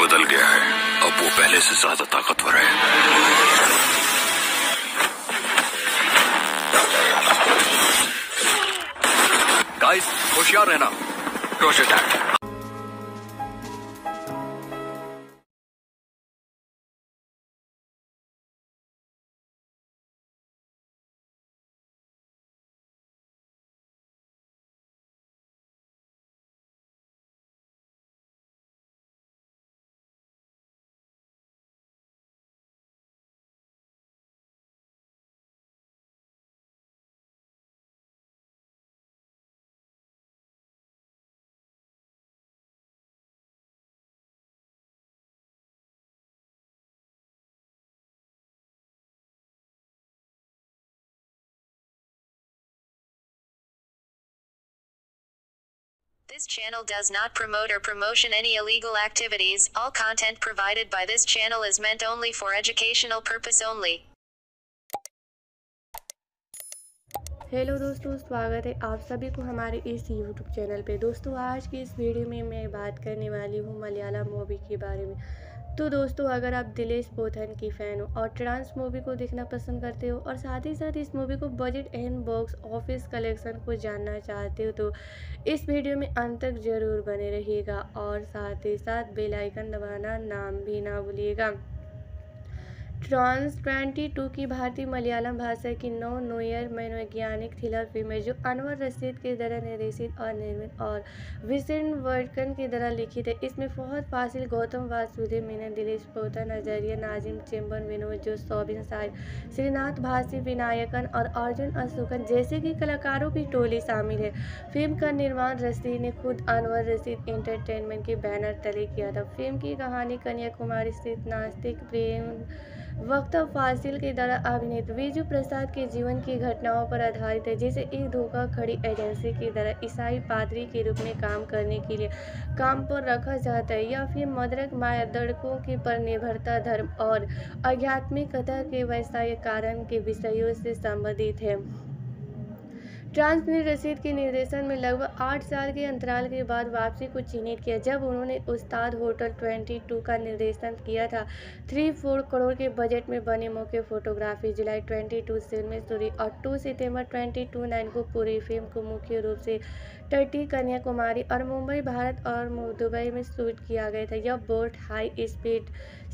बदल गया है अब वो पहले से ज्यादा ताकतवर है गाइस होशियार रहना क्रोश attack This channel does not promote or promotion any illegal activities. All content provided by this channel is meant only for educational purpose only. Hello दोस्तों स्वागत है आप सभी को हमारे इस यूट्यूब चैनल पे दोस्तों आज की इस वीडियो में मैं बात करने वाली हूँ मलयालम मूवी के बारे में तो दोस्तों अगर आप दिलेश बोथन की फ़ैन हो और ट्रांस मूवी को देखना पसंद करते हो और साथ ही साथ इस मूवी को budget and box office collection को जानना चाहते हो तो इस वीडियो में अंत तक ज़रूर बने रहिएगा और साथ ही साथ बेल आइकन दबाना नाम भी ना भूलिएगा ट्रांस टू की भारतीय मलयालम भाषा की नौ नोयर मनोवैज्ञानिक थ्रिलर फिल्म है जो अनवर रशीद की तरह निर्देशित और निर्मित और विसन वर्कन की तरह लिखित है इसमें फहद फासिल गौतम वासुदेव मीना दिलेश पोता नजरिया नाजिम चेम्बन विनोद जो सोबिन साहिब श्रीनाथ भासी विनायकन और अर्जुन अशोकन जैसे कि कलाकारों की टोली शामिल है फिल्म का निर्माण रशीद ने खुद अनवर रशीद एंटरटेनमेंट के बैनर तले किया था फिल्म की कहानी कन्याकुमारी स्थित नास्तिक प्रेम वक्त फासिल के द्वारा अभिनीत बीजू प्रसाद के जीवन की घटनाओं पर आधारित है जिसे एक धोखा खड़ी एजेंसी के द्वारा ईसाई पादरी के रूप में काम करने के लिए काम पर रखा जाता है या फिर मदरक माया दड़कों की पर निर्भरता धर्म और आध्यात्मिक कथा के व्यवसाय कारण के विषयों से संबंधित है ट्रांस ने रशीद के निर्देशन में लगभग आठ साल के अंतराल के बाद वापसी को चिन्हित किया जब उन्होंने उस्ताद होटल 22 का निर्देशन किया था थ्री फोर करोड़ के बजट में बने मौके फोटोग्राफी जुलाई 22 से में सूरी और 2 सितंबर 22 नाइन को पूरी फिल्म को मुख्य रूप से तटी कन्याकुमारी और मुंबई भारत और दुबई में शूट किया गया था यह boat high speed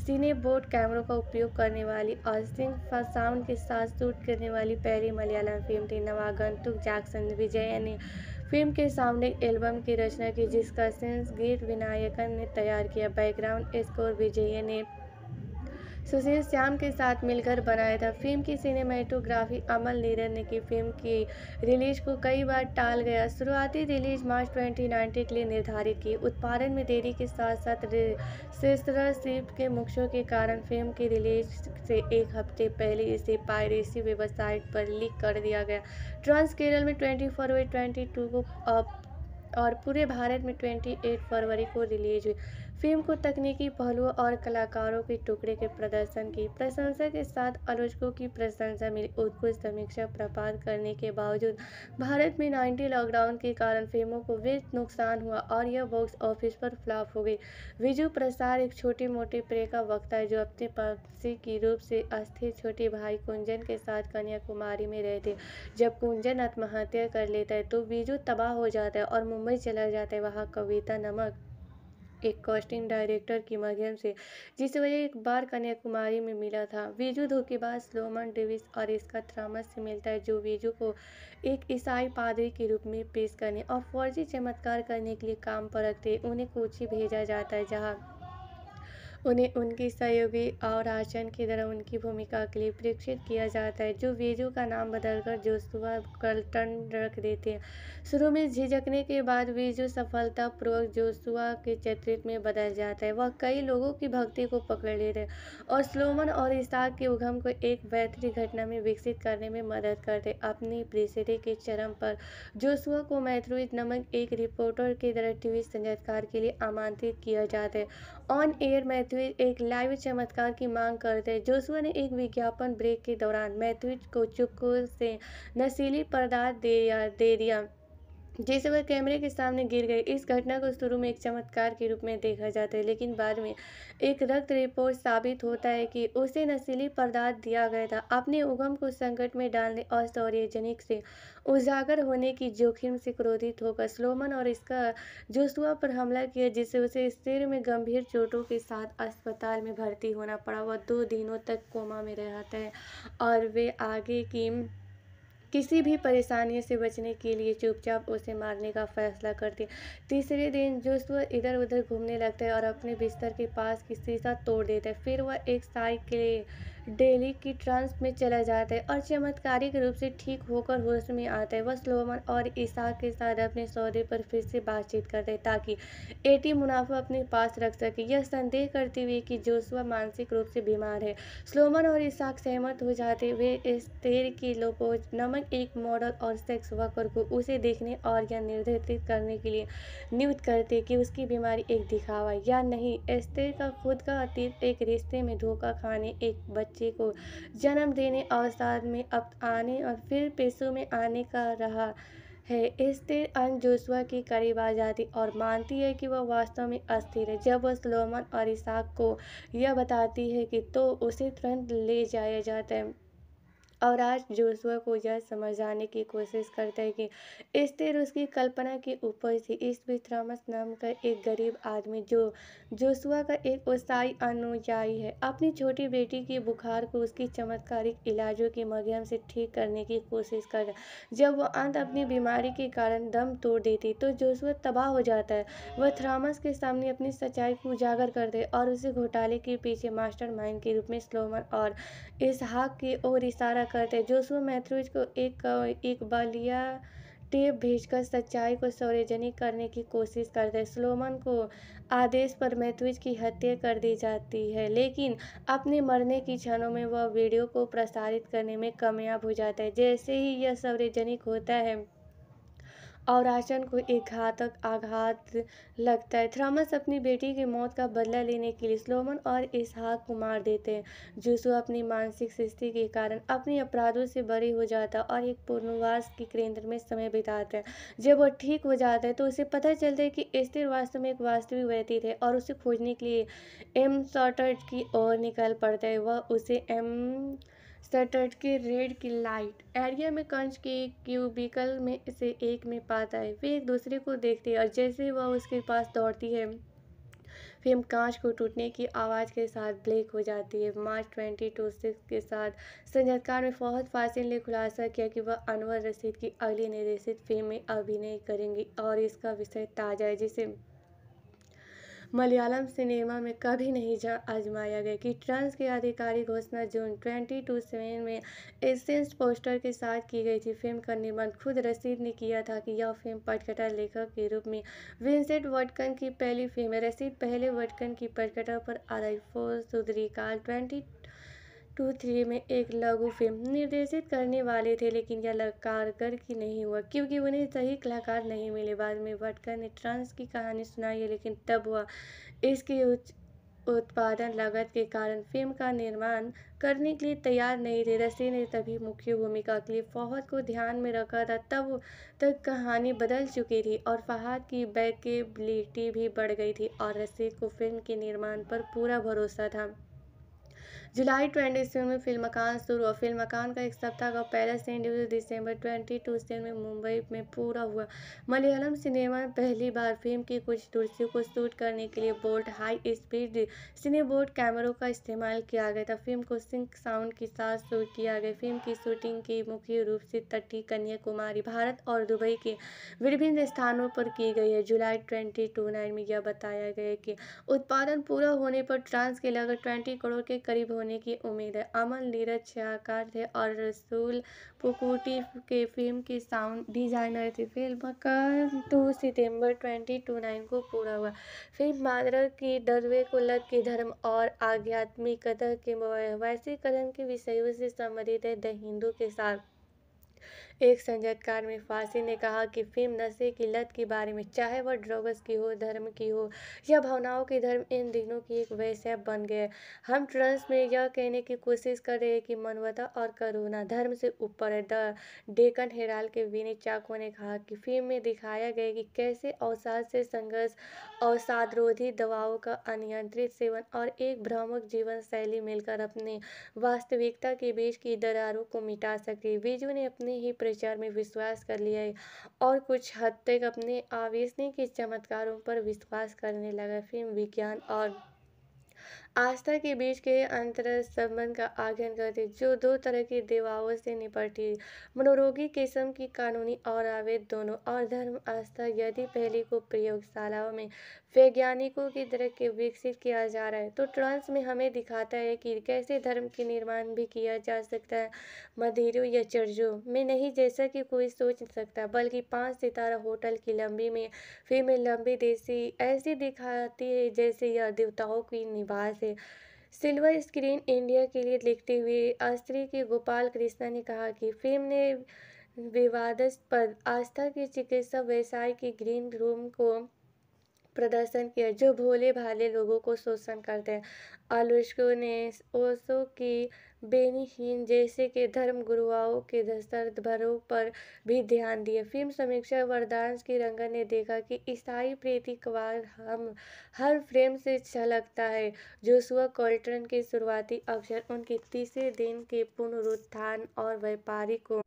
cine bot कैमरों का उपयोग करने वाली और सिंह साउंड के साथ शूट करने वाली पहली मलयालम फिल्म थी नवागंतुक जैक्सन विजय ने फिल्म के सामने एल्बम की रचना की जिसका सेंस गीत विनायकन ने तैयार किया बैकग्राउंड स्कोर विजय ने सुशील श्याम के साथ मिलकर बनाया था फिल्म की सिनेमाटोग्राफी अमल नीरन ने की फिल्म की रिलीज को कई बार टाल गया शुरुआती रिलीज मार्च 2019 के लिए निर्धारित की उत्पादन में देरी के साथ साथ सिस्टरशिप के मुख्यों के कारण फिल्म की रिलीज से एक हफ्ते पहले इसे पायरेसी वेबसाइट पर लीक कर दिया गया ट्रांस केरल में ट्वेंटी फरवरी ट्वेंटी को और पूरे भारत में ट्वेंटी फरवरी को रिलीज हुई फिल्म को तकनीकी पहलुओं और कलाकारों के टुकड़े के प्रदर्शन की प्रशंसा के साथ आलोचकों की प्रशंसा मिली उत्कृष्ट समीक्षा प्राप्त करने के बावजूद भारत में नाइन्टी लॉकडाउन के कारण फिल्मों को वे नुकसान हुआ और यह बॉक्स ऑफिस पर फ्लॉप हो गई विजु प्रसाद एक छोटी मोटी प्रे का वक्ता है जो अपने पड़ोसी की रूप से अस्थिर छोटे भाई कुंजन के साथ कन्याकुमारी में रहते जब कुंजन आत्महत्या कर लेता है तो विजु तबाह हो जाता है और मुंबई चला जाता है वहाँ कविता नमक एक कास्टिंग डायरेक्टर के माध्यम से जिसे वह एक बार कन्याकुमारी में मिला था वीजू धोखेबाज स्लोमन डेविस और इसका थ्रामस से मिलता है जो वीजू को एक ईसाई पादरी के रूप में पेश करने और फौजी चमत्कार करने के लिए काम पर रखते उन्हें कोची भेजा जाता है जहाँ उन्हें उनकी सहयोगी और आचरण की तरह उनकी भूमिका के लिए प्रेक्षित किया जाता है जो वीरू का नाम बदलकर जोसुआ कल्टन रख देते हैं शुरू में झिझकने के बाद वीजू सफलतापूर्वक जोसुआ के चरित्र में बदल जाता है वह कई लोगों की भक्ति को पकड़ लेते हैं और स्लोमन और इसाक के उगम को एक बेहतरीन घटना में विकसित करने में मदद करते अपनी प्रेसिडे के चरम पर जोसुआ को मैथ्रोइ नमक एक रिपोर्टर की तरह टीवी संगीतकार के लिए आमंत्रित किया जाता है ऑन एयर मैथ्यूज एक लाइव चमत्कार की मांग करते हैं जोसुआ ने एक विज्ञापन ब्रेक के दौरान मैथ्यूज को चुपकर से नशीली पदार्थ दे, दे दिया जैसे वह कैमरे के सामने गिर गए इस घटना को शुरू में एक चमत्कार के रूप में देखा जाता है लेकिन बाद में एक रक्त रिपोर्ट साबित होता है कि उसे नशीली पदार्थ दिया गया था अपने उगम को संकट में डालने और सौर्यजनिक से उजागर होने की जोखिम से क्रोधित होकर स्लोमन और इसका जोसुआ पर हमला किया जिससे उसे सिर में गंभीर चोटों के साथ अस्पताल में भर्ती होना पड़ा वह दो दिनों तक कोमा में रहता है और वे आगे की किसी भी परेशानी से बचने के लिए चुपचाप उसे मारने का फैसला करती है तीसरे दिन जोश वह इधर उधर घूमने लगता है और अपने बिस्तर के पास की शीशा तोड़ देता है फिर वह एक साइकिल डेली की ट्रांस में चला जाता है और चमत्कारिक रूप से ठीक होकर होश में आता है वह स्लोमन और ईसा के साथ अपने सौदे पर फिर से बातचीत करते हैं ताकि एटी मुनाफा अपने पास रख सके यह संदेह करते हुए कि जोशुआ मानसिक रूप से बीमार है स्लोमन और इसाक सहमत हो जाते हुए इस तेर की लोपोज नमक एक मॉडल और सेक्स वर्कर को उसे देखने और यह निर्धारित करने के लिए नियुक्त करते कि उसकी बीमारी एक दिखावा या नहीं एस्तेर का खुद का अतीत एक रिश्ते में धोखा खाने एक बच्चे बच्चे को जन्म देने अवसाद में अब आने और फिर पेशों में आने का रहा है स्थिर अंग जोशुआ के करीब आ जाती और मानती है कि वह वास्तव में अस्थिर है जब वह स्लोमन और इसाक को यह बताती है कि तो उसे तुरंत ले जाया जाता है और आज जोशुआ को यह समझाने की कोशिश करते हैं कि स्थिर उसकी कल्पना की उपज थी बीच थॉमस नाम का एक गरीब आदमी जो जोशुआ का एक उत्साही अनुयायी है अपनी छोटी बेटी की बुखार को उसकी चमत्कारिक इलाजों के माध्यम से ठीक करने की कोशिश कर जब वह अंत अपनी बीमारी के कारण दम तोड़ देती तो जोशुआ तबाह हो जाता है वह थ्रामस के सामने अपनी सच्चाई को उजागर कर दे और उसे घोटाले के पीछे मास्टर के रूप में स्लोमन और इसहाक की ओर इशारा करते जोशुआ मैथ्यूज को एक एक बलिया टेप भेजकर सच्चाई को सार्वजनिक करने की कोशिश करते हैं स्लोमन को आदेश पर मैथ्यूज की हत्या कर दी जाती है लेकिन अपने मरने की क्षणों में वह वीडियो को प्रसारित करने में कामयाब हो जाता है जैसे ही यह सार्वजनिक होता है और आचन को एक घातक आघात लगता है थ्रामस अपनी बेटी की मौत का बदला लेने के लिए स्लोमन और इसहाक को मार देते हैं जूसु अपनी मानसिक स्थिति के कारण अपने अपराधों से बरी हो जाता है और एक पूर्णवास के केंद्र में समय बिताता है जब वह ठीक हो जाता है तो उसे पता चलता है कि स्थिर वास्तव में एक वास्तविक व्यतीत है और उसे खोजने के लिए एम सॉटर्ट की ओर निकल पड़ता है वह उसे एम सटर्ट के रेड की लाइट एरिया में कंच के क्यूबिकल में से एक में पाता है वे एक दूसरे को देखते हैं और जैसे वह उसके पास दौड़ती है फिल्म कांच को टूटने की आवाज़ के साथ ब्लैक हो जाती है मार्च ट्वेंटी टू सिक्स के साथ संगीतकार ने फौहद फासिल ने खुलासा किया कि वह अनवर रशीद की अगली निर्देशित फिल्म में अभिनय करेंगी और इसका विषय ताज़ा है जिसे मलयालम सिनेमा में कभी नहीं आजमाया गया कि ट्रंस की आधिकारिक घोषणा जून ट्वेंटी टू सेवन में एसेंस पोस्टर के साथ की गई थी फिल्म का निर्माण खुद रसीद ने किया था कि यह फिल्म पटकटा लेखक के रूप में विंसेंट वटकन की पहली फिल्म है रसीद पहले वटकन की पटकथा पर आधारित फोर काल ट्वेंटी टू थ्री में एक लघु फिल्म निर्देशित करने वाले थे लेकिन यह कारगर की नहीं हुआ क्योंकि उन्हें सही कलाकार नहीं मिले बाद में भटकर ने ट्रांस की कहानी सुनाई है लेकिन तब हुआ इसके उच्च उत्पादन लागत के कारण फिल्म का निर्माण करने के लिए तैयार नहीं थे रसी ने तभी मुख्य भूमिका के लिए फहद को ध्यान में रखा था तब तक कहानी बदल चुकी थी और फहाद की बैकेबिलिटी भी बढ़ गई थी और रसी को फिल्म के निर्माण पर पूरा भरोसा था जुलाई ट्वेंटी सेवन में फिल्म मकान शुरू हुआ फिल्म मकान का एक सप्ताह का पहला सेंड्यूज दिसंबर ट्वेंटी टू से में मुंबई में पूरा हुआ मलयालम सिनेमा में पहली बार फिल्म की कुछ दूरसियों को शूट करने के लिए बोल्ट हाई स्पीड सिनेबोर्ड कैमरों का इस्तेमाल किया गया था फिल्म को सिंक साउंड के साथ शूट किया गया फिल्म की शूटिंग की मुख्य रूप से तटी कन्याकुमारी भारत और दुबई के विभिन्न स्थानों पर की गई है जुलाई ट्वेंटी टू नाइन में यह बताया गया कि उत्पादन पूरा होने पर ट्रांस के लगभग ट्वेंटी करोड़ के करीब होने की उम्मीद है अमन नीरज छाकार थे और रसूल पुकुटी के फिल्म की साउंड डिजाइनर थी फिल्म का टू तो सितंबर ट्वेंटी टू नाइन को पूरा हुआ फिल्म मादर की डरवे को कुलत के धर्म और आध्यात्मिक कथा के वैश्वीकरण के विषयों से संबंधित है द हिंदू के साथ एक संजयकार में फांसी ने कहा कि फिल्म नशे की लत के बारे में चाहे वह ड्रग्स की हो धर्म की हो या भावनाओं की धर्म इन दिनों की एक वैसे बन गए हम ट्रंस में यह कहने की कोशिश कर रहे हैं कि मानवता और करुणा धर्म से ऊपर है द डेकन हेराल के विनय चाको ने कहा कि फिल्म में दिखाया गया कि कैसे अवसाद से संघर्ष अवसादरोधी दवाओं का अनियंत्रित सेवन और एक भ्रामक जीवन शैली मिलकर अपनी वास्तविकता के बीच की दरारों को मिटा सके विजु ने अपनी ही प्रचार में विश्वास कर लिया और कुछ हद तक अपने आवेशने के चमत्कारों पर विश्वास करने लगा फिल्म विज्ञान और आस्था के बीच के अंतर संबंध का आगन करते जो दो तरह की देवाओं से निपटती मनोरोगी किस्म की कानूनी और आवेद दोनों और धर्म आस्था यदि पहली को प्रयोगशालाओं में वैज्ञानिकों की तरह के विकसित किया जा रहा है तो ट्रांस में हमें दिखाता है कि कैसे धर्म के निर्माण भी किया जा सकता है मदिरों या चर्चों में नहीं जैसा कि कोई सोच सकता बल्कि पाँच सितारा होटल की लंबी में में लंबी देसी ऐसी दिखाती है जैसे यह देवताओं की निवास है थे सिल्वर स्क्रीन इंडिया के लिए लिखते हुए आस्त्री के गोपाल कृष्णा ने कहा कि फिल्म ने विवादास्पद आस्था के चिकित्सा व्यवसाय के ग्रीन रूम को प्रदर्शन किया जो भोले भाले लोगों को शोषण करते हैं आलोचकों ने ओसो की बेनीहीन जैसे के धर्म गुरुओं के भरों पर भी ध्यान दिए फिल्म समीक्षा वरदान की रंगन ने देखा कि ईसाई प्रतीकवाद हम हर फ्रेम से छलकता है जोसुआ कॉल्टन के शुरुआती अवसर उनके तीसरे दिन के पुनरुत्थान और व्यापारी को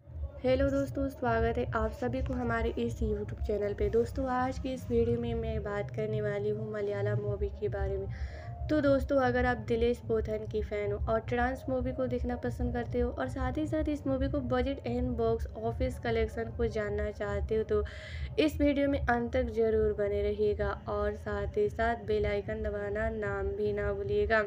हेलो दोस्तों स्वागत है आप सभी को हमारे इस यूट्यूब चैनल पे दोस्तों आज की इस वीडियो में मैं बात करने वाली हूँ मलयालम मूवी के बारे में तो दोस्तों अगर आप दिलेश पोथन की फ़ैन हो और ट्रांस मूवी को देखना पसंद करते हो और साथ ही साथ इस मूवी को budget and box office collection को जानना चाहते हो तो इस वीडियो में अंत तक ज़रूर बने रहिएगा और साथ ही साथ बेलाइकन दबाना नाम भी ना भूलिएगा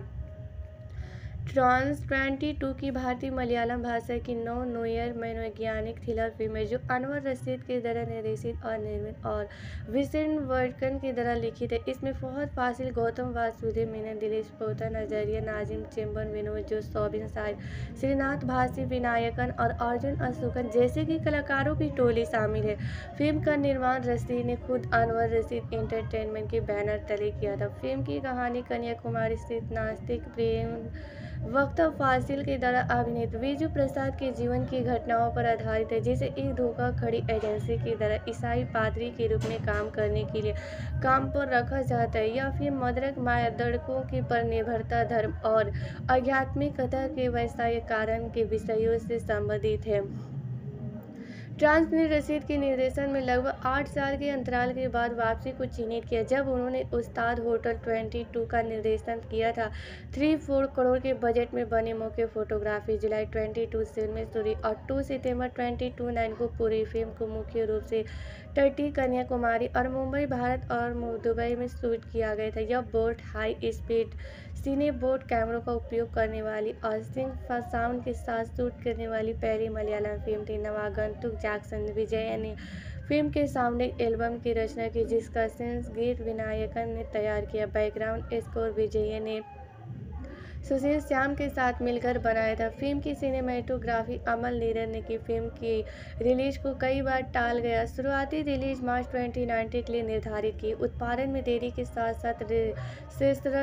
ट्रांस ट्वेंटी टू की भारतीय मलयालम भाषा की नौ नोयर मनोवैज्ञानिक थ्रिलर फिल्म है जो अनवर रशीद की तरह निर्देशित और निर्मित और विसन वर्कन की तरह लिखित है इसमें फहद फासिल गौतम वासुदेव मीना दिलेश पोता नजरिया नाजिम चेम्बर विनोद जो सोबिन साहिब श्रीनाथ भासी विनायकन और अर्जुन अशोकन जैसे कि कलाकारों की टोली शामिल है फिल्म का निर्माण रशीद ने खुद अनवर रशीद इंटरटेनमेंट के बैनर तले किया था फिल्म की कहानी कन्याकुमारी स्थित नास्तिक प्रेम वक्त फासिल के द्वारा अभिनेत बीजू प्रसाद के जीवन की घटनाओं पर आधारित है जिसे एक धोखा खड़ी एजेंसी की तरह ईसाई पादरी के रूप में काम करने के लिए काम पर रखा जाता है या फिर मदरक माया दड़कों की पर निर्भरता धर्म और आध्यात्मिक कथा के व्यवसाय कारण के विषयों से संबंधित है ट्रांस ने रशीद के निर्देशन में लगभग आठ साल के अंतराल के बाद वापसी को चिन्हित किया जब उन्होंने उस्ताद होटल ट्वेंटी टू का निर्देशन किया था थ्री फोर करोड़ के बजट में बने मौके फोटोग्राफी जुलाई ट्वेंटी टू से में सूरी और टू सितम्बर ट्वेंटी टू नाइन को पूरी फिल्म को मुख्य रूप से टर्टी कन्याकुमारी और मुंबई भारत और दुबई में शूट किया गया था यह बोट हाई स्पीड सीने बोट कैमरों का उपयोग करने वाली और सिंह साउंड के साथ शूट करने वाली पहली मलयालम फिल्म थी नवागंतुक जैक्सन विजय ने फिल्म के सामने एल्बम की रचना की जिसका सेंस गीत विनायकन ने तैयार किया बैकग्राउंड स्कोर विजय ने सुशील श्याम के साथ मिलकर बनाया था फिल्म की सिनेमाटोग्राफी अमल नीरन ने की फिल्म की रिलीज को कई बार टाल गया शुरुआती रिलीज मार्च 2019 के लिए निर्धारित की उत्पादन में देरी के साथ साथ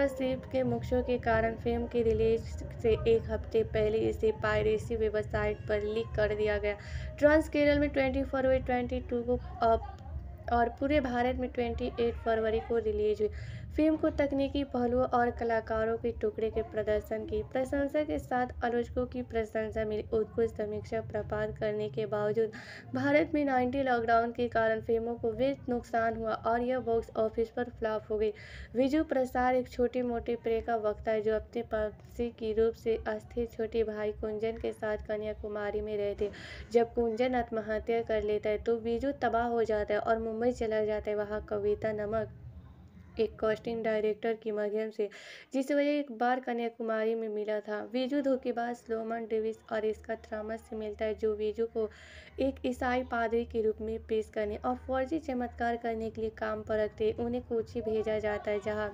सिप के मुख्यों के कारण फिल्म की रिलीज से एक हफ्ते पहले इसे पायरेसी वेबसाइट पर लीक कर दिया गया ट्रांस केरल में ट्वेंटी फरवरी ट्वेंटी को और पूरे भारत में 28 फरवरी को रिलीज हुई फिल्म को तकनीकी पहलुओं और कलाकारों के टुकड़े के प्रदर्शन की प्रशंसा के साथ आलोचकों की प्रशंसा मिली उत्कृष्ट समीक्षा प्राप्त करने के बावजूद भारत में नाइन्टी लॉकडाउन के कारण फिल्मों को वे नुकसान हुआ और यह बॉक्स ऑफिस पर फ्लॉप हो गई विजु प्रसाद एक छोटी मोटी प्रे का वक्ता है जो अपने पापसी की रूप से अस्थिर छोटे भाई कुंजन के साथ कन्याकुमारी में रहते जब कुंजन आत्महत्या कर लेता है तो बीजू तबाह हो जाता है और मुंबई चला जाता है वहाँ कविता नमक एक कास्टिंग डायरेक्टर के माध्यम से जिसे वह एक बार कन्याकुमारी में मिला था वीजू धोखेबाज लोमन डेविस और इसका थ्रामस से मिलता है जो वीजू को एक ईसाई पादरी के रूप में पेश करने और फौजी चमत्कार करने के लिए काम पर रखते उन्हें कोची भेजा जाता है जहाँ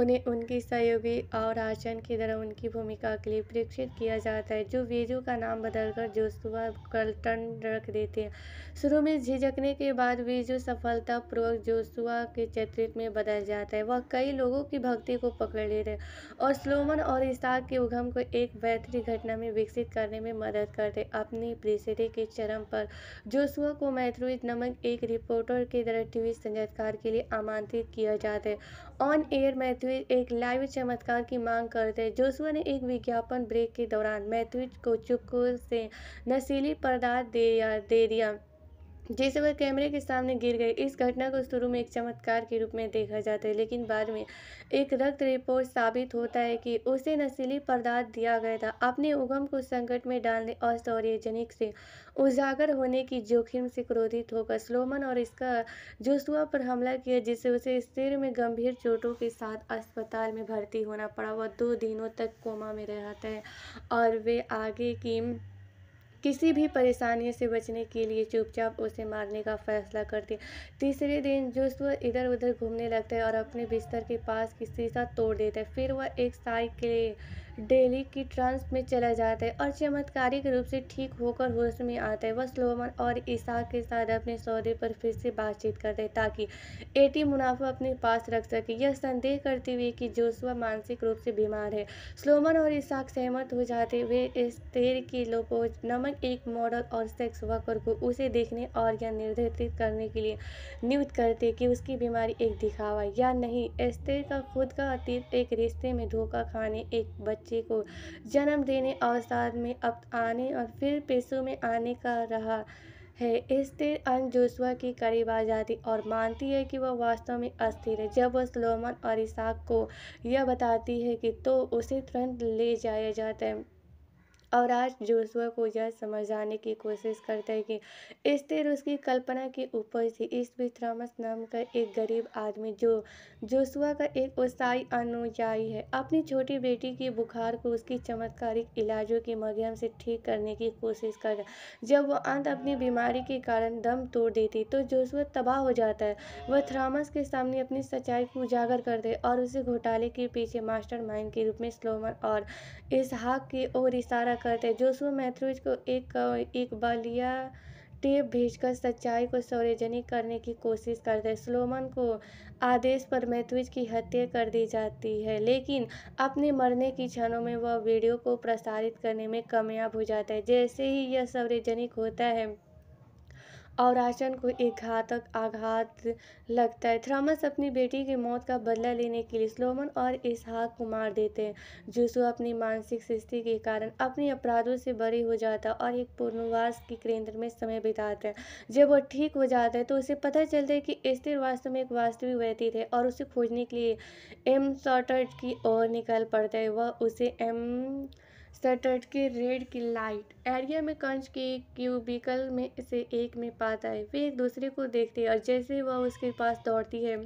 उन्हें उनकी सहयोगी और आचरण की तरह उनकी भूमिका के लिए प्रेक्षित किया जाता है जो वीरू का नाम बदलकर जोसुआ कल्टन रख देते हैं शुरू में झिझकने के बाद वीजू सफलतापूर्वक जोसुआ के चरित्र में बदल जाता है वह कई लोगों की भक्ति को पकड़ लेते हैं और स्लोमन और इसाक के उगम को एक बेहतरीन घटना में विकसित करने में मदद करते अपनी प्रेसिडे के चरम पर जोसुआ को मैथ्रोइ नमक एक रिपोर्टर की तरह टीवी संगीतकार के लिए आमंत्रित किया जाता है ऑन एयर मैथ्यूज एक लाइव चमत्कार की मांग करते हैं जोसुआ ने एक विज्ञापन ब्रेक के दौरान मैथ्यूज को चुपकर से नशीली पदार्थ दे दिया जैसे वह कैमरे के सामने गिर गए इस घटना को शुरू में एक चमत्कार के रूप में देखा जाता है लेकिन बाद में एक रक्त रिपोर्ट साबित होता है कि उसे नशीली पदार्थ दिया गया था अपने उगम को संकट में डालने और सौर्यजनिक से उजागर होने की जोखिम से क्रोधित होकर स्लोमन और इसका जोसुआ पर हमला किया जिससे उसे सिर में गंभीर चोटों के साथ अस्पताल में भर्ती होना पड़ा वह दो दिनों तक कोमा में रहता है और वे आगे की किसी भी परेशानी से बचने के लिए चुपचाप उसे मारने का फैसला करती है तीसरे दिन जो वह इधर उधर घूमने लगता है और अपने बिस्तर के पास की शीशा तोड़ देता है फिर वह एक साइकिल डेली की ट्रांस में चला जाता है और चमत्कारिक रूप से ठीक होकर होश में आता है वह स्लोमन और ईसा के साथ अपने सौदे पर फिर से बातचीत करते हैं ताकि एटी मुनाफा अपने पास रख सके यह संदेह करते हुए कि जोशुआ मानसिक रूप से बीमार है स्लोमन और ईसाक सहमत हो जाते वे इस तेर की पोच नमक एक मॉडल और सेक्स वर्कर को उसे देखने और यह निर्धारित करने के लिए नियुक्त करते कि उसकी बीमारी एक दिखावा या नहीं एस्तेर का खुद का अतीत एक रिश्ते में धोखा खाने एक बच्चे बच्चे को जन्म देने अवसाद में अब आने और फिर पेशों में आने का रहा है स्थिर अन जोशुआ के करीब आ जाती और मानती है कि वह वास्तव में अस्थिर है जब वह सलोमन और इसाक को यह बताती है कि तो उसे तुरंत ले जाया जाता है और आज जोशुआ को यह समझाने की कोशिश करते हैं कि स्थिर उसकी कल्पना की ऊपर थी इस बीच थॉमस नाम का एक गरीब आदमी जो जोशुआ का एक उत्साही अनुयायी है अपनी छोटी बेटी की बुखार को उसकी चमत्कारिक इलाजों के माध्यम से ठीक करने की कोशिश कर जब वह अंत अपनी बीमारी के कारण दम तोड़ देती तो जोशुआ तबाह हो जाता है वह थ्रामस के सामने अपनी सच्चाई को उजागर कर दे और उसे घोटाले के पीछे मास्टर के रूप में स्लोमन और इसहाक की ओर इशारा करते जोसुआ मैथ्यूज को एक एक बलिया टेप भेजकर सच्चाई को सार्वजनिक करने की कोशिश करते हैं स्लोमन को आदेश पर मैथ्यूज की हत्या कर दी जाती है लेकिन अपने मरने की क्षणों में वह वीडियो को प्रसारित करने में कामयाब हो जाता है जैसे ही यह सार्वजनिक होता है और आचन को एक घातक आघात लगता है थ्रामस अपनी बेटी की मौत का बदला लेने के लिए स्लोमन और इसहाक को मार देते हैं जूसु अपनी मानसिक स्थिति के कारण अपने अपराधों से बरी हो जाता है और एक पूर्णवास के केंद्र में समय बिताते हैं जब वह ठीक हो जाता है तो उसे पता चलता है कि स्थिर वास्तव में एक वास्तविक व्यतीत है और उसे खोजने के लिए एम सॉटर्ट की ओर निकल पड़ता है वह उसे एम सटर्ट के रेड की लाइट एरिया में कंच के क्यूबिकल में से एक में पाता है फिर एक दूसरे को देखते हैं और जैसे वह उसके पास दौड़ती है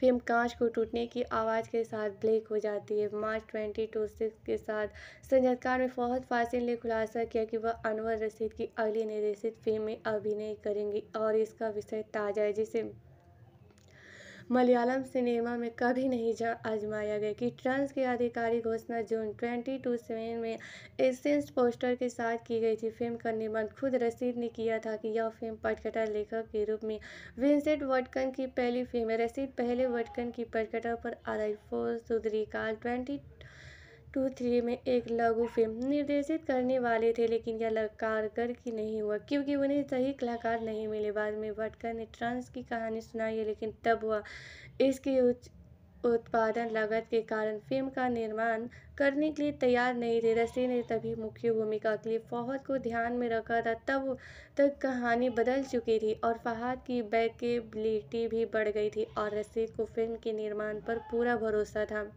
फिल्म कांच को टूटने की आवाज़ के साथ ब्लैक हो जाती है मार्च ट्वेंटी टू सिक्स के साथ संजयकार ने फौहद फासिल ने खुलासा किया कि वह अनवर रशीद की अगली निर्देशित फिल्म में अभिनय करेंगी और इसका विषय ताज़ा है जिसे मलयालम सिनेमा में कभी नहीं आजमाया गया कि ट्रंस की आधिकारिक घोषणा जून ट्वेंटी टू सेवन में एसेंस पोस्टर के साथ की गई थी फिल्म का निर्माण खुद रसीद ने किया था कि यह फिल्म पटकटा लेखक के रूप में विंसेंट वटकन की पहली फिल्म है रसीद पहले वटकन की पटकटा पर आधारित फोर काल ट्वेंटी टू थ्री में एक लघु फिल्म निर्देशित करने वाले थे लेकिन यह कारगर की नहीं हुआ क्योंकि उन्हें सही कलाकार नहीं मिले बाद में भटकर ने ट्रांस की कहानी सुनाई है लेकिन तब हुआ इसकी उच्च उत्पादन लागत के कारण फिल्म का निर्माण करने के लिए तैयार नहीं थे रसी ने तभी मुख्य भूमिका के लिए फौहद को ध्यान में रखा था तब तक कहानी बदल चुकी थी और फहद की बैकेबिलिटी भी बढ़ गई थी और रसीद को फिल्म के निर्माण पर पूरा भरोसा था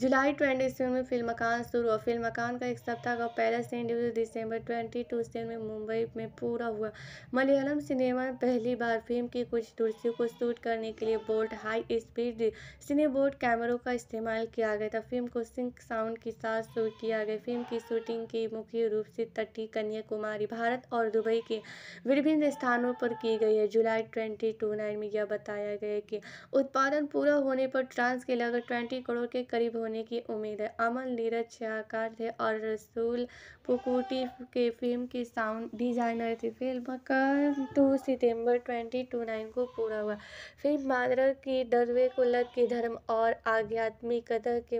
जुलाई ट्वेंटी सेवन में फिल्म मकान शुरू हुआ फिल्म मकान का एक सप्ताह का पहला सेंड दिसंबर ट्वेंटी टू से में मुंबई में पूरा हुआ मलयालम सिनेमा में पहली बार फिल्म की कुछ दृश्यों को शूट करने के लिए बोल्ट हाई स्पीड सिने बोर्ड कैमरों का इस्तेमाल किया गया था फिल्म को सिंक साउंड के साथ शूट किया गया फिल्म की शूटिंग की मुख्य रूप से तटी कन्याकुमारी भारत और दुबई के विभिन्न स्थानों पर की गई है जुलाई ट्वेंटी टू नाइन में यह बताया गया कि उत्पादन पूरा होने पर ट्रांस के लगभग ट्वेंटी करोड़ के करीब होने होने की उम्मीद है अमन नीरज शाहकार थे और रसूल पुकुटी के फिल्म की साउंड डिजाइनर थी फिल्म का टू सितंबर ट्वेंटी टू नाइन को पूरा हुआ फिल्म मादरा की डरवे को लग के धर्म और आध्यात्मिक कथा के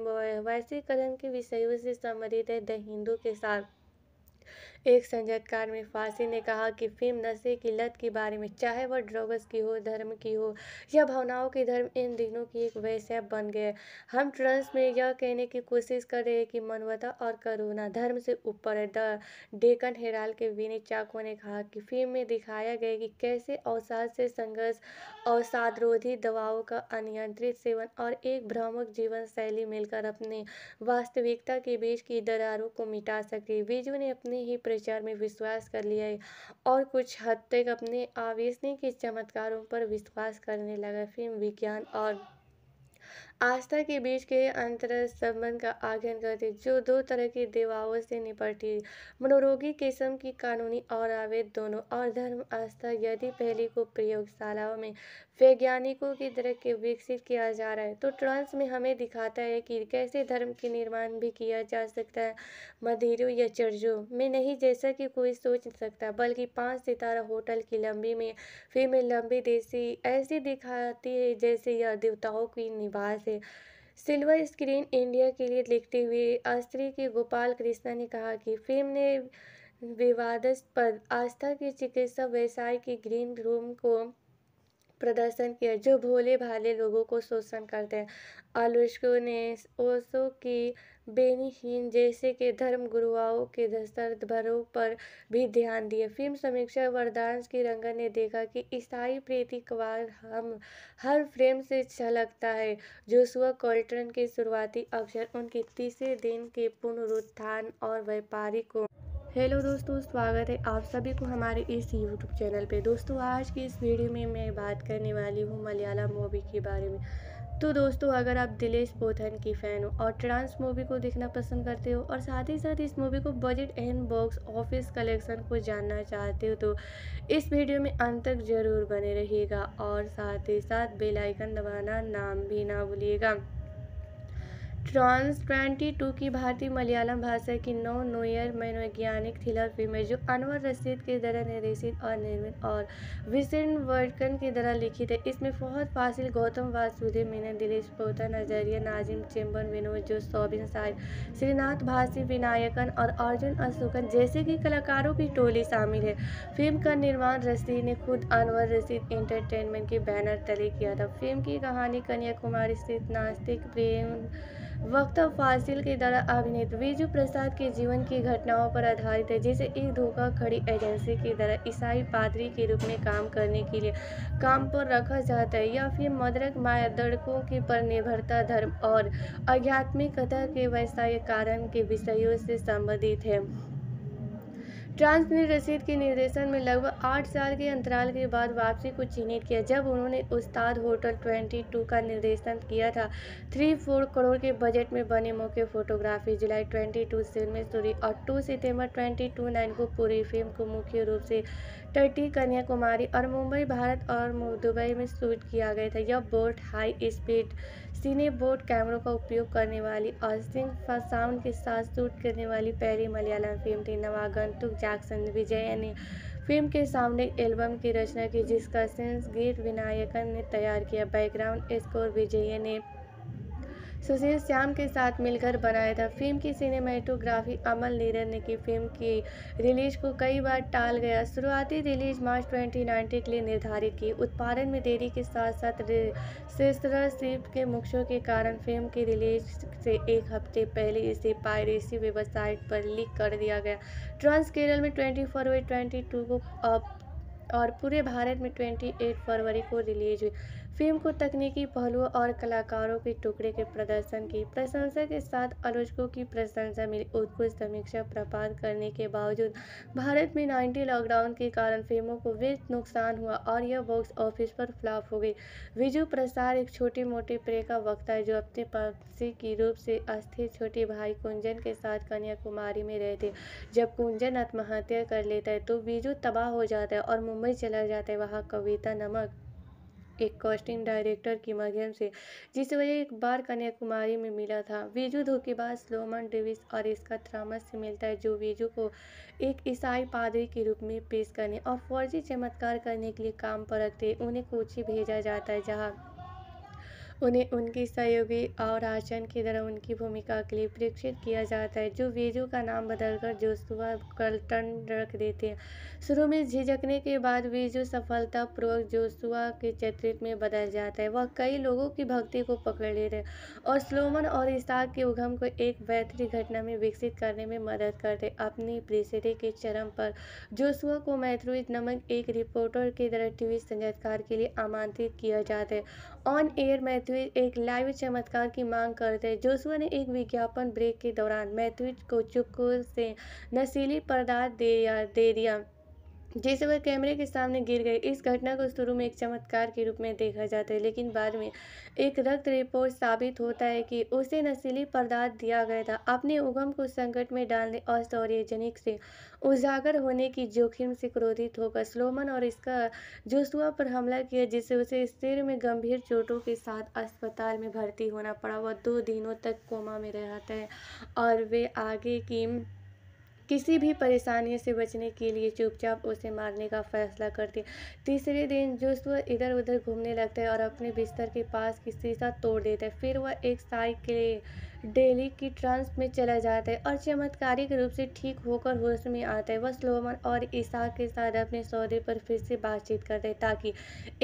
वैश्वीकरण के विषयों से संबंधित है द हिंदू के साथ एक संजयकार में फांसी ने कहा कि फिल्म नशे की लत के बारे में चाहे वह ड्रग्स की हो धर्म की हो या भावनाओं की धर्म इन दिनों की एक वैसे बन गए हम ट्रंस में यह कहने की कोशिश कर रहे हैं कि मनवता और करुणा धर्म से ऊपर है द डेकन हेराल के विनी चाको ने कहा कि फिल्म में दिखाया गया कि कैसे अवसाद से संघर्ष अवसादरोधी दवाओं का अनियंत्रित सेवन और एक भ्रामक जीवन शैली मिलकर अपने वास्तविकता के बीच की दरारों को मिटा सके बीजू ने अपने ही प्रचार में विश्वास कर लिया और कुछ हद तक अपने आवेशने के चमत्कारों पर विश्वास करने लगा फिल्म विज्ञान और आस्था के बीच के अंतर संबंध का आज्ञान करती जो दो तरह की देवाओं से निपटती मनोरोगी किस्म की कानूनी और आवेद दोनों और धर्म आस्था यदि पहली को प्रयोगशालाओं में वैज्ञानिकों की तरह के विकसित किया जा रहा है तो ट्रांस में हमें दिखाता है कि कैसे धर्म के निर्माण भी किया जा सकता है मदिरों या चर्चों में नहीं जैसा कि कोई सोच सकता बल्कि पाँच सितारा होटल की लंबी में फिर में लंबी देसी ऐसी दिखाती है जैसे यह देवताओं की निवास है से सिल्वर स्क्रीन इंडिया के लिए लिखते हुए अस्त्री के गोपाल कृष्णा ने कहा कि फिल्म ने विवादस्पद आस्था के चिकित्सा व्यवसाय के ग्रीन रूम को प्रदर्शन किया जो भोले भाले लोगों को शोषण करते हैं आलोचकों ने ओसो की बेनीहीन जैसे के धर्म गुरुओं के भरों पर भी ध्यान दिए फिल्म समीक्षा वरदान की रंगन ने देखा कि ईसाई प्रीतिकवार हम हर फ्रेम से छलकता है जोशुआ कॉल्टन के शुरुआती अवसर उनके तीसरे दिन के पुनरुत्थान और व्यापारी को हेलो दोस्तों स्वागत है आप सभी को हमारे इस यूट्यूब चैनल पे दोस्तों आज की इस वीडियो में मैं बात करने वाली हूँ मलयालम मूवी के बारे में तो दोस्तों अगर आप दिलेश बोथन की फ़ैन हो और ट्रांस मूवी को देखना पसंद करते हो और साथ ही साथ इस मूवी को budget and box office collection को जानना चाहते हो तो इस वीडियो में अंत तक ज़रूर बने रहिएगा और साथ ही साथ बेलाइकन दबाना नाम भी ना भूलिएगा ट्रांस ट्वेंटी टू की भारतीय मलयालम भाषा की नौ नोयर मनोवैज्ञानिक थ्रिलर फिल्म है जो अनवर रसीद की तरह निर्देशित और निर्मित और विसन वर्कन की तरह लिखित है इसमें फहद फासिल गौतम वासुदेव मीना दिलेश पोता नजरिया नाजिम चेम्बर विनोद जो सोबिन साहिब श्रीनाथ भासी विनायकन और अर्जुन अशोकन जैसे कि कलाकारों की टोली शामिल है फिल्म का निर्माण रशीद ने खुद अनवर रसीद इंटरटेनमेंट के बैनर तले किया था फिल्म की कहानी कन्याकुमारी स्थित नास्तिक प्रेम वक्त फासिल के द्वारा अभिनीत बीजू प्रसाद के जीवन की घटनाओं पर आधारित है जिसे एक धोखा खड़ी एजेंसी के द्वारा ईसाई पादरी के रूप में काम करने के लिए काम पर रखा जाता है या फिर मदरक माया दड़कों की पर निर्भरता धर्म और आध्यात्मिकता के व्यवसाय कारण के विषयों से संबंधित है ट्रांस ने रशीद के निर्देशन में लगभग आठ साल के अंतराल के बाद वापसी को चिन्हित किया जब उन्होंने उस्ताद होटल ट्वेंटी टू का निर्देशन किया था थ्री फोर करोड़ के बजट में बने मौके फोटोग्राफी जुलाई ट्वेंटी टू से में और टू सितंबर ट्वेंटी टू नाइन को पूरी फिल्म को मुख्य रूप से टर्टी कन्याकुमारी और मुंबई भारत और दुबई में शूट किया गया था यह बोट हाई स्पीड सिने बोर्ड कैमरों का उपयोग करने वाली और सिंह साउंड के साथ शूट करने वाली पहली मलयालम फिल्म थी नवागंतुक जैक्सन विजय ने फिल्म के सामने एल्बम की रचना की जिसका सिंस गीत विनायकन ने तैयार किया बैकग्राउंड स्कोर विजय ने सुशील श्याम के साथ मिलकर बनाया था फिल्म की सिनेमाटोग्राफी अमल नीरन ने की फिल्म की रिलीज को कई बार टाल गया शुरुआती रिलीज मार्च 2019 के लिए निर्धारित की उत्पादन में देरी के साथ साथ सिप के मुख्यों के कारण फिल्म की रिलीज से एक हफ्ते पहले इसे पायरेसी वेबसाइट पर लीक कर दिया गया ट्रांस केरल में ट्वेंटी फरवरी ट्वेंटी को अब और पूरे भारत में 28 फरवरी को रिलीज हुई फिल्म को तकनीकी पहलुओं और कलाकारों के टुकड़े के प्रदर्शन की प्रशंसा के साथ आलोचकों की प्रशंसा मिली उत्कृष्ट समीक्षा प्राप्त करने के बावजूद भारत में नाइन्टी लॉकडाउन के कारण फिल्मों को वे नुकसान हुआ और यह बॉक्स ऑफिस पर फ्लॉप हो गई विजु प्रसाद एक छोटी मोटी प्रे का वक्ता है जो अपने पक्षी की रूप से अस्थिर छोटे भाई कुंजन के साथ कन्याकुमारी में रहते जब कुंजन आत्महत्या कर लेता है तो बीजू तबाह हो जाता है और मुंबई चला जाता है वहाँ कविता नमक एक कास्टिंग डायरेक्टर के माध्यम से जिसे वह एक बार कन्याकुमारी में मिला था वीजू धोखेबाज लोमन डेविस और इसका थ्रामस से मिलता है जो वीजू को एक ईसाई पादरी के रूप में पेश करने और फौजी चमत्कार करने के लिए काम पर रखते उन्हें कोची भेजा जाता है जहाँ उन्हें उनकी सहयोगी और आचरण की तरह उनकी भूमिका के लिए प्रेक्षित किया जाता है जो वीरू का नाम बदलकर जोशुआ कल्टन रख देते हैं शुरू में झिझकने के बाद वीजू सफलतापूर्वक जोशुआ के चरित्र में बदल जाता है वह कई लोगों की भक्ति को पकड़ लेते हैं और स्लोमन और इसाक के उगम को एक बेहतरीन घटना में विकसित करने में मदद करते अपनी प्रिसिटी के चरम पर जोशुआ को मैथ्रूज नमक एक रिपोर्टर की तरह टीवी संगीतकार के लिए आमंत्रित किया जाता है ऑन एयर मैथ्रू मैथ्यूज एक लाइव चमत्कार की मांग करते हैं जोसुआ ने एक विज्ञापन ब्रेक के दौरान मैथ्यूज को चुपकों से नशीली पदार्थ दे दिया जैसे वह कैमरे के सामने गिर गए इस घटना को शुरू में एक चमत्कार के रूप में देखा जाता है लेकिन बाद में एक रक्त रिपोर्ट साबित होता है कि उसे नशीली पदार्थ दिया गया था अपने उगम को संकट में डालने और सौर्यजनिक से उजागर होने की जोखिम से क्रोधित होकर स्लोमन और इसका जोसुआ पर हमला किया जिससे उसे सिर में गंभीर चोटों के साथ अस्पताल में भर्ती होना पड़ा वह दो दिनों तक कोमा में रहता है और वे आगे की किसी भी परेशानी से बचने के लिए चुपचाप उसे मारने का फैसला करती है तीसरे दिन वह इधर उधर घूमने लगता है और अपने बिस्तर के पास की शीशा तोड़ देता है फिर वह एक साइकिल डेली की ट्रांस में चला जाता है और चमत्कारिक रूप से ठीक होकर होश में आता है वह स्लोमन और ईसा के साथ अपने सौदे पर फिर से बातचीत करते हैं ताकि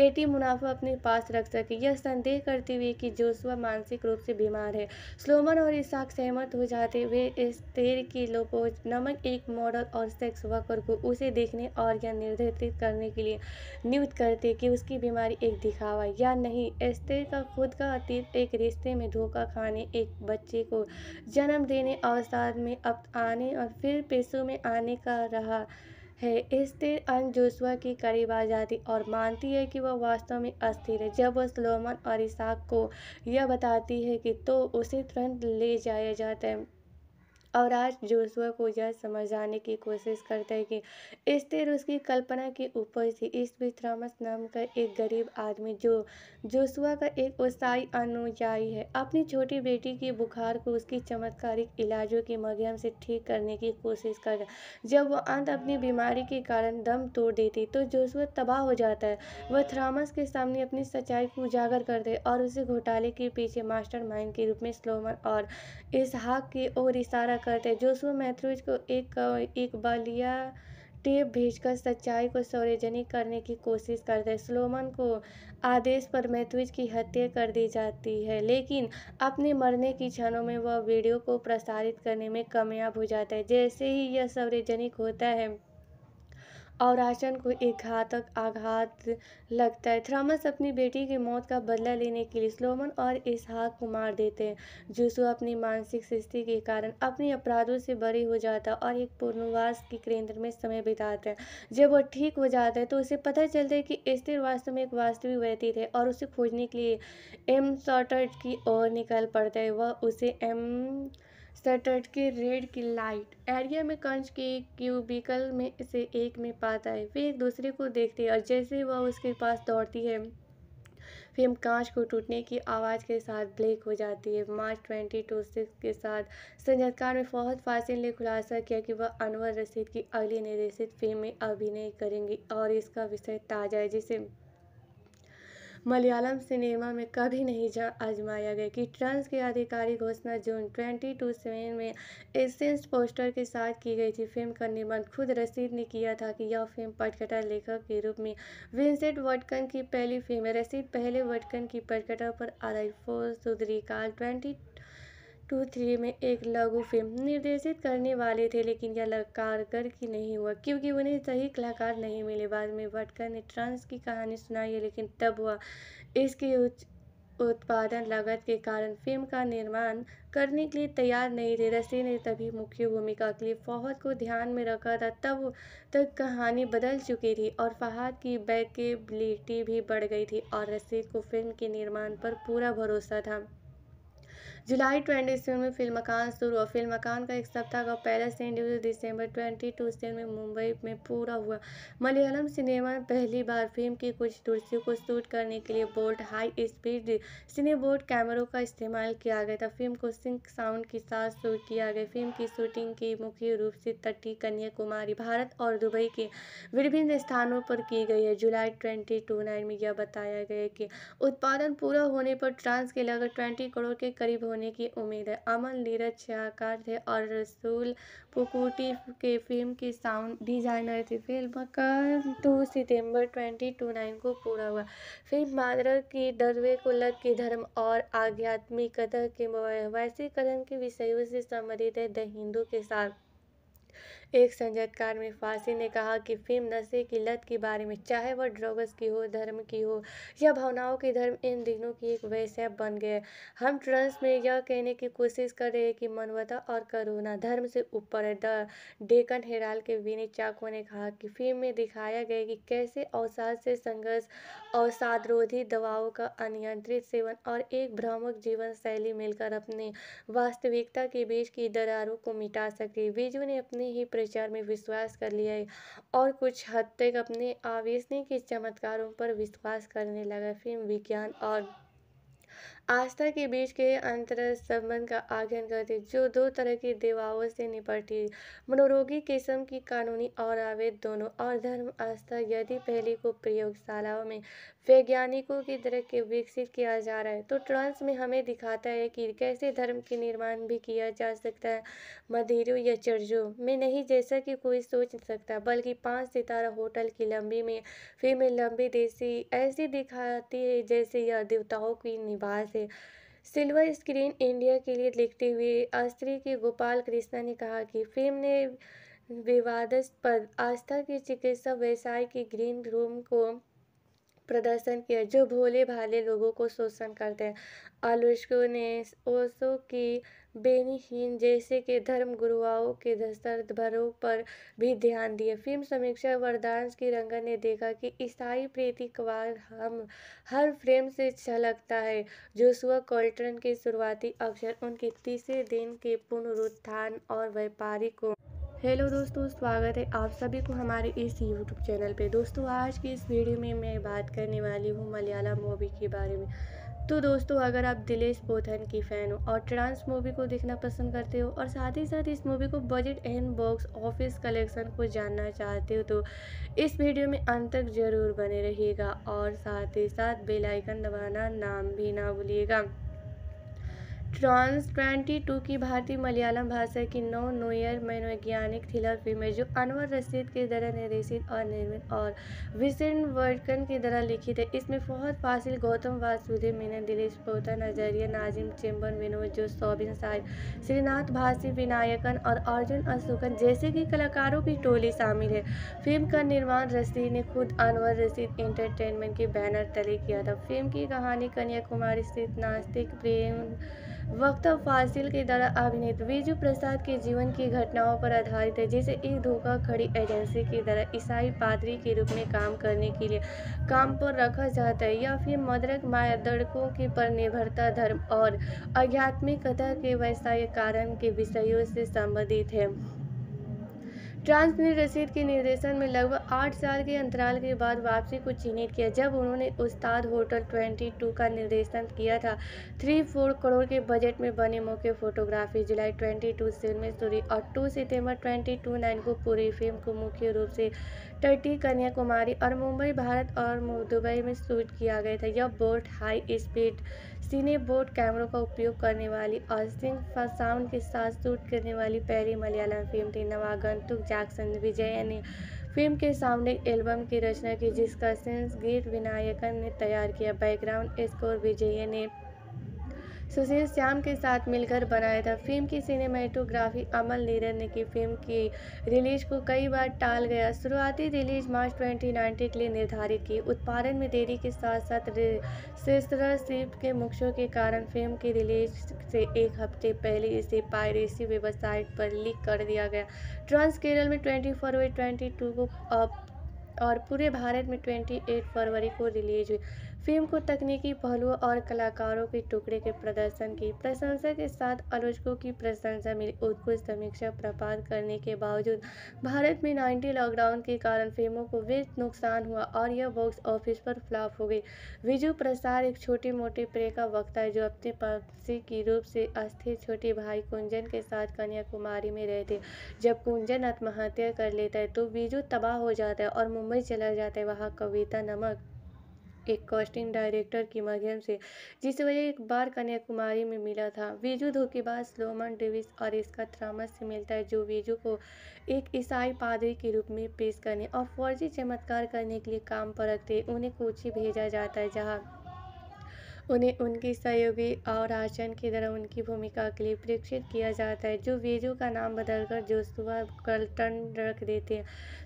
एटी मुनाफा अपने पास रख सके यह संदेह करते हुए कि जोशुआ मानसिक रूप से बीमार है स्लोमन और ईसाक सहमत हो जाते हुए इस तेल की लोपोज नमक एक मॉडल और सेक्स वर्कर को उसे देखने और यह निर्धारित करने के लिए नियुक्त करते कि उसकी बीमारी एक दिखावा या नहीं एस्तेर का खुद का अतीत एक रिश्ते में धोखा खाने एक बच्चे बच्चे को जन्म देने अवसाद में अब आने और फिर पेशों में आने का रहा है स्थिर अंग जोशुआ के करीब आ जाती और मानती है कि वह वास्तव में अस्थिर है जब वह सलोमन और इसाक को यह बताती है कि तो उसे तुरंत ले जाया जाता है और आज जोशुआ को यह समझाने की कोशिश करता है कि स्थिर उसकी कल्पना के ऊपर थी इस बीच थॉमस नाम का एक गरीब आदमी जो जोशुआ का एक उत्साही अनुयायी है अपनी छोटी बेटी की बुखार को उसकी चमत्कारिक इलाजों के माध्यम से ठीक करने की कोशिश कर जब वह अंत अपनी बीमारी के कारण दम तोड़ देती तो जोशुआ तबाह हो जाता है वह थ्रामस के सामने अपनी सच्चाई को उजागर करते और उसे घोटाले के पीछे मास्टर माइंड के रूप में स्लोमन और इसहाक की ओर इशारा करते जोसुआ मैथ्यूज को एक एक बलिया टेप भेजकर सच्चाई को सार्वजनिक करने की कोशिश करते हैं स्लोमन को आदेश पर मैथ्यूज की हत्या कर दी जाती है लेकिन अपने मरने की क्षणों में वह वीडियो को प्रसारित करने में कामयाब हो जाता है जैसे ही यह सार्वजनिक होता है और आचन को एक घातक आघात लगता है थ्रामस अपनी बेटी की मौत का बदला लेने के लिए स्लोमन और इसहाक को मार देते हैं जूसु अपनी मानसिक स्थिति के कारण अपने अपराधों से बरी हो जाता है और एक पुनर्वास के केंद्र में समय बिताते हैं जब वह ठीक हो जाता है तो उसे पता चलता है कि स्थिर वास्तव में एक वास्तविक व्यतीत है और उसे खोजने के लिए एम सॉटर्ट की ओर निकल पड़ता है वह उसे एम सटर्ट के रेड की लाइट एरिया में कंच के क्यूबिकल में से एक में पाता है वे एक दूसरे को देखते हैं और जैसे वह उसके पास दौड़ती है फिल्म कांच को टूटने की आवाज़ के साथ ब्लैक हो जाती है मार्च ट्वेंटी टू सिक्स के साथ संजयकार ने फौहद फासिल ने खुलासा किया कि वह अनवर रशीद की अगली निर्देशित फिल्म में अभिनय करेंगी और इसका विषय ताज़ा है जिसे मलयालम सिनेमा में कभी नहीं आजमाया गया कि ट्रंस की आधिकारिक घोषणा जून ट्वेंटी टू सेवन में एसेंस पोस्टर के साथ की गई थी फिल्म का निर्माण खुद रसीद ने किया था कि यह फिल्म पटकथा लेखक के रूप में विंसेंट वटकन की पहली फिल्म है रसीद पहले वटकन की पटकथा पर आधारित फोर सुधरी काल ट्वेंटी टू थ्री में एक लघु फिल्म निर्देशित करने वाले थे लेकिन यह कारगर की नहीं हुआ क्योंकि उन्हें सही कलाकार नहीं मिले बाद में भटकर ने ट्रांस की कहानी सुनाई है लेकिन तब हुआ इसकी उच्च उत्पादन लागत के कारण फिल्म का निर्माण करने के लिए तैयार नहीं थे रसी ने तभी मुख्य भूमिका के लिए फौहद को ध्यान में रखा था तब तक कहानी बदल चुकी थी और फहद की बैकेबिलिटी भी बढ़ गई थी और रसी को फिल्म के निर्माण पर पूरा भरोसा था जुलाई ट्वेंटी सेवन में फिल्म मकान शुरू हुआ फिल्म मकान का एक सप्ताह का पहला शेड्यूल दिसंबर ट्वेंटी टू से में मुंबई में पूरा हुआ मलयालम सिनेमा में पहली बार फिल्म की कुछ दूरसियों को शूट करने के लिए बोल्ट हाई स्पीड सिने कैमरों का इस्तेमाल किया गया था फिल्म को सिंक साउंड के साथ शूट किया गया फिल्म की शूटिंग की मुख्य रूप से तटी कन्याकुमारी भारत और दुबई के विभिन्न स्थानों पर की गई है जुलाई ट्वेंटी टू नाइन में यह बताया गया कि उत्पादन पूरा होने पर ट्रांस के लगभग ट्वेंटी करोड़ के करीब होने होने की उम्मीद है अमन नीरज शाहकार थे और रसूल पुकुटी के फिल्म की साउंड डिजाइनर थी फिल्म का टू सितंबर ट्वेंटी टू नाइन को पूरा हुआ फिल्म मादरा की डरवे कुलक की धर्म और आध्यात्मिक कथा के वैसे कदम के विषयों से संबंधित है द हिंदू के साथ एक संजीदगार में फांसी ने कहा कि फिल्म नशे की लत के बारे में चाहे वह ड्रग्स की हो धर्म की हो या भावनाओं की धर्म इन दिनों की एक वैसे बन गए हम ट्रंस में यह कहने की कोशिश कर रहे हैं कि मनवता और करुणा धर्म से ऊपर है द डेकन हेराल के विनी चाको ने कहा कि फिल्म में दिखाया गया कि कैसे अवसाद से संघर्ष अवसादरोधी दवाओं का अनियंत्रित सेवन और एक भ्रामक जीवन शैली मिलकर अपने वास्तविकता के बीच की दरारों को मिटा सके विजू ने अपने ही विचार में विश्वास कर लिया और कुछ हद तक अपने आवेशने के चमत्कारों पर विश्वास करने लगा फिल्म विज्ञान और आस्था के बीच के अंतर संबंध का आघन करती जो दो तरह की देवाओं से निपटती मनोरोगी किस्म की कानूनी और आवेद दोनों और धर्म आस्था यदि पहली को प्रयोगशालाओं में वैज्ञानिकों की तरह के विकसित किया जा रहा है तो ट्रांस में हमें दिखाता है कि कैसे धर्म के निर्माण भी किया जा सकता है मदिरों या चर्चों में नहीं जैसा कि कोई सोच सकता बल्कि पाँच सितारा होटल की लंबी में में लंबी देसी ऐसी दिखाती है जैसे यह देवताओं की निवास से सिल्वर स्क्रीन इंडिया के लिए लिखते हुए आस्त्री के गोपाल कृष्णा ने कहा कि फिल्म ने विवादास्पद आस्था के चिकित्सा व्यवसाय के ग्रीन रूम को प्रदर्शन किया जो भोले भाले लोगों को शोषण करते हैं आलोचकों ने ओसो की बेनीहीन जैसे के धर्म गुरुओं के भरों पर भी ध्यान दिए फिल्म समीक्षा वरदान की रंगन ने देखा कि ईसाई प्रीतिकवार हम हर फ्रेम से छलकता है जोसुआ कॉल्टन के शुरुआती अक्षर उनके तीसरे दिन के पुनरुत्थान और व्यापारी को हेलो दोस्तों स्वागत है आप सभी को हमारे इस यूट्यूब चैनल पे दोस्तों आज की इस वीडियो में मैं बात करने वाली हूँ मलयालम मूवी के बारे में तो दोस्तों अगर आप दिलेश बोथन की फ़ैन हो और ट्रांस मूवी को देखना पसंद करते हो और साथ ही साथ इस मूवी को budget and box office collection को जानना चाहते हो तो इस वीडियो में अंत तक ज़रूर बने रहिएगा और साथ ही साथ बेलाइकन दबाना नाम भी ना भूलिएगा ट्रांस ट्वेंटी टू की भारतीय मलयालम भाषा की नौ नोयर मनोवैज्ञानिक थ्रिलर फिल्म है जो अनवर रशीद के तरह निर्देशित और निर्मित और विसन वर्कन की तरह लिखित है इसमें फहद फासिल गौतम वासुदेव मीना दिलेश पोता नजरिया नाजिम चेम्बर विनोद जो सोबिन साय श्रीनाथ भासी विनायकन और अर्जुन अशोकन जैसे कि कलाकारों की टोली शामिल है फिल्म का निर्माण रशीद ने खुद अनवर रशीद एंटरटेनमेंट के बैनर तले किया था फिल्म की कहानी कन्याकुमारी स्थित नास्तिक प्रेम वक्त फासिल के द्वारा अभिनीत बीजू प्रसाद के जीवन की घटनाओं पर आधारित है जिसे एक धोखा खड़ी एजेंसी की तरह ईसाई पादरी के रूप में काम करने के लिए काम पर रखा जाता है या फिर मदरक मायादड़कों की पर निर्भरता धर्म और आध्यात्मिकता के व्यवसाय कारण के विषयों से संबंधित है ट्रांस ने रशीद के निर्देशन में लगभग आठ साल के अंतराल के बाद वापसी को चिन्हित किया जब उन्होंने उस्ताद होटल ट्वेंटी टू का निर्देशन किया था थ्री फोर करोड़ के बजट में बने मुख्य फोटोग्राफी जुलाई ट्वेंटी टू से में सूरी और टू सितम्बर ट्वेंटी टू नाइन को पूरी फिल्म को मुख्य रूप से टर्टी कन्याकुमारी और मुंबई भारत और दुबई में शूट किया गया था यह बोट हाई स्पीड सीने बोट कैमरों का उपयोग करने वाली और सिंह साउंड के साथ शूट करने वाली पहली मलयालम फिल्म थी नवागंतुक जैक्सन विजय ने फिल्म के सामने एल्बम की रचना की जिसका सेंस गीत विनायकन ने तैयार किया बैकग्राउंड स्कोर विजय ने सुशील श्याम के साथ मिलकर बनाया था फिल्म की सिनेमेटोग्राफी अमल नीरन ने की फिल्म की रिलीज को कई बार टाल गया शुरुआती रिलीज मार्च 2019 के लिए निर्धारित की उत्पादन में देरी के साथ साथ सिस्टरशिप के मुख्यों के कारण फिल्म की रिलीज से एक हफ्ते पहले इसे पायरेसी वेबसाइट पर लीक कर दिया गया ट्रांस केरल में ट्वेंटी फरवरी ट्वेंटी को और पूरे भारत में 28 फरवरी को रिलीज हुई फिल्म को तकनीकी पहलुओं और कलाकारों के टुकड़े के प्रदर्शन की प्रशंसा के साथ आलोचकों की प्रशंसा मिली उत्कृष्ट समीक्षा प्रपात करने के बावजूद भारत में नाइन्टी लॉकडाउन के कारण फिल्मों को वे नुकसान हुआ और यह बॉक्स ऑफिस पर फ्लॉप हो गई विजु प्रसाद एक छोटी मोटी प्रे का वक्ता है जो अपने पक्षी की रूप से अस्थिर छोटे भाई कुंजन के साथ कन्याकुमारी में रहते जब कुंजन आत्महत्या कर लेता है तो विजु तबाह हो जाता है और मुंबई चला जाता है वहाँ कविता नमक एक कास्टिंग डायरेक्टर के माध्यम से जिस वजह एक बार कन्याकुमारी में मिला था वीजू धोखेबाज लोमन डेविस और इसका थ्रामस से मिलता है जो वीजू को एक ईसाई पादरी के रूप में पेश करने और फौजी चमत्कार करने के लिए काम पर रखते उन्हें कोची भेजा जाता है जहाँ उन्हें उनकी सहयोगी और आचरण की तरह उनकी भूमिका के लिए प्रेक्षित किया जाता है जो वीरू का नाम बदलकर जोसुआ कल्टन रख देते हैं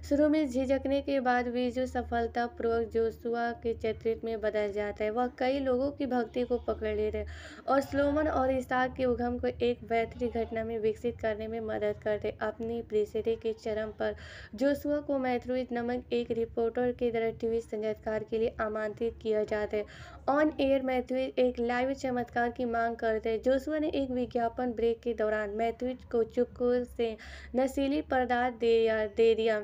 शुरू में झिझकने के बाद वीजू सफलतापूर्वक जोसुआ के चरित्र में बदल जाता है वह कई लोगों की भक्ति को पकड़ लेते हैं और स्लोमन और इसाक के उगम को एक बेहतरीन घटना में विकसित करने में मदद करते अपनी प्रेसरे के चरम पर जोसुआ को मैथ्रोइज नमक एक रिपोर्टर की तरह टीवी संगीतकार के लिए आमंत्रित किया जाता है ऑन एयर मैथ्यूज एक लाइव चमत्कार की मांग करते जोसुआ ने एक विज्ञापन ब्रेक के दौरान मैथ्यूज को चुपकर से नशीली पदार्थ दे दिया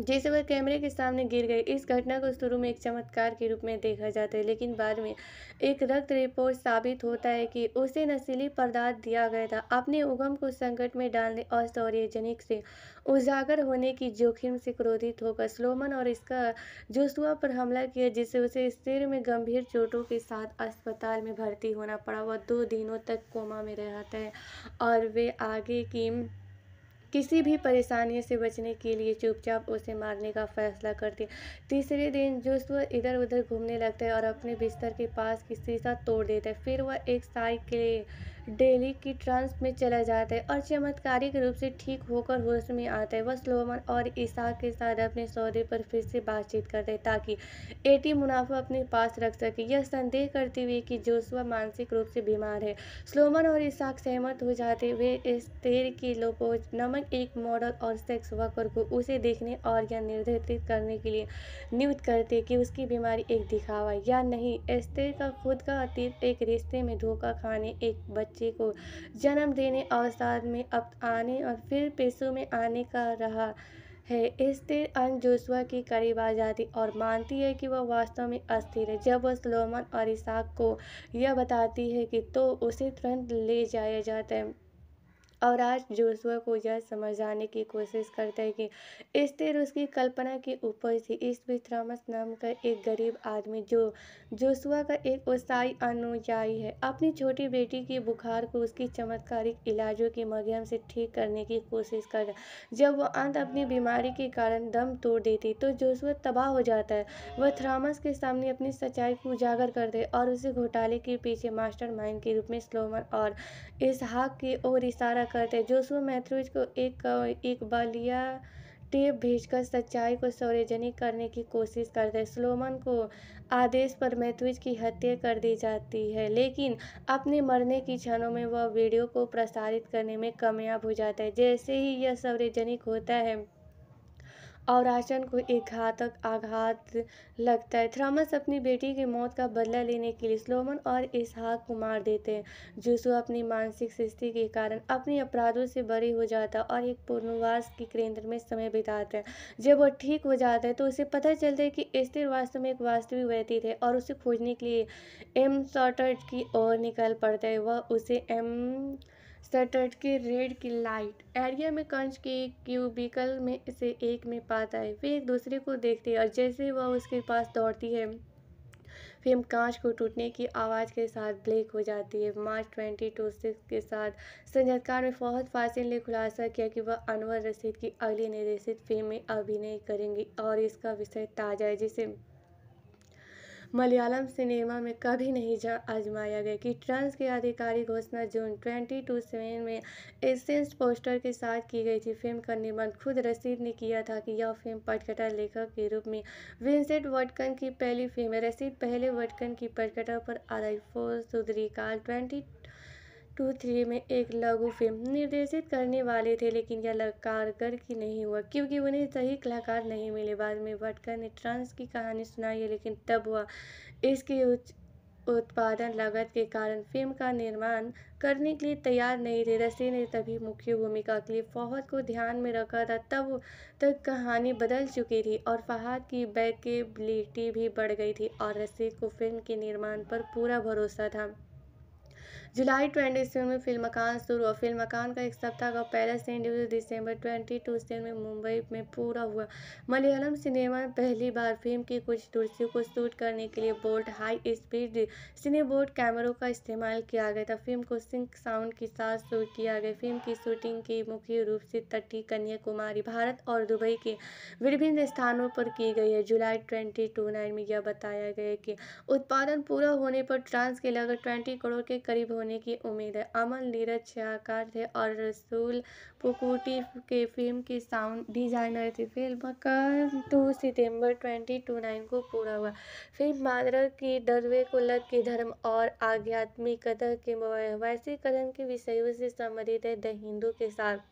जैसे वह कैमरे के सामने गिर गई इस घटना को शुरू में एक चमत्कार के रूप में देखा जाता है लेकिन बाद में एक रक्त रिपोर्ट साबित होता है कि उसे नशीली पदार्थ दिया गया था अपने उगम को संकट में डालने और सौर्यजनिक से उजागर होने की जोखिम से क्रोधित होकर स्लोमन और इसका जोसुआ पर हमला किया जिससे उसे सिर में गंभीर चोटों के साथ अस्पताल में भर्ती होना पड़ा वह दो दिनों तक कोमा में रहता है और वे आगे की किसी भी परेशानी से बचने के लिए चुपचाप उसे मारने का फैसला करती है तीसरे दिन वह इधर उधर घूमने लगता है और अपने बिस्तर के पास की शीशा तोड़ देता है फिर वह एक साइकिल डेली की ट्रांस में चला जाता है और चमत्कारिक रूप से ठीक होकर होश में आता है वह स्लोमन और ईसा के साथ अपने सौदे पर फिर से बातचीत करते हैं ताकि एटी मुनाफा अपने पास रख सके यह संदेह करते हुए कि जोशुआ मानसिक रूप से बीमार है स्लोमन और ईसाक सहमत हो जाते वे इस तेर की लोपोज नमक एक मॉडल और सेक्स वर्कर को उसे देखने और या निर्धारित करने के लिए नियुक्त करते कि उसकी बीमारी एक दिखावा या नहीं एस्तेर का खुद का अतीत एक रिश्ते में धोखा खाने एक बच्चे बच्चे को जन्म देने अवसाद में अब आने और फिर पेशों में आने का रहा है स्थिर अन जोशुआ के करीब आ जाती और मानती है कि वह वास्तव में अस्थिर है जब वह सलोमन और इसाक को यह बताती है कि तो उसे तुरंत ले जाया जाता है और आज जोशुआ को यह समझाने की कोशिश करता है कि स्थिर उसकी कल्पना के ऊपर थी इस बीच रामस नाम का एक गरीब आदमी जो जोशुआ का एक ओसाई अनुयायी है अपनी छोटी बेटी की बुखार को उसकी चमत्कारिक इलाजों के माध्यम से ठीक करने की कोशिश कर रहा जब वो अंत अपनी बीमारी के कारण दम तोड़ देती तो जोशुआ तबाह हो जाता है वह थ्रामस के सामने अपनी सच्चाई को उजागर कर दे और उसे घोटाले के पीछे मास्टर के रूप में स्लोमन और इसहाक की ओर इशारा करते हैं जोसुआ मैथ्यूज को एक इकबालिया टेप भेजकर सच्चाई को सार्वजनिक करने की कोशिश करते हैं स्लोमन को आदेश पर मैथ्यूज की हत्या कर दी जाती है लेकिन अपने मरने की क्षणों में वह वीडियो को प्रसारित करने में कामयाब हो जाता है जैसे ही यह सार्वजनिक होता है और आचरण को एक घातक आघात लगता है थ्रामस अपनी बेटी की मौत का बदला लेने के लिए स्लोमन और इसहाक को मार देते हैं जूसु अपनी मानसिक स्थिति के कारण अपने अपराधों से बरी हो जाता है और एक पुनर्वास के केंद्र में समय बिताता है जब वह ठीक हो जाता है तो उसे पता चलता है कि स्थिर वास्तव में एक वास्तविक व्यक्ति थे और उसे खोजने के लिए एम सॉटर्ट की ओर निकल पड़ता है वह उसे एम सटर्ट के रेड की लाइट एरिया में कंच के क्यूबिकल में से एक में पाता है वे एक दूसरे को देखते हैं और जैसे वह उसके पास दौड़ती है फिल्म कांच को टूटने की आवाज़ के साथ ब्लैक हो जाती है मार्च ट्वेंटी टू सिक्स के साथ संगीतकार में फौहद फासिल ने खुलासा किया कि वह अनवर रशीद की अगली निर्देशित फिल्म में अभिनय करेंगी और इसका विषय ताज़ा है जिसे मलयालम सिनेमा में कभी नहीं आजमाया गया कि ट्रंस की आधिकारिक घोषणा जून ट्वेंटी टू सेवन में एसेंस पोस्टर के साथ की गई थी फिल्म का निर्माण खुद रसीद ने किया था कि यह फिल्म पटकथा लेखक के रूप में विंसेंट वटकन की पहली फिल्म है रसीद पहले वटकन की पटकथा पर आधारित फोर सुधरी काल ट्वेंटी टू थ्री में एक लघु फिल्म निर्देशित करने वाले थे लेकिन यह कारगर की नहीं हुआ क्योंकि उन्हें सही कलाकार नहीं मिले बाद में भटकर ने ट्रांस की कहानी सुनाई है लेकिन तब हुआ इसकी उच्च उत्पादन लागत के कारण फिल्म का निर्माण करने के लिए तैयार नहीं थे रसी ने तभी मुख्य भूमिका के लिए फौहद को ध्यान में रखा था तब तक कहानी बदल चुकी थी और फहाद की बैकेबिलिटी भी बढ़ गई थी और रसीद को फिल्म के निर्माण पर पूरा भरोसा था जुलाई ट्वेंटी सेवन में फिल्म मकान शुरू हुआ फिल्म मकान का एक सप्ताह का पहला सेंड्यूज दिसंबर ट्वेंटी टू सेवन में मुंबई में पूरा हुआ मलयालम सिनेमा में पहली बार फिल्म की कुछ दृश्यों को शूट करने के लिए बोल्ट हाई स्पीड सिने बोर्ड कैमरों का इस्तेमाल किया गया था फिल्म को सिंक साउंड के साथ शूट किया गया फिल्म की शूटिंग की मुख्य रूप से तटी कन्याकुमारी भारत और दुबई के विभिन्न स्थानों पर की गई है जुलाई ट्वेंटी टू नाइन में यह बताया गया कि उत्पादन पूरा होने पर ट्रांस के लगभग ट्वेंटी करोड़ के करीब होने की उम्मीद है अमन नीरज शाहकार थे और रसूल पुकुटी के फिल्म की साउंड डिजाइनर थी फिल्म का टू सितंबर ट्वेंटी टू नाइन को पूरा हुआ फिल्म मादरा की डरवे लग की धर्म और आध्यात्मिक कथा के वैसे कदम के विषयों से संबंधित है द हिंदू के साथ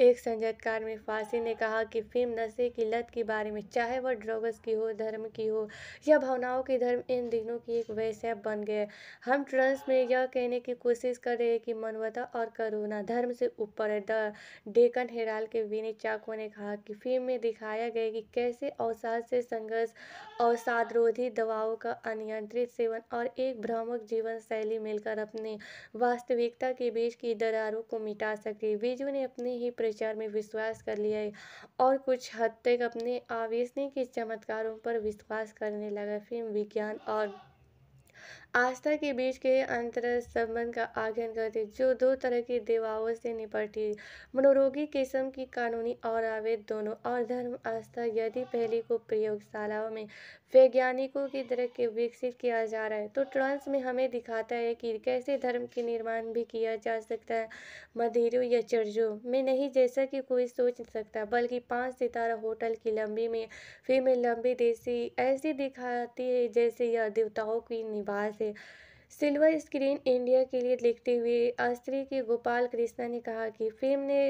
एक संजतकार में फांसी ने कहा कि फिल्म नशे की लत के बारे में चाहे वह ड्रग्स की हो धर्म की हो या भावनाओं की धर्म इन दिनों की एक वैसे बन गए हम ट्रंस में यह कहने की कोशिश कर रहे हैं कि मनवता और करुणा धर्म से ऊपर है द डेकन हेराल के विनी चाको ने कहा कि फिल्म में दिखाया गया कि कैसे अवसाद से संघर्ष अवसादरोधी दवाओं का अनियंत्रित सेवन और एक भ्रामक जीवन शैली मिलकर अपने वास्तविकता के बीच की दरारों को मिटा सके विजू ने अपने ही प्रे विचार में विश्वास कर लिया और कुछ हद तक अपने आवेशनी के चमत्कारों पर विश्वास करने लगा फिल्म विज्ञान और आस्था के बीच के अंतर संबंध का आज्ञान करती जो दो तरह की देवाओं से निपटती मनोरोगी किस्म की कानूनी और आवेद दोनों और धर्म आस्था यदि पहली को प्रयोगशालाओं में वैज्ञानिकों की तरह के विकसित किया जा रहा है तो ट्रांस में हमें दिखाता है कि कैसे धर्म के निर्माण भी किया जा सकता है मदिरों या चर्चों में नहीं जैसा कि कोई सोच सकता बल्कि पाँच सितारा होटल की लंबी में में लंबी देसी ऐसी दिखाती है जैसे यह देवताओं की निवास से सिल्वर स्क्रीन इंडिया के लिए लिखते हुए अस्त्री के गोपाल कृष्णा ने कहा कि फिल्म ने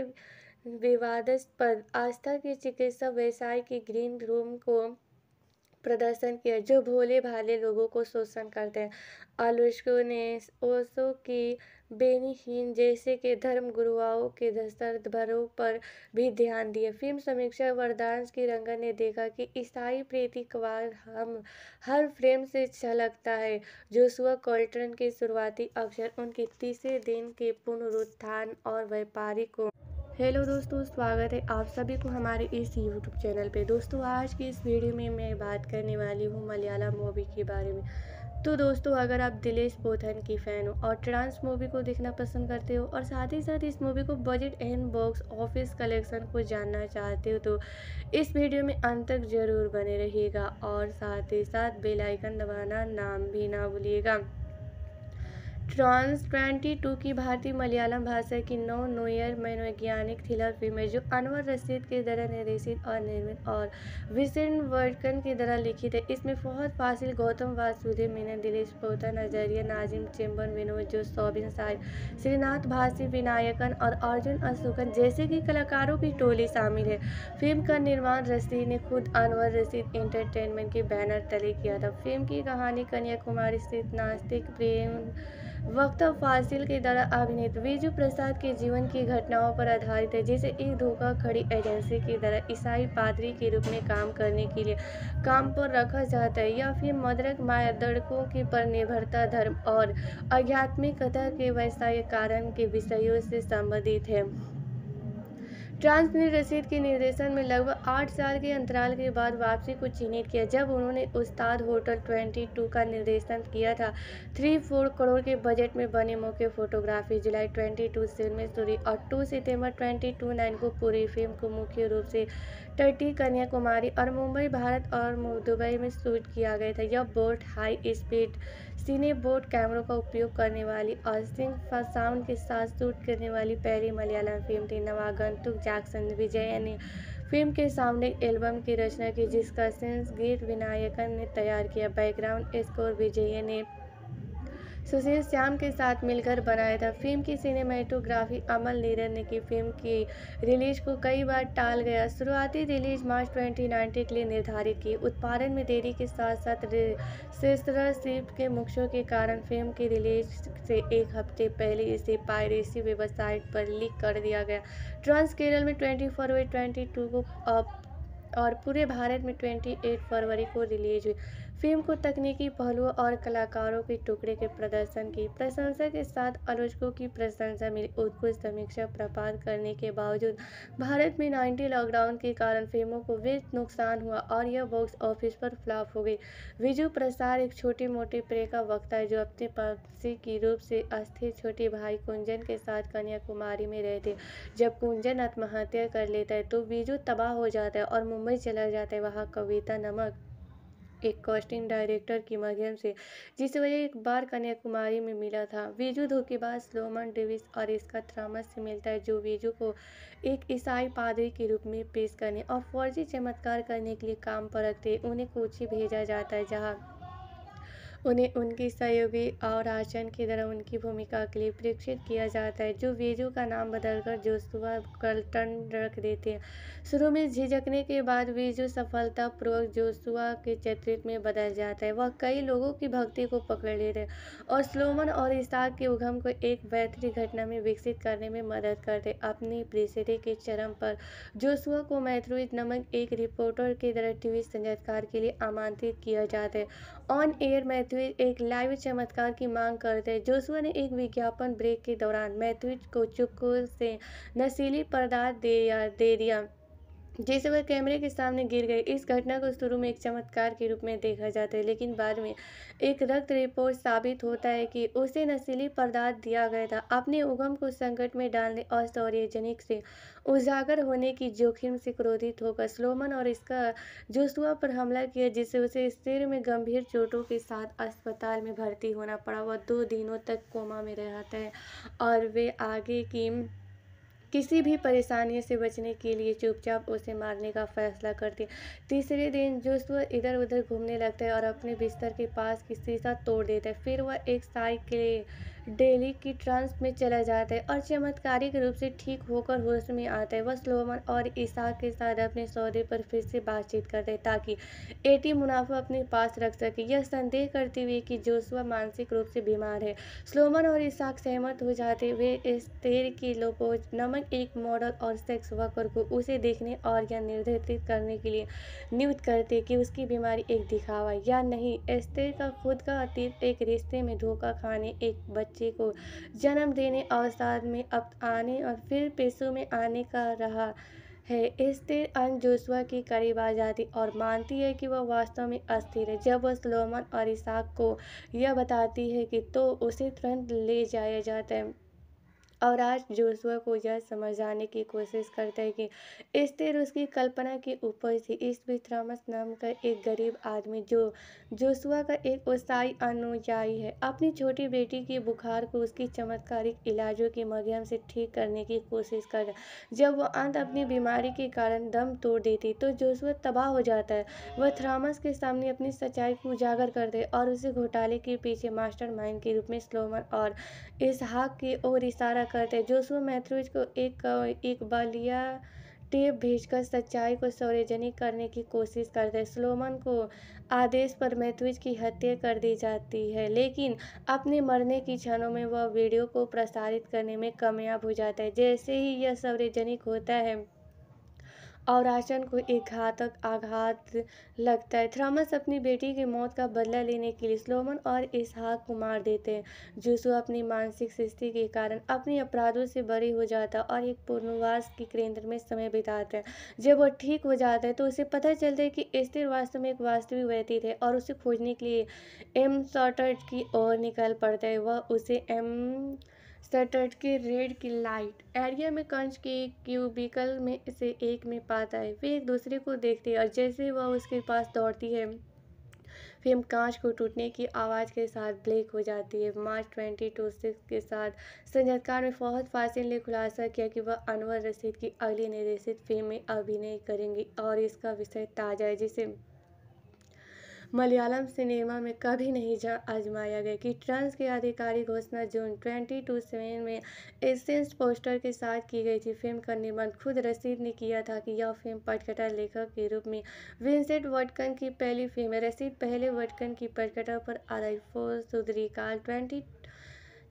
विवादस्पद आस्था के चिकित्सा व्यवसाय के ग्रीन रूम को प्रदर्शन किया जो भोले भाले लोगों को शोषण करते हैं आलोचकों ने ओसो की बेनीहीन जैसे के धर्म गुरुओं के भरों पर भी ध्यान दिया फिल्म समीक्षा वरदांश की रंगन ने देखा कि ईसाई कवार हम हर फ्रेम से छलकता है जोसुआ कॉल्टन के शुरुआती अक्षर उनके तीसरे दिन के पुनरुत्थान और व्यापारी को हेलो दोस्तों स्वागत है आप सभी को हमारे इस यूट्यूब चैनल पे दोस्तों आज की इस वीडियो में मैं बात करने वाली हूँ मलयालम मूवी के बारे में तो दोस्तों अगर आप दिलेश बोथन की फ़ैन हो और ट्रांस मूवी को देखना पसंद करते हो और साथ ही साथ इस मूवी को budget and box office collection को जानना चाहते हो तो इस वीडियो में अंत तक ज़रूर बने रहिएगा और साथ ही साथ बेलाइकन दबाना नाम भी ना भूलिएगा ट्रांस ट्वेंटी टू की भारतीय मलयालम भाषा की नौ नोयर मनोवैज्ञानिक थ्रिलर फिल्म है जो अनवर रशीद की तरह निर्देशित और निर्मित और विसन वर्कन की तरह लिखित है इसमें फौहद फासिल गौतम वासुदेव मीना दिलेश पोता नजरिया नाजिम चेम्बन विनोद जो सोबिन साहिब श्रीनाथ भासी विनायकन और अर्जुन अशोकन जैसे कि कलाकारों की टोली शामिल है फिल्म का निर्माण रशीद ने खुद अनवर रशीद एंटरटेनमेंट के बैनर तले किया था फिल्म की कहानी कन्याकुमारी स्थित नास्तिक प्रेम वक्त फासिल के द्वारा अभिनीत बीजू प्रसाद के जीवन की घटनाओं पर आधारित है जिसे एक धोखा खड़ी एजेंसी की तरह ईसाई पादरी के रूप में काम करने के लिए काम पर रखा जाता है या फिर मदरक दड़कों की पर निर्भरता धर्म और आध्यात्मिकता के व्यवसाय कारण के विषयों से संबंधित है ट्रांस ने रशीद के निर्देशन में लगभग आठ साल के अंतराल के बाद वापसी को चिन्हित किया जब उन्होंने उस्ताद होटल 22 का निर्देशन किया था थ्री फोर करोड़ के बजट में बने मौके फोटोग्राफी जुलाई 22 टू में सूरी और 2 सितंबर 22 नाइन को पूरी फिल्म को मुख्य रूप से टर्टी कन्याकुमारी और मुंबई भारत और दुबई में शूट किया गया था यह बोट हाई स्पीड बोर्ड कैमरों का उपयोग करने वाली और सिंह साउंड के साथ शूट करने वाली पहली मलयालम फिल्म थी नवागंतुक जैक्सन विजय ने फिल्म के सामने एल्बम की रचना की जिसका सेंस गीत विनायकन ने तैयार किया बैकग्राउंड स्कोर विजय ने सुशील श्याम के साथ मिलकर बनाया था फिल्म की सिनेमाटोग्राफी अमल नीरन ने की फिल्म की रिलीज को कई बार टाल गया शुरुआती रिलीज मार्च 2019 के लिए निर्धारित की उत्पादन में देरी के साथ साथ सेसरशिप के मुख्यों के कारण फिल्म की रिलीज से एक हफ्ते पहले इसे पायरेसी वेबसाइट पर लीक कर दिया गया ट्रांस केरल में ट्वेंटी फरवरी ट्वेंटी को और पूरे भारत में एट फरवरी को रिलीज हुई फिल्म को तकनीकी पहलुओं और कलाकारों के टुकड़े के प्रदर्शन की प्रशंसा के साथ आलोचकों की प्रशंसा मिली उत्कृष्ट समीक्षा प्रपात करने के बावजूद भारत में नाइन्टी लॉकडाउन के कारण फिल्मों को वे नुकसान हुआ और यह बॉक्स ऑफिस पर फ्लॉप हो गई विजु प्रसाद एक छोटी मोटी प्रे का वक्ता है जो अपने पक्षी की रूप से अस्थिर छोटे भाई कुंजन के साथ कन्याकुमारी में रहते जब कुंजन आत्महत्या कर लेता है तो विजु तबाह हो जाता है और मुंबई चला जाता है वहाँ कविता नमक एक कास्टिंग डायरेक्टर के माध्यम से जिस वजह एक बार कन्याकुमारी में मिला था वीजू धोखेबाज स्लोमन डेविस और इसका थ्रामस से मिलता है जो वीजू को एक ईसाई पादरी के रूप में पेश करने और फौजी चमत्कार करने के लिए काम पर रखते उन्हें कोची भेजा जाता है जहाँ उन्हें उनकी सहयोगी और आचरण की तरह उनकी भूमिका के लिए प्रेक्षित किया जाता है जो वीरू का नाम बदलकर जोसुआ कल्टन रख देते हैं शुरू में झिझकने के बाद वीरू सफलतापूर्वक जोसुआ के चरित्र में बदल जाता है वह कई लोगों की भक्ति को पकड़ लेते हैं और स्लोमन और इसाक के उगम को एक बेहतरीन घटना में विकसित करने में मदद करते अपनी प्रेसिडी के चरम पर जोसुआ को मैथ्रोइ नमक एक रिपोर्टर की तरह टीवी संगीतकार के लिए आमंत्रित किया जाता है ऑन एयर मैथ्यूज एक लाइव चमत्कार की मांग करते हैं जोसुआ ने एक विज्ञापन ब्रेक के दौरान मैथ्यूज को चुपकों से नशीली पदार्थ दे, दे दिया जैसे वह कैमरे के सामने गिर गई इस घटना को शुरू में एक चमत्कार के रूप में देखा जाता है लेकिन बाद में एक रक्त रिपोर्ट साबित होता है कि उसे नशीली पदार्थ दिया गया था अपने उगम को संकट में डालने और सौर्यजनिक से उजागर होने की जोखिम से क्रोधित होकर स्लोमन और इसका जोसुआ पर हमला किया जिससे उसे सिर में गंभीर चोटों के साथ अस्पताल में भर्ती होना पड़ा वह दो दिनों तक कोमा में रहता है और वे आगे की किसी भी परेशानी से बचने के लिए चुपचाप उसे मारने का फैसला करती है तीसरे दिन वह इधर उधर घूमने लगता है और अपने बिस्तर के पास की शीशा तोड़ देता है फिर वह एक साइकिल डेली की ट्रांस में चला जाता है और चमत्कारिक रूप से ठीक होकर होश में आता है वह स्लोमन और ईसा के साथ अपने सौदे पर फिर से बातचीत करते हैं ताकि एटी मुनाफा अपने पास रख सके यह संदेह करते हुए कि जोशुआ मानसिक रूप से बीमार है स्लोमन और इसाक सहमत हो जाते हुए इस तेर की लोपोज नमक एक मॉडल और सेक्स वर्कर को उसे देखने और या निर्धारित करने के लिए नियुक्त करते कि उसकी बीमारी एक दिखावा या नहीं एस्ते का खुद का अतीत एक रिश्ते में धोखा खाने एक बच्चे बच्चे को जन्म देने अवसाद में अब आने और फिर पेशों में आने का रहा है स्थिर अंग जोशुआ के करीब आ जाती और मानती है कि वह वास्तव में अस्थिर है जब वह सलोमन और इसाक को यह बताती है कि तो उसे तुरंत ले जाया जाता है और आज जोशुआ को यह समझाने की कोशिश करता है कि स्थिर उसकी कल्पना के ऊपर थी इस बीच रामस नाम का एक गरीब आदमी जो जोशुआ का एक उत्साही अनुयायी है अपनी छोटी बेटी के बुखार को उसकी चमत्कारिक इलाजों के माध्यम से ठीक करने की कोशिश कर रहा जब वो अंत अपनी बीमारी के कारण दम तोड़ देती तो जोशुआ तबाह हो जाता है वह थ्रामस के सामने अपनी सच्चाई को उजागर कर दे और उसे घोटाले के पीछे मास्टर माइंड के रूप में स्लोमन और इसहाक की ओर इशारा करते हैं जोशुआ मैथ्यूज को एक एक बलिया टेप भेजकर सच्चाई को सार्वजनिक करने की कोशिश करते हैं स्लोमन को आदेश पर मैथ्यूज की हत्या कर दी जाती है लेकिन अपने मरने की क्षणों में वह वीडियो को प्रसारित करने में कामयाब हो जाता है जैसे ही यह सार्वजनिक होता है और आचरण को एक घातक आघात लगता है थ्रामस अपनी बेटी की मौत का बदला लेने के लिए स्लोमन और इसहाक को मार देते हैं जूसु अपनी मानसिक स्थिति के कारण अपने अपराधों से बरी हो जाता है और एक पूर्णवास के केंद्र में समय बिताते हैं जब वह ठीक हो जाता है तो उसे पता चलता है कि स्थिर वास्तव में एक वास्तविक व्यतीत है और उसे खोजने के लिए एम सॉटर्ड की ओर निकल पड़ता है वह उसे एम सटर्ट के रेड की लाइट एरिया में कंच के क्यूबिकल में से एक में पाता है फिर एक दूसरे को देखते हैं और जैसे वह उसके पास दौड़ती है फिल्म कांच को टूटने की आवाज़ के साथ ब्लैक हो जाती है मार्च ट्वेंटी टू सिक्स के साथ संगीतकार ने फौहद फासिल ने खुलासा किया कि वह अनवर रशीद की अगली निर्देशित फिल्म में अभिनय करेंगी और इसका विषय ताज़ा है जिसे मलयालम सिनेमा में कभी नहीं आजमाया गया कि ट्रंस की आधिकारिक घोषणा जून ट्वेंटी टू सेवन में एसेंस पोस्टर के साथ की गई थी फिल्म का निर्माण खुद रसीद ने किया था कि यह फिल्म पटकथा लेखक के रूप में विंसेंट वटकन की पहली फिल्म है रसीद पहले वटकन की पटकथा पर आधारित फोर काल ट्वेंटी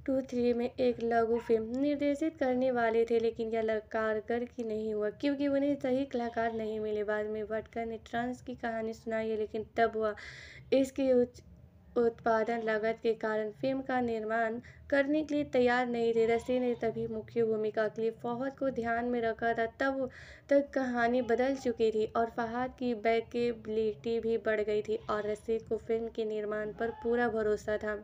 टू थ्री में एक लघु फिल्म निर्देशित करने वाले थे लेकिन यह कारगर की नहीं हुआ क्योंकि उन्हें सही कलाकार नहीं मिले बाद में भटकर ने ट्रांस की कहानी सुनाई है लेकिन तब हुआ इसकी उच्च उत्पादन लागत के कारण फिल्म का निर्माण करने के लिए तैयार नहीं थे रसी ने तभी मुख्य भूमिका के लिए फहद को ध्यान में रखा था तब तक कहानी बदल चुकी थी और फहाद की बैकेबिलिटी भी बढ़ गई थी और रसी को फिल्म के निर्माण पर पूरा भरोसा था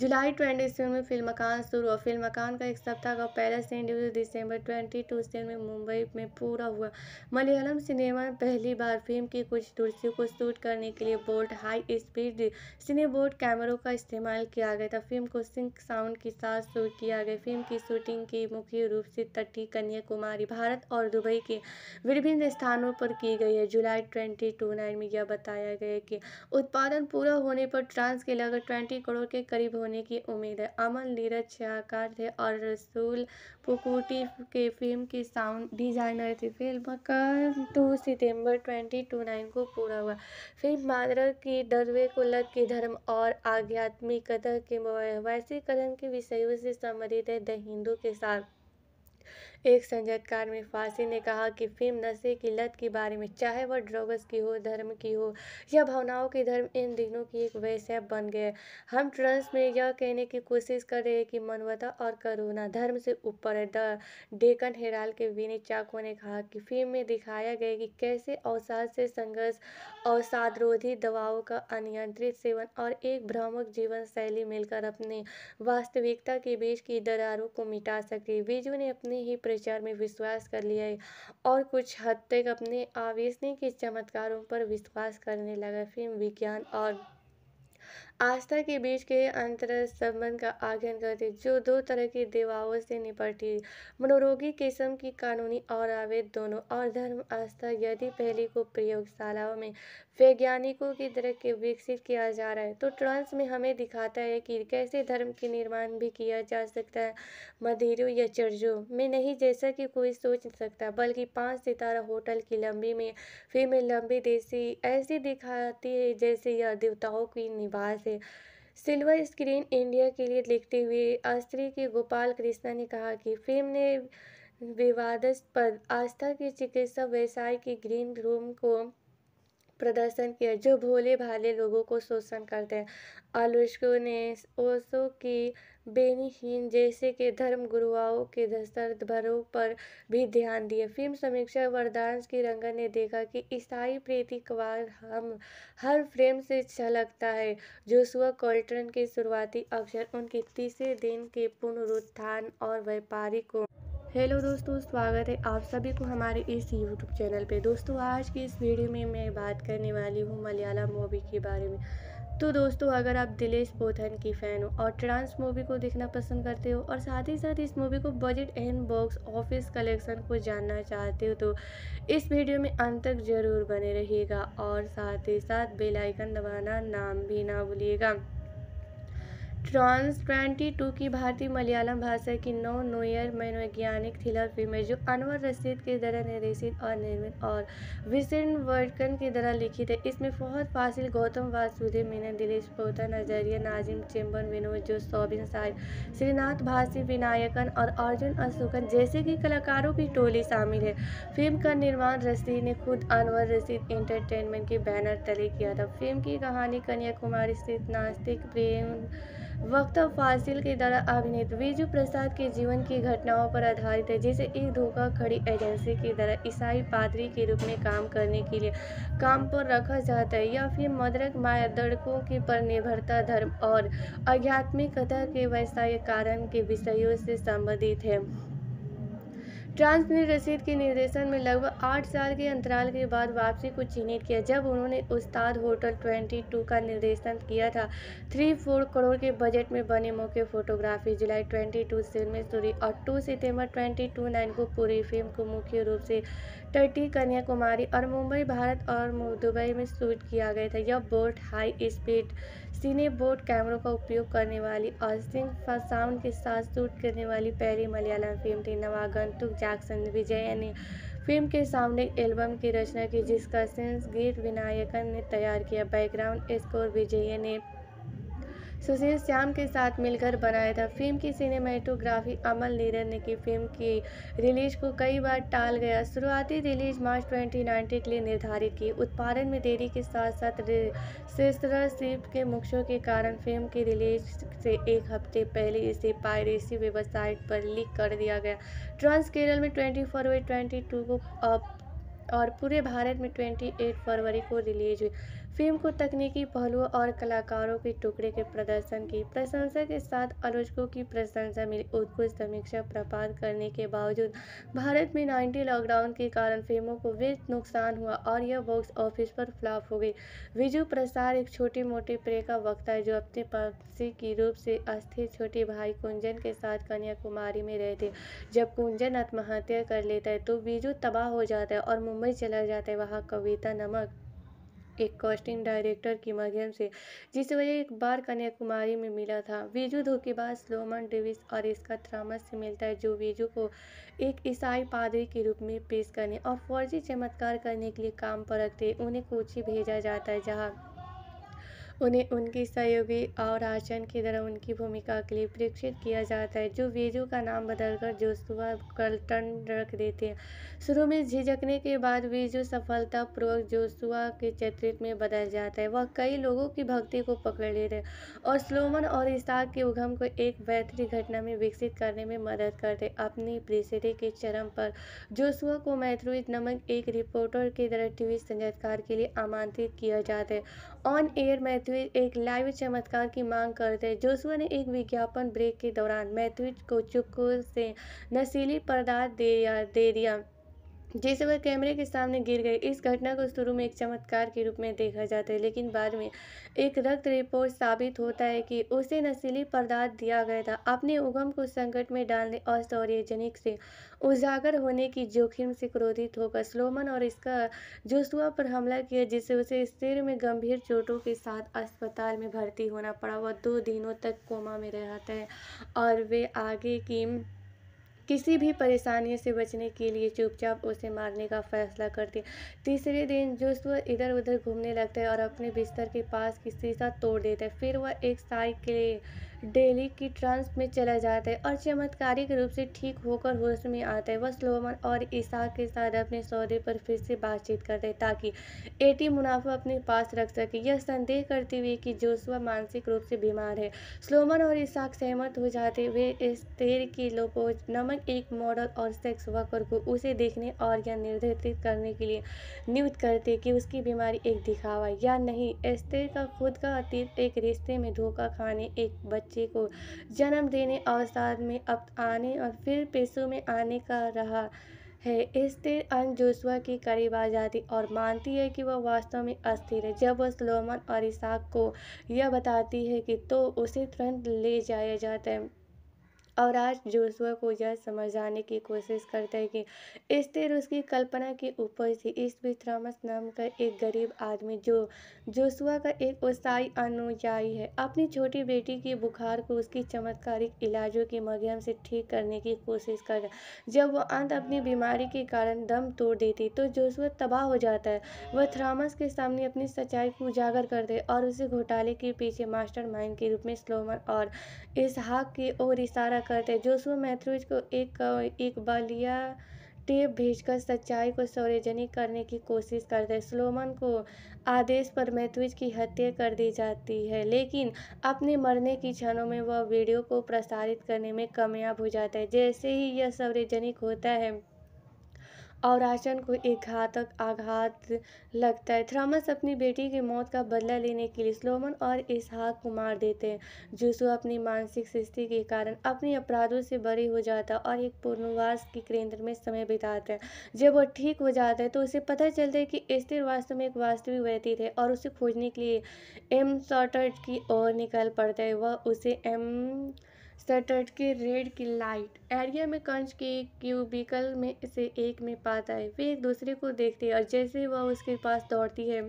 जुलाई ट्वेंटी सेवन में फिल्म मकान शुरू हुआ फिल्म मकान का एक सप्ताह का पहला सेंड दिसंबर ट्वेंटी टू सेवन में मुंबई में पूरा हुआ मलयालम सिनेमा में पहली बार फिल्म की कुछ दृश्यों को शूट करने के लिए बोर्ड हाई स्पीड सिने बोर्ड कैमरों का इस्तेमाल किया गया था फिल्म को सिंक साउंड के साथ शूट किया गया फिल्म की शूटिंग की मुख्य रूप से तटी कन्याकुमारी भारत और दुबई के विभिन्न स्थानों पर की गई है जुलाई ट्वेंटी टू नाइन में यह बताया गया कि उत्पादन पूरा होने पर ट्रांस के लगभग ट्वेंटी करोड़ के करीब होने की उम्मीद है अमन नीरज शाहकार थे और रसूल पुकुटी के फिल्म की साउंड डिजाइनर थी फिल्म का टू तो सितंबर ट्वेंटी टू नाइन को पूरा हुआ फिल्म मादरा की डरवे को लग के धर्म और आध्यात्मिकता कथा के वैसीकरण के विषयों से संबंधित है द हिंदू के साथ एक संजयकार में फांसी ने कहा कि फिल्म नशे की लत के बारे में चाहे वह ड्रग्स की हो धर्म की हो या भावनाओं की धर्म इन दिनों की एक वैसे बन गए हम ट्रंस में यह कहने की कोशिश कर रहे हैं कि मनवता और करुणा धर्म से ऊपर है द डेकन हेराल के विनी चाको ने कहा कि फिल्म में दिखाया गया कि कैसे अवसाद से संघर्ष अवसादरोधी दवाओं का अनियंत्रित सेवन और एक भ्रामक जीवन शैली मिलकर अपने वास्तविकता के बीच की दरारों को मिटा सके विजू ने अपनी ही विचार में विश्वास कर लिया और कुछ हद तक अपने आवेशनी के चमत्कारों पर विश्वास करने लगा फिल्म विज्ञान और आस्था के बीच के अंतर संबंध का आज्ञान करती जो दो तरह की देवाओं से निपटती मनोरोगी किस्म की कानूनी और आवेद दोनों और धर्म आस्था यदि पहली को प्रयोगशालाओं में वैज्ञानिकों की तरह के विकसित किया जा रहा है तो ट्रांस में हमें दिखाता है कि कैसे धर्म के निर्माण भी किया जा सकता है मंदिरों या चर्चों में नहीं जैसा कि कोई सोच सकता बल्कि पाँच सितारा होटल की लंबी में में लंबी देसी ऐसी दिखाती है जैसे यह देवताओं की निवास से सिल्वर स्क्रीन इंडिया के लिए लिखते हुए अस्त्री के गोपाल कृष्णा ने कहा कि फिल्म ने विवादास्पद आस्था के चिकित्सा व्यवसाय के ग्रीन रूम को प्रदर्शन किया जो भोले भाले लोगों को शोषण करते हैं आलोचकों ने ओसो की बेनीहीन जैसे कि धर्म गुरुओं के भरो पर भी ध्यान दिए फिल्म समीक्षा वरदांश की रंगन ने देखा कि ईसाई प्रतीकवाद हम हर फ्रेम से छलकता है जोसुआ कॉल्टन के शुरुआती अवसर उनके तीसरे दिन के पुनरुत्थान और व्यापारी को हेलो दोस्तों स्वागत है आप सभी को हमारे इस यूट्यूब चैनल पे दोस्तों आज की इस वीडियो में मैं बात करने वाली हूँ मलयालम मूवी के बारे में तो दोस्तों अगर आप दिलेश बोथन की फ़ैन हो और ट्रांस मूवी को देखना पसंद करते हो और साथ ही साथ इस मूवी को budget and box office collection को जानना चाहते हो तो इस वीडियो में अंत तक ज़रूर बने रहिएगा और साथ ही साथ बेलाइकन दबाना नाम भी ना भूलिएगा ट्रॉन्स टू की भारतीय मलयालम भाषा की नौ नोयर मनोवैज्ञानिक थ्रिलर फिल्म है जो अनवर रशीद की तरह निर्देशित और निर्मित और विसन वर्कन की तरह लिखित है इसमें फहद फासिल गौतम वासुदेव मीना दिलेश पोता नजरिया नाजिम चेम्बन विनोद जो सोबिन साहिब श्रीनाथ भासी विनायकन और अर्जुन अशोकन जैसे कि कलाकारों की टोली शामिल है फिल्म का निर्माण रशीद ने खुद अनवर रशीद एंटरटेनमेंट के बैनर तले किया था फिल्म की कहानी कन्याकुमारी स्थित नास्तिक प्रेम वक्त फासिल के द्वारा अभिनेत बीजू प्रसाद के जीवन की घटनाओं पर आधारित है जिसे एक धोखा खड़ी एजेंसी की तरह ईसाई पादरी के रूप में काम करने के लिए काम पर रखा जाता है या फिर मदरक माया दड़कों की पर निर्भरता धर्म और आध्यात्मिक कथा के व्यवसाय कारण के विषयों से संबंधित है ट्रांस ने रशीद के निर्देशन में लगभग आठ साल के अंतराल के बाद वापसी को चिन्हित किया जब उन्होंने उस्ताद होटल 22 का निर्देशन किया था थ्री फोर करोड़ के बजट में बने मौके फोटोग्राफी जुलाई 22 टू में सूरी और 2 सितंबर 22 नाइन को पूरी फिल्म को मुख्य रूप से टर्टी कन्याकुमारी और मुंबई भारत और दुबई में शूट किया गया था यह boat high speed cine board कैमरों का उपयोग करने वाली और सिंह साउंड के साथ शूट करने वाली पहली मलयालम फिल्म थी नवागंतुक जैक्सन विजय ने फिल्म के सामने एल्बम की रचना की जिसका सेंस गीत विनायकन ने तैयार किया बैकग्राउंड स्कोर विजय ने सुशील श्याम के साथ मिलकर बनाया था फिल्म की सिनेमाटोग्राफी अमल नीरन ने की फिल्म की रिलीज को कई बार टाल गया शुरुआती रिलीज मार्च 2019 के लिए निर्धारित की उत्पादन में देरी के साथ साथ सिप के मुख्यों के कारण फिल्म की रिलीज से एक हफ्ते पहले इसे पायरेसी वेबसाइट पर लीक कर दिया गया ट्रांस केरल में ट्वेंटी फरवरी ट्वेंटी को और पूरे भारत में एट फरवरी को रिलीज हुई फिल्म को तकनीकी पहलुओं और कलाकारों के टुकड़े के प्रदर्शन की प्रशंसा के साथ आलोचकों की प्रशंसा मिली उत्कृष्ट समीक्षा प्राप्त करने के बावजूद भारत में नाइन्टी लॉकडाउन के कारण फिल्मों को वे नुकसान हुआ और यह बॉक्स ऑफिस पर फ्लॉप हो गई विजु प्रसाद एक छोटी मोटी प्रे का वक्ता है जो अपने पक्षी की रूप से अस्थिर छोटे भाई कुंजन के साथ कन्याकुमारी में रहते जब कुंजन आत्महत्या कर लेता है तो बीजू तबाह हो जाता है और मुंबई चला जाता है वहाँ कविता नमक एक कास्टिंग डायरेक्टर के माध्यम से जिसे वह एक बार कन्याकुमारी में मिला था वीजू धोखेबाज स्लोमन डेविस और इसका थ्रामस से मिलता है जो वीजू को एक ईसाई पादरी के रूप में पेश करने और फौजी चमत्कार करने के लिए काम पर रखते उन्हें कोची भेजा जाता है जहाँ उन्हें उनकी सहयोगी और आचरण की तरह उनकी भूमिका के लिए प्रेक्षित किया जाता है जो वेजू का नाम बदलकर जोसुआ कल्टन रख देते हैं शुरू में झिझकने के बाद वीजू सफलतापूर्वक जोसुआ के चरित्र में बदल जाता है वह कई लोगों की भक्ति को पकड़ लेते हैं और स्लोमन और इसाक के उगम को एक बेहतरीन घटना में विकसित करने में मदद करते अपनी प्रेसरे के चरम पर जोसुआ को मैथ्रोइ नमक एक रिपोर्टर की तरह टीवी संगीतकार के लिए आमंत्रित किया जाता है ऑन एयर मैथ्यूज एक लाइव चमत्कार की मांग करते हैं जोसुआ ने एक विज्ञापन ब्रेक के दौरान मैथ्यूज को चुपकर से नशीली पदार्थ दे, दे दिया जैसे वह कैमरे के सामने गिर गए इस घटना को शुरू में एक चमत्कार के रूप में देखा जाता है लेकिन बाद में एक रक्त रिपोर्ट साबित होता है कि उसे नशीली पदार्थ दिया गया था अपने उगम को संकट में डालने और सौर्यजनिक से उजागर होने की जोखिम से क्रोधित होकर स्लोमन और इसका जोसुआ पर हमला किया जिससे उसे सिर में गंभीर चोटों के साथ अस्पताल में भर्ती होना पड़ा वह दो दिनों तक कोमा में रहता है और वे आगे की किसी भी परेशानी से बचने के लिए चुपचाप उसे मारने का फैसला करती है तीसरे दिन जुस वह इधर उधर घूमने लगता है और अपने बिस्तर के पास की शीशा तोड़ देता है फिर वह एक साइकिल डेली की ट्रांस में चला जाता है और चमत्कारिक रूप से ठीक होकर होश में आता है वह स्लोमन और ईसा के साथ अपने सौदे पर फिर से बातचीत करते हैं ताकि एटी मुनाफा अपने पास रख सके यह संदेह करते हुए कि जोशुआ मानसिक रूप से बीमार है स्लोमन और ईसाक सहमत हो जाते हुए इस तेर की लोपोज नमक एक मॉडल और सेक्स वर्कर को उसे देखने और या निर्धारित करने के लिए नियुक्त करते कि उसकी बीमारी एक दिखावा या नहीं एस्तेर का खुद का अतीत एक रिश्ते में धोखा खाने एक बच्चे बच्चे को जन्म देने अवसाद में अब आने और फिर पेशों में आने का रहा है स्थिर अन जोशुआ के करीब आ जाती और मानती है कि वह वास्तव में अस्थिर है जब वह सलोमन और इसाक को यह बताती है कि तो उसे तुरंत ले जाया जाता है और आज जोशुआ को यह समझाने की कोशिश करता है कि स्थिर उसकी कल्पना के ऊपर थी इस बीच थ्रामस नाम का एक गरीब आदमी जो जोशुआ का एक उत्साही अनुयायी है अपनी छोटी बेटी की बुखार को उसकी चमत्कारिक इलाजों के माध्यम से ठीक करने की कोशिश कर रहा जब वह अंत अपनी बीमारी के कारण दम तोड़ देती तो जोशुआ तबाह हो जाता है वह थ्रामस के सामने अपनी सच्चाई को उजागर कर दे और उसे घोटाले के पीछे मास्टर के रूप में स्लोमन और इसहाक की ओर इशारा करते जोशुआ मैथ्यूज को एक एक बलिया टेप भेजकर सच्चाई को सार्वजनिक करने की कोशिश करते हैं स्लोमन को आदेश पर मैथ्यूज की हत्या कर दी जाती है लेकिन अपने मरने की क्षणों में वह वीडियो को प्रसारित करने में कामयाब हो जाता है जैसे ही यह सार्वजनिक होता है और आचन को एक घातक आघात लगता है थ्रामस अपनी बेटी की मौत का बदला लेने के लिए स्लोमन और इसहाक को मार देते हैं जूसु अपनी मानसिक स्थिति के कारण अपने अपराधों से बरी हो जाता है और एक पूर्णवास के केंद्र में समय बिताता है जब वह ठीक हो जाता है तो उसे पता चलता है कि स्थिर वास्तव में एक वास्तविक व्यतीत है और उसे खोजने के लिए एम सॉटर्ट की ओर निकल पड़ता है वह उसे एम सटर्ट के रेड की लाइट एरिया में कंच के क्यूबिकल में से एक में पाता है फिर एक दूसरे को देखते हैं और जैसे वह उसके पास दौड़ती है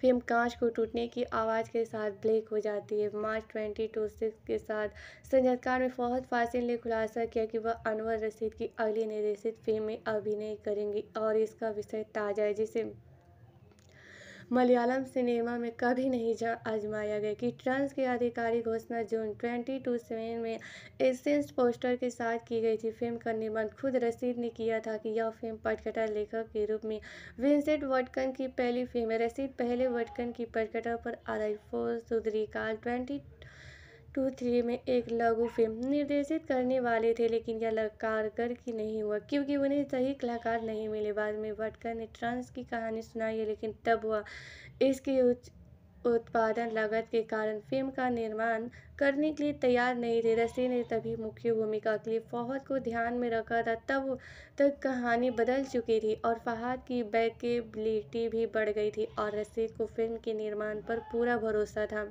फिल्म कांच को टूटने की आवाज़ के साथ ब्लैक हो जाती है मार्च ट्वेंटी टू सिक्स के साथ संजयकार ने फौहद फासिल ने खुलासा किया कि वह अनवर रशीद की अगली निर्देशित फिल्म में अभिनय करेंगी और इसका विषय ताज़ा है जिसे मलयालम सिनेमा में कभी नहीं आजमाया गया कि ट्रंस की आधिकारिक घोषणा जून ट्वेंटी टू सेवन में एसेंस पोस्टर के साथ की गई थी फिल्म का निर्माण खुद रसीद ने किया था कि यह फिल्म पटकथा लेखक के रूप में विंसेंट वटकन की पहली फिल्म है रसीद पहले वटकन की पटकथा पर आधारित फोर काल ट्वेंटी टू थ्री में एक लघु फिल्म निर्देशित करने वाले थे लेकिन यह कारगर की नहीं हुआ क्योंकि उन्हें सही कलाकार नहीं मिले बाद में भटकर ने ट्रांस की कहानी सुनाई है लेकिन तब हुआ इसकी उच्च उत्पादन लागत के कारण फिल्म का निर्माण करने के लिए तैयार नहीं थे रसी ने तभी मुख्य भूमिका के लिए फौहद को ध्यान में रखा था तब तक कहानी बदल चुकी थी और फहाद की बैकेबिलिटी भी बढ़ गई थी और रसीद को फिल्म के निर्माण पर पूरा भरोसा था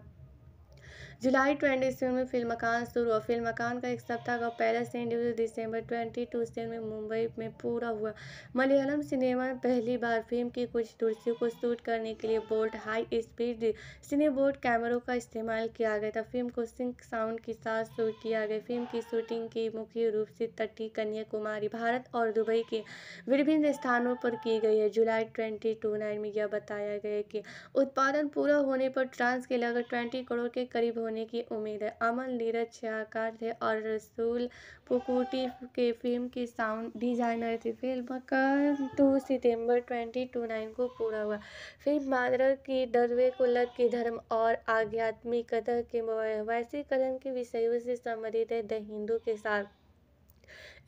जुलाई ट्वेंटी सेवन में फिल्म मकान शुरू हुआ फिल्म मकान का एक सप्ताह का पहला शेड्यूल दिसंबर ट्वेंटी टू से में मुंबई में पूरा हुआ मलयालम सिनेमा में पहली बार फिल्म की कुछ दृश्यों को शूट करने के लिए बोल्ट हाई स्पीड सिनेबोर्ड कैमरों का इस्तेमाल किया गया था फिल्म को सिंक साउंड के साथ शूट किया गया फिल्म की शूटिंग की मुख्य रूप से तटी कन्याकुमारी भारत और दुबई के विभिन्न स्थानों पर की गई है जुलाई ट्वेंटी टू नाइन में यह बताया गया कि उत्पादन पूरा होने पर ट्रांस के लगभग ट्वेंटी करोड़ के करीब होने की उम्मीद है अमन नीरज शाहकार थे और रसूल पुकुटी के फिल्म के साउंड डिजाइनर थे फिल्म का टू तो सितंबर ट्वेंटी टू नाइन को पूरा हुआ फिल्म मादरा की दरवे को लत के धर्म और आध्यात्मिक कथा के वैसे कदम के विषयों से संबंधित है द हिंदू के साथ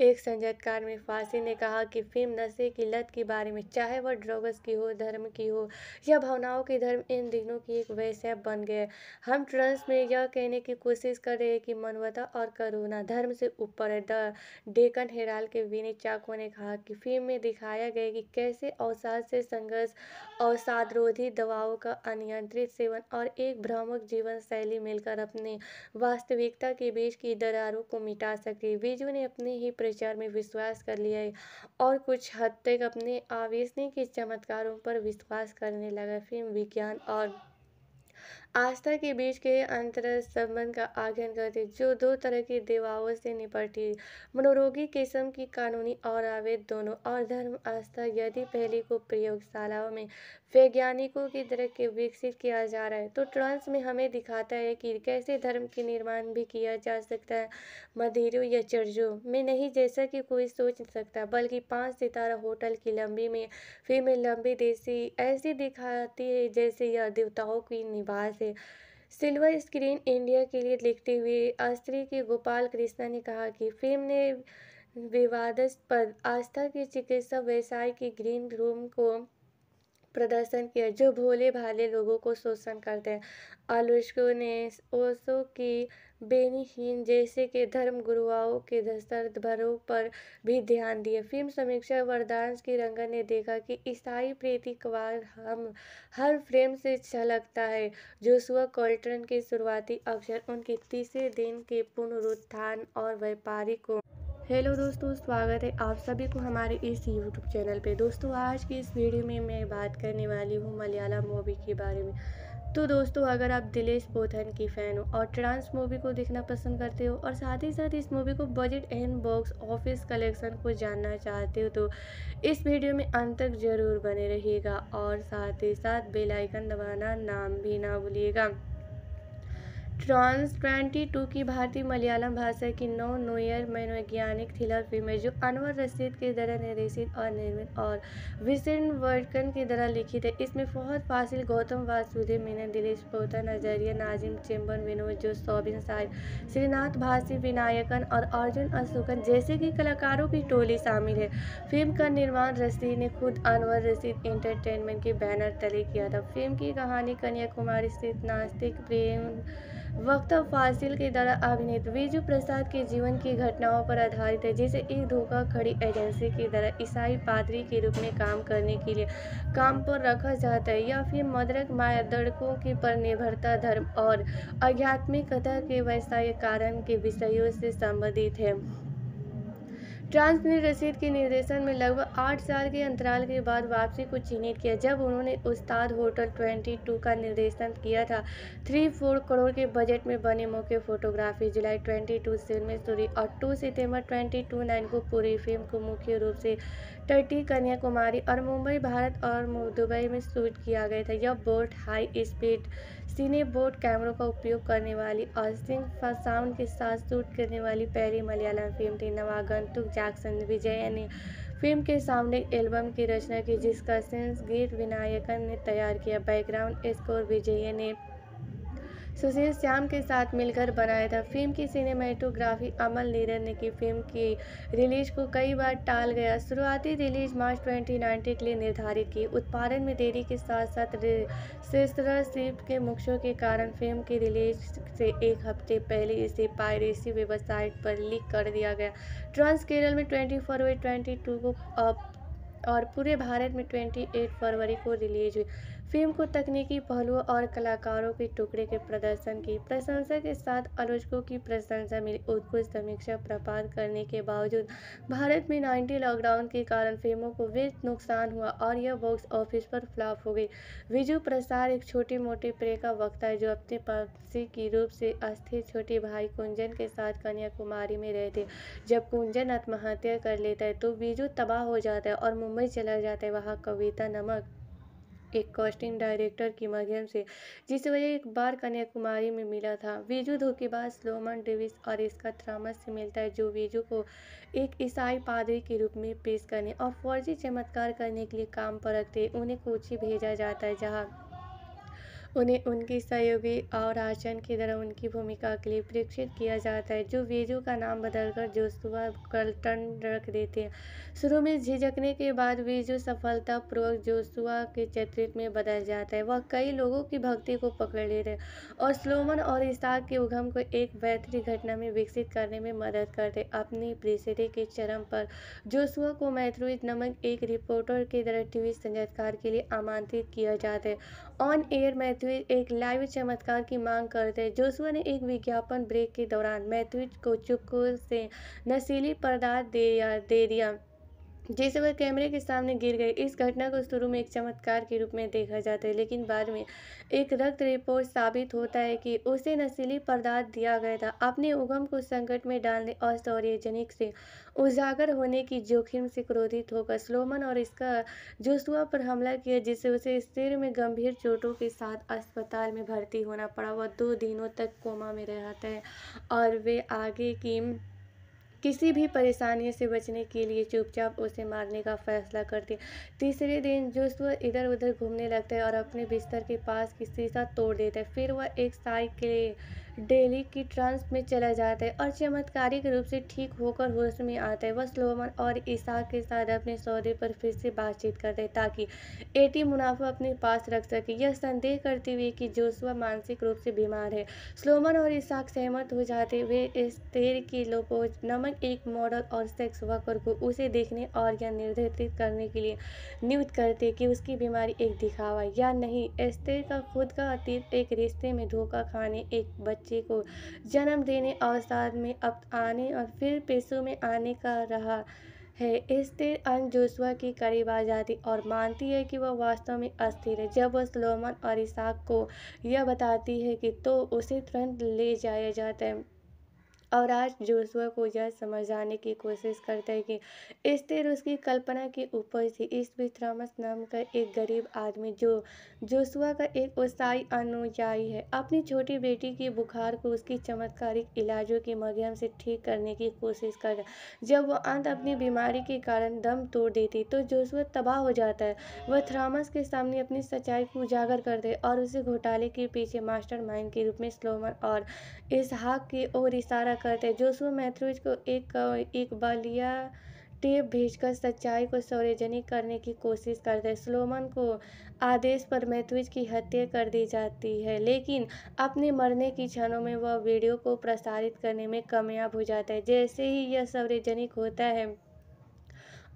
एक संजतकार फांसी ने कहा कि फिल्म नशे की लत के बारे में चाहे वह ड्रग्स की हो धर्म की हो या भावनाओं की धर्म इन दिनों की एक वैसे बन गए हम ट्रंस में यह कहने की कोशिश कर रहे हैं कि मनवता और करुणा धर्म से ऊपर है द डेकन हेराल के विनय चाको ने कहा कि फिल्म में दिखाया गया कि कैसे अवसाद से संघर्ष अवसादरोधी दवाओं का अनियंत्रित सेवन और एक भ्रामक जीवन शैली मिलकर अपने वास्तविकता के बीच की दरारों को मिटा सके विजु ने अपने ही प्रचार में विश्वास कर लिया और कुछ हद तक अपने आवेशने के चमत्कारों पर विश्वास करने लगा फिल्म विज्ञान और आस्था के बीच के अंतर संबंध का आज्ञान करते जो दो तरह की देवाओं से निपटती मनोरोगी किस्म की कानूनी और आवेद दोनों और धर्म आस्था यदि पहली को प्रयोगशालाओं में वैज्ञानिकों की तरह के विकसित किया जा रहा है तो ट्रांस में हमें दिखाता है कि कैसे धर्म के निर्माण भी किया जा सकता है मदिरों या चर्चों में नहीं जैसा कि कोई सोच सकता बल्कि पाँच सितारा होटल की लंबी में में लंबी देसी ऐसी दिखाती है जैसे यह देवताओं की निवास है थे सिल्वर स्क्रीन इंडिया के लिए लिखते हुए आस्त्री के गोपाल कृष्णा ने कहा कि फिल्म ने विवादास्पद आस्था के चिकित्सा व्यवसाय के ग्रीन रूम को प्रदर्शन किया जो भोले भाले लोगों को शोषण करते हैं आलोचकों ने ओशो की बेनीहीन जैसे के धर्म गुरुओं के दस्तरभरों पर भी ध्यान दिए फिल्म समीक्षा वरदांश की रंगन ने देखा कि ईसाई प्रतीकवाद हम हर फ्रेम से छलकता है जोसुआ कॉल्टन के शुरुआती अवसर उनके तीसरे दिन के पुनरुत्थान और व्यापारी को हेलो दोस्तों स्वागत है आप सभी को हमारे इस यूट्यूब चैनल पे दोस्तों आज की इस वीडियो में मैं बात करने वाली हूँ मलयालम मूवी के बारे में तो दोस्तों अगर आप दिलेश बोथन की फ़ैन हो और ट्रांस मूवी को देखना पसंद करते हो और साथ ही साथ इस मूवी को budget and box office collection को जानना चाहते हो तो इस वीडियो में अंत तक ज़रूर बने रहिएगा और साथ ही साथ बेल आइकन दबाना नाम भी ना भूलिएगा ट्रांस ट्वेंटी टू की भारतीय मलयालम भाषा की नौ नोयर मनोवैज्ञानिक थ्रिलर फिल्म है जो अनवर रशीद की तरह निर्देशित और निर्मित और विसन वर्कन की तरह लिखित है इसमें फहद फासिल गौतम वासुदेव मीना दिलेश पोता नजरिया नाजिम चेम्बर विनोद जो सोबिन साहिब श्रीनाथ भासी विनायकन और अर्जुन अशोकन जैसे कि कलाकारों की टोली शामिल है फिल्म का निर्माण रशीद ने खुद अनवर रशीद एंटरटेनमेंट के बैनर तले किया था फिल्म की कहानी कन्याकुमारी स्थित नास्तिक प्रेम वक्त फासिल के द्वारा अभिनीत बीजू प्रसाद के जीवन की घटनाओं पर आधारित है जिसे एक धोखा खड़ी एजेंसी के द्वारा ईसाई पादरी के रूप में काम करने के लिए काम पर रखा जाता है या फिर मदरक दड़कों की पर निर्भरता धर्म और आध्यात्मिक कथा के व्यवसाय कारण के विषयों से संबंधित है ट्रांस ने रशीद के निर्देशन में लगभग आठ साल के अंतराल के बाद वापसी को चिन्हित किया जब उन्होंने उस्ताद होटल 22 का निर्देशन किया था थ्री फोर करोड़ के बजट में बने मौके फोटोग्राफी जुलाई 22 से में सूरी और 2 सितंबर 22 नाइन को पूरी फिल्म को मुख्य रूप से तटी कन्याकुमारी और मुंबई भारत और दुबई में शूट किया गया था यह बोट हाई स्पीड सीने बोट कैमरों का उपयोग करने वाली और सिंह साउंड के साथ शूट करने वाली पहली मलयालम फिल्म थी नवागंतुक जैक्सन विजय ने फिल्म के सामने एल्बम की रचना की जिसका सेंस गीत विनायकन ने तैयार किया बैकग्राउंड स्कोर विजय ने सुशील श्याम के साथ मिलकर बनाया था फिल्म की सिनेमाटोग्राफी अमल नीरन ने की फिल्म की रिलीज को कई बार टाल गया शुरुआती रिलीज मार्च 2019 के लिए निर्धारित की उत्पादन में देरी के साथ साथ सिस्टरशिप के मुख्यों के कारण फिल्म की रिलीज से एक हफ्ते पहले इसे पायरेसी वेबसाइट पर लीक कर दिया गया ट्रांस केरल में ट्वेंटी फरवरी ट्वेंटी को और पूरे भारत में एट फरवरी को रिलीज हुई फिल्म को तकनीकी पहलुओं और कलाकारों के टुकड़े के प्रदर्शन की प्रशंसा के साथ आलोचकों की प्रशंसा मिली उत्कृष्ट समीक्षा प्राप्त करने के बावजूद भारत में नाइन्टी लॉकडाउन के कारण फिल्मों को वे नुकसान हुआ और यह बॉक्स ऑफिस पर फ्लॉप हो गई विजु प्रसाद एक छोटी मोटी प्रे का वक्ता है जो अपने पापसी की रूप से अस्थिर छोटे भाई कुंजन के साथ कन्याकुमारी में रहते जब कुंजन आत्महत्या कर लेता है तो बीजू तबाह हो जाता है और मुंबई चला जाता है वहाँ कविता नमक एक कास्टिंग डायरेक्टर के माध्यम से जिस वजह एक बार कन्याकुमारी में मिला था वीजू धोखेबाज स्लोमन डेविस और इसका थ्रामस से मिलता है जो वीजू को एक ईसाई पादरी के रूप में पेश करने और फौजी चमत्कार करने के लिए काम पर रखते उन्हें कोची भेजा जाता है जहाँ उन्हें उनकी सहयोगी और आचरण की तरह उनकी भूमिका के लिए प्रेक्षित किया जाता है जो वीरू का नाम बदलकर जोशुआ कल्टन रख देते हैं शुरू में झिझकने के बाद वीजू सफलतापूर्वक जोशुआ के चरित्र में बदल जाता है वह कई लोगों की भक्ति को पकड़ लेते हैं और स्लोमन और इसाक के उगम को एक बेहतरीन घटना में विकसित करने में मदद करते अपनी प्रिसरे के चरम पर जोशुआ को मैथ्रोइ नमक एक रिपोर्टर की तरह टीवी संगीतकार के लिए आमंत्रित किया जाता है ऑन एयर मैथ्यूज एक लाइव चमत्कार की मांग करते हैं जोसुआ ने एक विज्ञापन ब्रेक के दौरान मैथ्यूज को चुपकर से नशीली पदार्थ दे, दे दिया जैसे वह कैमरे के सामने गिर गए इस घटना को शुरू में एक चमत्कार के रूप में देखा जाता है लेकिन बाद में एक रक्त रिपोर्ट साबित होता है कि उसे नशीली पदार्थ दिया गया था अपने उगम को संकट में डालने और सौर्यजनिक से उजागर होने की जोखिम से क्रोधित होकर स्लोमन और इसका जोसुआ पर हमला किया जिससे उसे सिर में गंभीर चोटों के साथ अस्पताल में भर्ती होना पड़ा वह दो दिनों तक कोमा में रहता है और वे आगे की किसी भी परेशानी से बचने के लिए चुपचाप उसे मारने का फैसला करती है तीसरे दिन जो वह इधर उधर घूमने लगता है और अपने बिस्तर के पास की शीशा तोड़ देता है फिर वह एक साइकिल डेली की ट्रांस में चला जाता है और चमत्कारिक रूप से ठीक होकर होश में आता है वह स्लोमन और ईसा के साथ अपने सौदे पर फिर से बातचीत करते हैं ताकि एटी मुनाफा अपने पास रख सके यह संदेह करते हुए कि जोशुआ मानसिक रूप से बीमार है स्लोमन और इसाक सहमत हो जाते हुए इस तेर की लोपोज नमक एक मॉडल और सेक्स वर्कर को उसे देखने और या निर्धारित करने के लिए नियुक्त करते कि उसकी बीमारी एक दिखावा या नहीं एस्तेर का खुद का अतीत एक रिश्ते में धोखा खाने एक बच्चे बच्चे को जन्म देने अवसाद में अब आने और फिर पेशों में आने का रहा है स्थिर अन जोशुआ के करीब आ जाती और मानती है कि वह वास्तव में अस्थिर है जब वह सलोमन और इसाक को यह बताती है कि तो उसे तुरंत ले जाया जाता है और आज जोशुआ को यह समझाने की कोशिश करते हैं कि स्थिर उसकी कल्पना की उपज थी इस बीच थ्रामस नाम का एक गरीब आदमी जो जोशुआ का एक उत्साही अनुयायी है अपनी छोटी बेटी की बुखार को उसकी चमत्कारिक इलाजों के माध्यम से ठीक करने की कोशिश कर जब वह अंत अपनी बीमारी के कारण दम तोड़ देती तो जोशुआ तबाह हो जाता है वह थ्रामस के सामने अपनी सच्चाई को उजागर कर दे और उसे घोटाले के पीछे मास्टर के रूप में स्लोमन और इसहाक की ओर इशारा करते जोसुआ मैथ्यूज को एक एक बलिया टेप भेजकर सच्चाई को सार्वजनिक करने की कोशिश करते हैं सलोमन को आदेश पर मैथ्यूज की हत्या कर दी जाती है लेकिन अपने मरने की क्षणों में वह वीडियो को प्रसारित करने में कामयाब हो जाता है जैसे ही यह सार्वजनिक होता है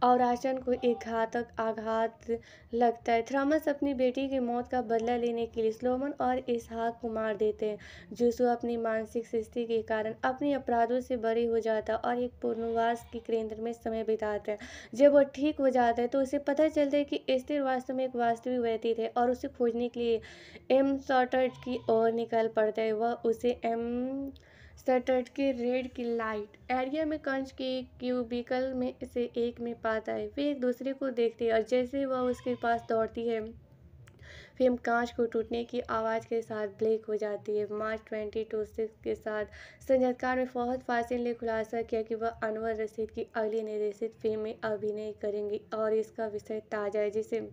और आचन को एक घातक आघात लगता है थ्रामस अपनी बेटी की मौत का बदला लेने के लिए स्लोमन और इसहाक को मार देते हैं जूसु अपनी मानसिक स्थिति के कारण अपने अपराधों से बरी हो जाता है और एक पूर्णवास के केंद्र में समय बिताता है जब वह ठीक हो जाता है तो उसे पता चलता है कि स्थिर वास्तव में एक वास्तविक व्यतीत है और उसे खोजने के लिए एम सॉटर्ट की ओर निकल पड़ता है वह उसे एम सटर्ट के रेड की लाइट एरिया में कंच के क्यूबिकल में से एक में पाता है वे एक दूसरे को देखते हैं और जैसे वह उसके पास दौड़ती है फिल्म कांच को टूटने की आवाज़ के साथ ब्लैक हो जाती है मार्च ट्वेंटी टू सिक्स के साथ संगीतकार ने फौहद फासिल ने खुलासा किया कि वह अनवर रशीद की अगली निर्देशित फिल्म में अभिनय करेंगी और इसका विषय ताज़ा है जिसे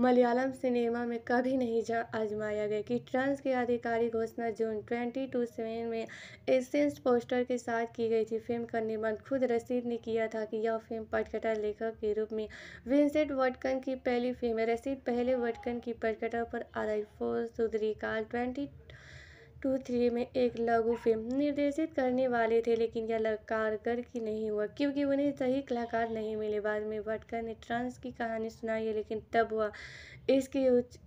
मलयालम सिनेमा में कभी नहीं आजमाया गया कि ट्रंस की आधिकारिक घोषणा जून ट्वेंटी टू सेवन में एसेंस पोस्टर के साथ की गई थी फिल्म का निर्माण खुद रसीद ने किया था कि यह फिल्म पटकटा लेखक के रूप में विंसेंट वटकन की पहली फिल्म है रसीद पहले वटकन की पटकथा पर आधारित फोर काल ट्वेंटी टू थ्री में एक लघु फिल्म निर्देशित करने वाले थे लेकिन यह कारगर की नहीं हुआ क्योंकि उन्हें सही कलाकार नहीं मिले बाद में भटकर ने ट्रांस की कहानी सुनाई है लेकिन तब हुआ इसके उच्च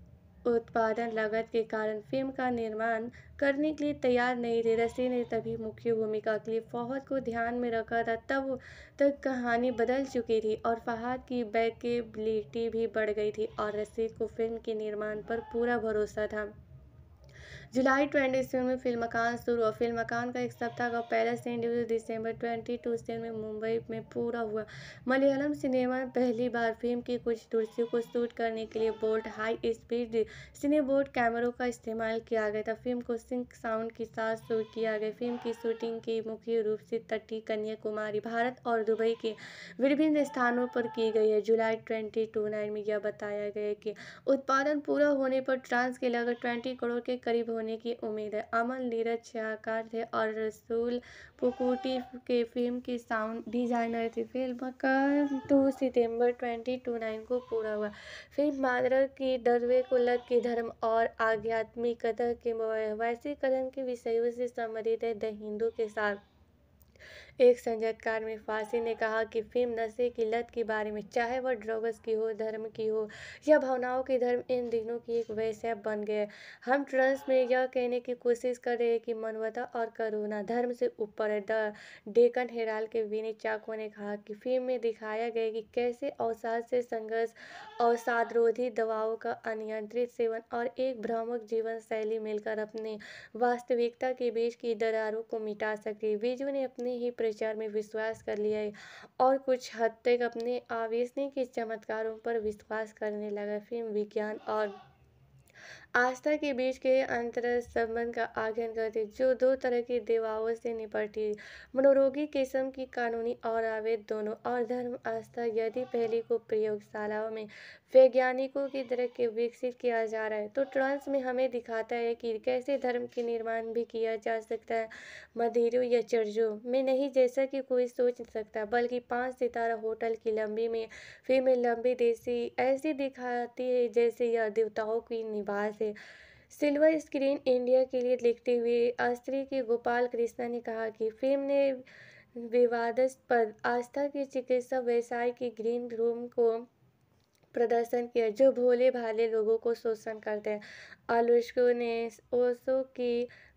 उत्पादन लागत के कारण फिल्म का निर्माण करने के लिए तैयार नहीं थे रसी ने तभी मुख्य भूमिका के लिए फौहद को ध्यान में रखा था तब तक कहानी बदल चुकी थी और फहाद की बैकेबिलिटी भी बढ़ गई थी और रसी को फिल्म के निर्माण पर पूरा भरोसा था जुलाई ट्वेंटी सेवन में फिल्म मकान शुरू हुआ फिल्म मकान का एक सप्ताह का पहला सेंड्यूज दिसंबर ट्वेंटी टू से में मुंबई में पूरा हुआ मलयालम सिनेमा में पहली बार फिल्म की कुछ दूरसियों को शूट करने के लिए बोल्ट हाई स्पीड सिनेबोर्ड कैमरों का इस्तेमाल किया गया था फिल्म को सिंक साउंड के साथ शूट किया गया फिल्म की शूटिंग की मुख्य रूप से तटी कन्याकुमारी भारत और दुबई के विभिन्न स्थानों पर की गई है जुलाई ट्वेंटी टू नाइन में यह बताया गया कि उत्पादन पूरा होने पर ट्रांस के लगभग ट्वेंटी करोड़ के करीब होने होने की उम्मीद है अमन नीरज छाकार थे और रसूल पुकुटी के फिल्म की साउंड डिजाइनर थी फिल्म का टू सितंबर ट्वेंटी टू नाइन को पूरा हुआ फिल्म मादरा की डरवे को लग के धर्म और आध्यात्मिक कथा के वैश्वीकरण के विषयों से संबंधित है द हिंदू के साथ एक संजयकार में फांसी ने कहा कि फिल्म नशे की लत के बारे में चाहे वह ड्रग्स की हो धर्म की हो या भावनाओं की धर्म इन दिनों की एक वैसे बन गए हम ट्रंस में यह कहने की कोशिश कर रहे हैं कि मानवता और करुणा धर्म से ऊपर है द डेकन हेराल के विनय चाको ने कहा कि फिल्म में दिखाया गया कि कैसे अवसाद से संघर्ष अवसादरोधी दवाओं का अनियंत्रित सेवन और एक भ्रामक जीवन शैली मिलकर अपने वास्तविकता के बीच की दरारों को मिटा सके विजु ने अपनी ही प्रचार में विश्वास कर लिया और कुछ हद तक अपने आवेशने के चमत्कारों पर विश्वास करने लगा फिल्म विज्ञान और आस्था के बीच के अंतर संबंध का आज्ञान करती जो दो तरह की देवाओं से निपटती मनोरोगी किस्म की कानूनी और आवेद दोनों और धर्म आस्था यदि पहली को प्रयोगशालाओं में वैज्ञानिकों की तरह के विकसित किया जा रहा है तो ट्रांस में हमें दिखाता है कि कैसे धर्म के निर्माण भी किया जा सकता है मदिरों या चर्चों में नहीं जैसा कि कोई सोच सकता बल्कि पाँच सितारा होटल की लंबी में में लंबी देसी ऐसी दिखाती है जैसे यह देवताओं की निवास है थे सिल्वर स्क्रीन इंडिया के लिए लिखते हुए आस्त्री के गोपाल कृष्णा ने कहा कि फिल्म ने विवादास्पद आस्था के चिकित्सा व्यवसाय के ग्रीन रूम को प्रदर्शन किया जो भोले भाले लोगों को शोषण करते हैं आलोचकों ने ओसो की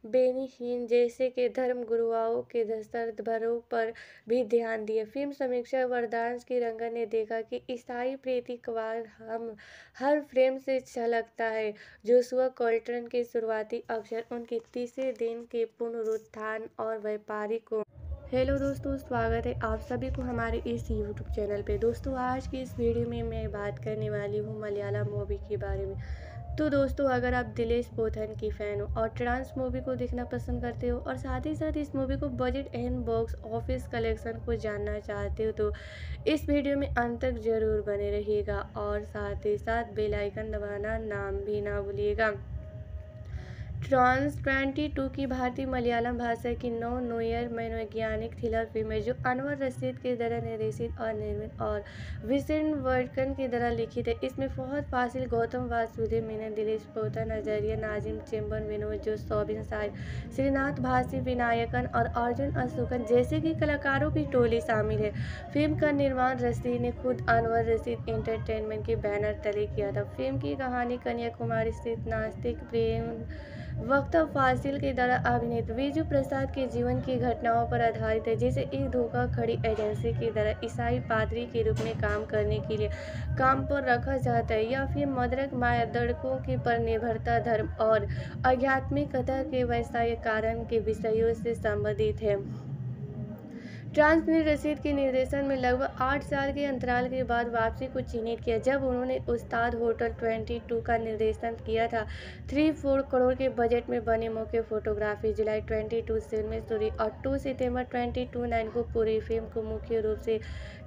बेनीहीन जैसे के धर्म गुरुओं के भरों पर भी ध्यान दिए फिल्म समीक्षा वरदान की रंगन ने देखा कि ईसाई प्रतीकवाद हम हर फ्रेम से छलकता है जोसुआ कॉल्टन के शुरुआती अक्षर उनके तीसरे दिन के पुनरुत्थान और व्यापारी को हेलो दोस्तों स्वागत है आप सभी को हमारे इस यूट्यूब चैनल पे दोस्तों आज की इस वीडियो में मैं बात करने वाली हूँ मलयालम मूवी के बारे में तो दोस्तों अगर आप दिलेश बोधन की फ़ैन हो और ट्रांस मूवी को देखना पसंद करते हो और साथ ही साथ इस मूवी को budget and box office collection को जानना चाहते हो तो इस वीडियो में अंत तक ज़रूर बने रहिएगा और साथ ही साथ बेलाइकन दबाना नाम भी ना भूलिएगा ट्रांस ट्वेंटी टू की भारतीय मलयालम भाषा की नौ नोयर मनोवैज्ञानिक थ्रिलर फिल्म है जो अनवर रशीद की तरह निर्देशित और निर्मित और विसन वर्कन की तरह लिखित है इसमें फहद फासिल गौतम वासुदेव मीना दिलेश पोता नजरिया नाजिम चेम्बर विनोद जो सोबिन साहिब श्रीनाथ भासी विनायकन और अर्जुन अशोकन जैसे कि कलाकारों की टोली शामिल है फिल्म का निर्माण रशीद ने खुद अनवर रशीद इंटरटेनमेंट के बैनर तले किया था फिल्म की कहानी कन्याकुमारी स्थित नास्तिक प्रेम वक्त फासिल के द्वारा अभिनेत बीजू प्रसाद के जीवन की घटनाओं पर आधारित है जिसे एक धोखा खड़ी एजेंसी के द्वारा ईसाई पादरी के रूप में काम करने के लिए काम पर रखा जाता है या फिर मदरक दड़कों की पर निर्भरता धर्म और आध्यात्मिक कथा के व्यवसाय कारण के विषयों से संबंधित है ट्रांस ने रशीद के निर्देशन में लगभग आठ साल के अंतराल के बाद वापसी को चिन्हित किया जब उन्होंने उस्ताद होटल ट्वेंटी टू का निर्देशन किया था थ्री फोर करोड़ के बजट में बने मुख्य photography July twenty two film में सूरी और टू सितंबर ट्वेंटी टू नाइन को पूरी फिल्म को मुख्य रूप से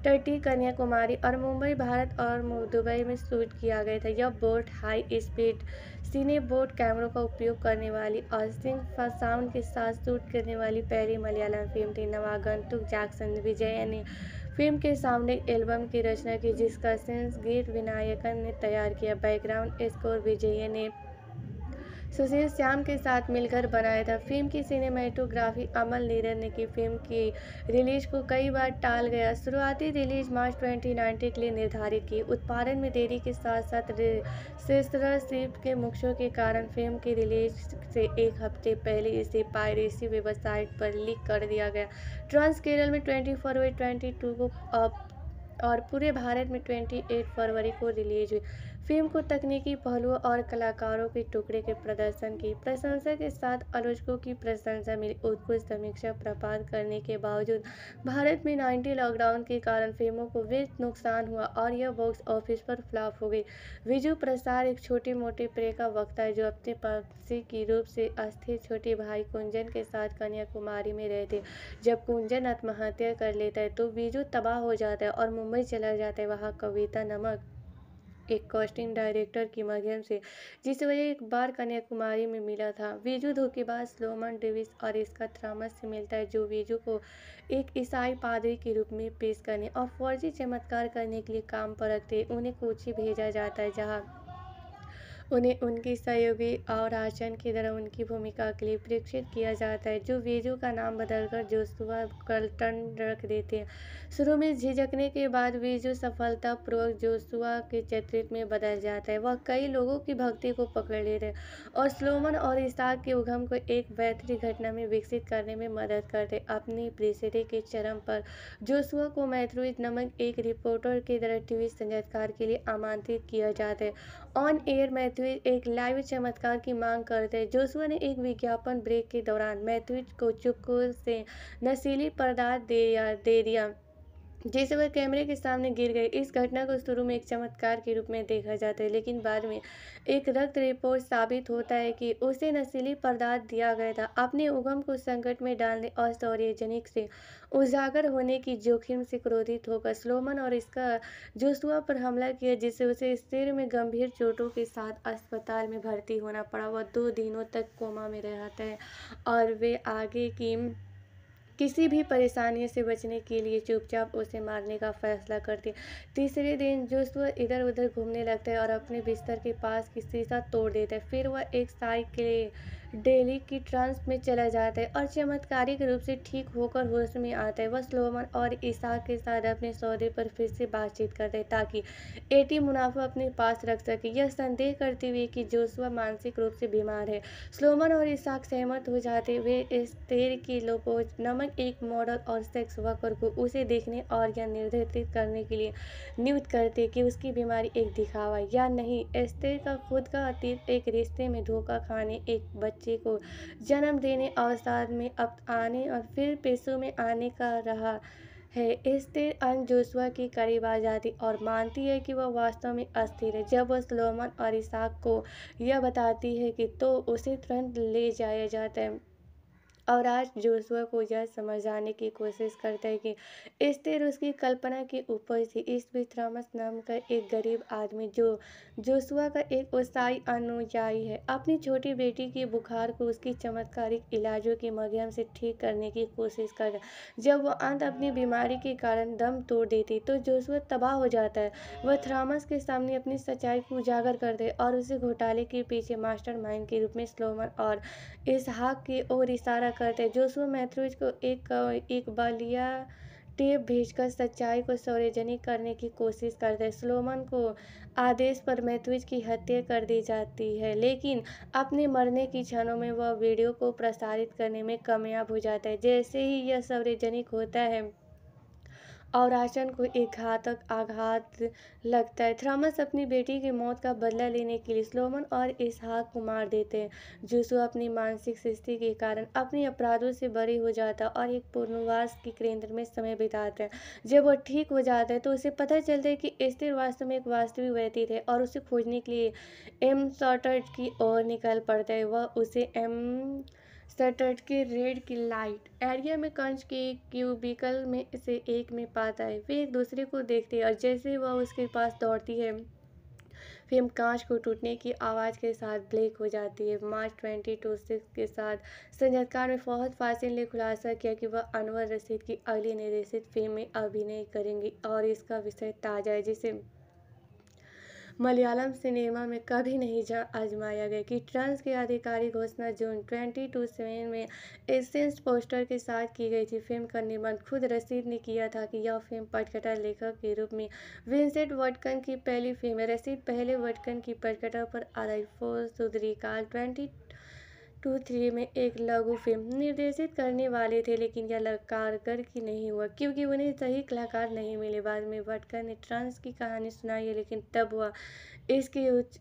टर्टी कन्याकुमारी और मुंबई भारत और दुबई में शूट किया गया था यह बोट हाई स्पीड बोर्ड कैमरों का उपयोग करने वाली और सिंह साउंड के साथ शूट करने वाली पहली मलयालम फिल्म थी नवागंतुक जैक्सन विजय ने फिल्म के सामने एल्बम की रचना की जिसका सिंस गीत विनायकन ने तैयार किया बैकग्राउंड स्कोर विजय ने सुशील श्याम के साथ मिलकर बनाया था फिल्म की सिनेमाटोग्राफी अमल नीरन ने की फिल्म की रिलीज को कई बार टाल गया शुरुआती रिलीज मार्च 2019 के लिए निर्धारित की उत्पादन में देरी के साथ साथ सिप के मुख्यों के कारण फिल्म की रिलीज से एक हफ्ते पहले इसे पायरेसी वेबसाइट पर लीक कर दिया गया ट्रांस केरल में ट्वेंटी फरवरी ट्वेंटी को और पूरे भारत में 28 फरवरी को रिलीज हुई फिल्म को तकनीकी पहलुओं और कलाकारों के टुकड़े के प्रदर्शन की प्रशंसा के साथ आलोचकों की प्रशंसा मिली उत्कृष्ट समीक्षा प्राप्त करने के बावजूद भारत में नाइन्टी लॉकडाउन के कारण फिल्मों को वे नुकसान हुआ और यह बॉक्स ऑफिस पर फ्लॉप हो गई विजु प्रसाद एक छोटी मोटी प्रे का वक्ता है जो अपने पापसी की रूप से अस्थिर छोटे भाई कुंजन के साथ कन्याकुमारी में रहते जब कुंजन आत्महत्या कर लेता है तो बीजू तबाह हो जाता है और मुंबई चला जाता है वहाँ कविता नमक एक कास्टिंग डायरेक्टर के माध्यम से जिस वजह एक बार कन्याकुमारी में मिला था वीजू धोखेबाज स्लोमन डेविस और इसका थ्रामस से मिलता है जो वीजू को एक ईसाई पादरी के रूप में पेश करने और फौजी चमत्कार करने के लिए काम पर रखते उन्हें कोची भेजा जाता है जहाँ उन्हें उनकी सहयोगी और आचरण की तरह उनकी भूमिका के लिए प्रेक्षित किया जाता है जो वीरू का नाम बदलकर जोसुआ कल्टन रख देते हैं शुरू में झिझकने के बाद वेजू सफलतापूर्वक जोसुआ के चरित्र में बदल जाता है वह कई लोगों की भक्ति को पकड़ लेते हैं और स्लोमन और इसाक के उगम को एक बेहतरीन घटना में विकसित करने में मदद करते अपनी प्रेसिडे के चरम पर जोसुआ को मैथ्रोइ नमक एक रिपोर्टर की तरह टीवी संगीतकार के लिए आमंत्रित किया जाता है ऑन एयर मैथ्यूज एक लाइव चमत्कार की मांग करते हैं जोसुआ ने एक विज्ञापन ब्रेक के दौरान मैथ्यूज को चुपकर से नशीली पदार्थ दे, दे दिया जैसे वह कैमरे के सामने गिर गई इस घटना को शुरू में एक चमत्कार के रूप में देखा जाता है लेकिन बाद में एक रक्त रिपोर्ट साबित होता है कि उसे नशीली पदार्थ दिया गया था अपने उगम को संकट में डालने और सौर्यजनिक से उजागर होने की जोखिम से क्रोधित होकर स्लोमन और इसका जोसुआ पर हमला किया जिससे उसे सिर में गंभीर चोटों के साथ अस्पताल में भर्ती होना पड़ा वह दो दिनों तक कोमा में रहता है और वे आगे की किसी भी परेशानी से बचने के लिए चुपचाप उसे मारने का फैसला करती है तीसरे दिन जोसुआ इधर उधर घूमने लगता है और अपने बिस्तर के पास की शीशा तोड़ देता है फिर वह एक साइकिल डेली की ट्रांस में चला जाता है और चमत्कारिक रूप से ठीक होकर होश में आता है वह स्लोमन और ईसा के साथ अपने सौदे पर फिर से बातचीत करते हैं ताकि एटी मुनाफा अपने पास रख सके यह संदेह करते हुए कि जोशुआ मानसिक रूप से बीमार है स्लोमन और ईसाक सहमत हो जाते वे इस तेर की लोपोज नमक एक मॉडल और सेक्स वर्कर को उसे देखने और यह निर्धारित करने के लिए नियुक्त करते कि उसकी बीमारी एक दिखावा या नहीं एस्तेर का खुद का अतीत एक रिश्ते में धोखा खाने एक बच्चे बच्चे को जन्म देने अवसाद में अब आने और फिर पेशों में आने का रहा है स्थिर अंग जोशुआ के करीब आ जाती और मानती है कि वह वास्तव में अस्थिर है जब वह सलोमन और इसाक को यह बताती है कि तो उसे तुरंत ले जाया जाता है और आज जोशुआ को यह समझाने की कोशिश करते हैं कि स्थिर उसकी कल्पना की ऊपर थी इस बीच थॉमस नाम का एक गरीब आदमी जो जोशुआ का एक उत्साही अनुयायी है अपनी छोटी बेटी की बुखार को उसकी चमत्कारिक इलाजों के माध्यम से ठीक करने की कोशिश कर जब वह अंत अपनी बीमारी के कारण दम तोड़ देती तो जोशुआ तबाह हो जाता है वह थ्रामस के सामने अपनी सच्चाई को उजागर कर दे और उसे घोटाले के पीछे माइंड के रूप में स्लोमन और इसहाक की ओर इशारा करते जोसुआ मैथ्यूज को एक एक बलिया टेप भेजकर सच्चाई को सार्वजनिक करने की कोशिश करते हैं स्लोमन को आदेश पर मैथ्यूज की हत्या कर दी जाती है लेकिन अपने मरने की क्षणों में वह वीडियो को प्रसारित करने में कामयाब हो जाता है जैसे ही यह सार्वजनिक होता है और आचन को एक घातक आघात लगता है थ्रामस अपनी बेटी की मौत का बदला लेने के लिए स्लोमन और इसहाक को मार देते हैं जूसु अपनी मानसिक स्थिति के कारण अपने अपराधों से बरी हो जाता है और एक पूर्णवास के केंद्र में समय बिताते हैं जब वह ठीक हो जाता है तो उसे पता चलता है कि स्थिर वास्तव में एक वास्तविक व्यतीत है और उसे खोजने के लिए एम सॉटर्ट की ओर निकल पड़ता है वह उसे एम सटर्ट के रेड की लाइट एरिया में कंच के क्यूबिकल में से एक में पाता है वे एक दूसरे को देखते हैं और जैसे वह उसके पास दौड़ती है फिल्म कांच को टूटने की आवाज़ के साथ ब्लैक हो जाती है मार्च ट्वेंटी टू सिक्स के साथ संजयकार ने फौहद फासिल ने खुलासा किया कि वह अनवर रशीद की अगली निर्देशित फिल्म में अभिनय करेंगी और इसका विषय ताज़ा है जिसे मलयालम सिनेमा में कभी नहीं आजमाया गया कि ट्रंस की आधिकारिक घोषणा जून ट्वेंटी टू सेवन में एसेंस पोस्टर के साथ की गई थी फिल्म का निर्माण खुद रसीद ने किया था कि यह फिल्म पटकटा लेखक के रूप में विंसेंट वटकन की पहली फिल्म है रसीद पहले वटकन की पटकटा पर आधारित फोर सुधरी काल ट्वेंटी टू थ्री में एक लघु फिल्म निर्देशित करने वाले थे लेकिन यह कारगर की नहीं हुआ क्योंकि उन्हें सही कलाकार नहीं मिले बाद में भटकर ने ट्रांस की कहानी सुनाई है लेकिन तब हुआ इसकी उच्च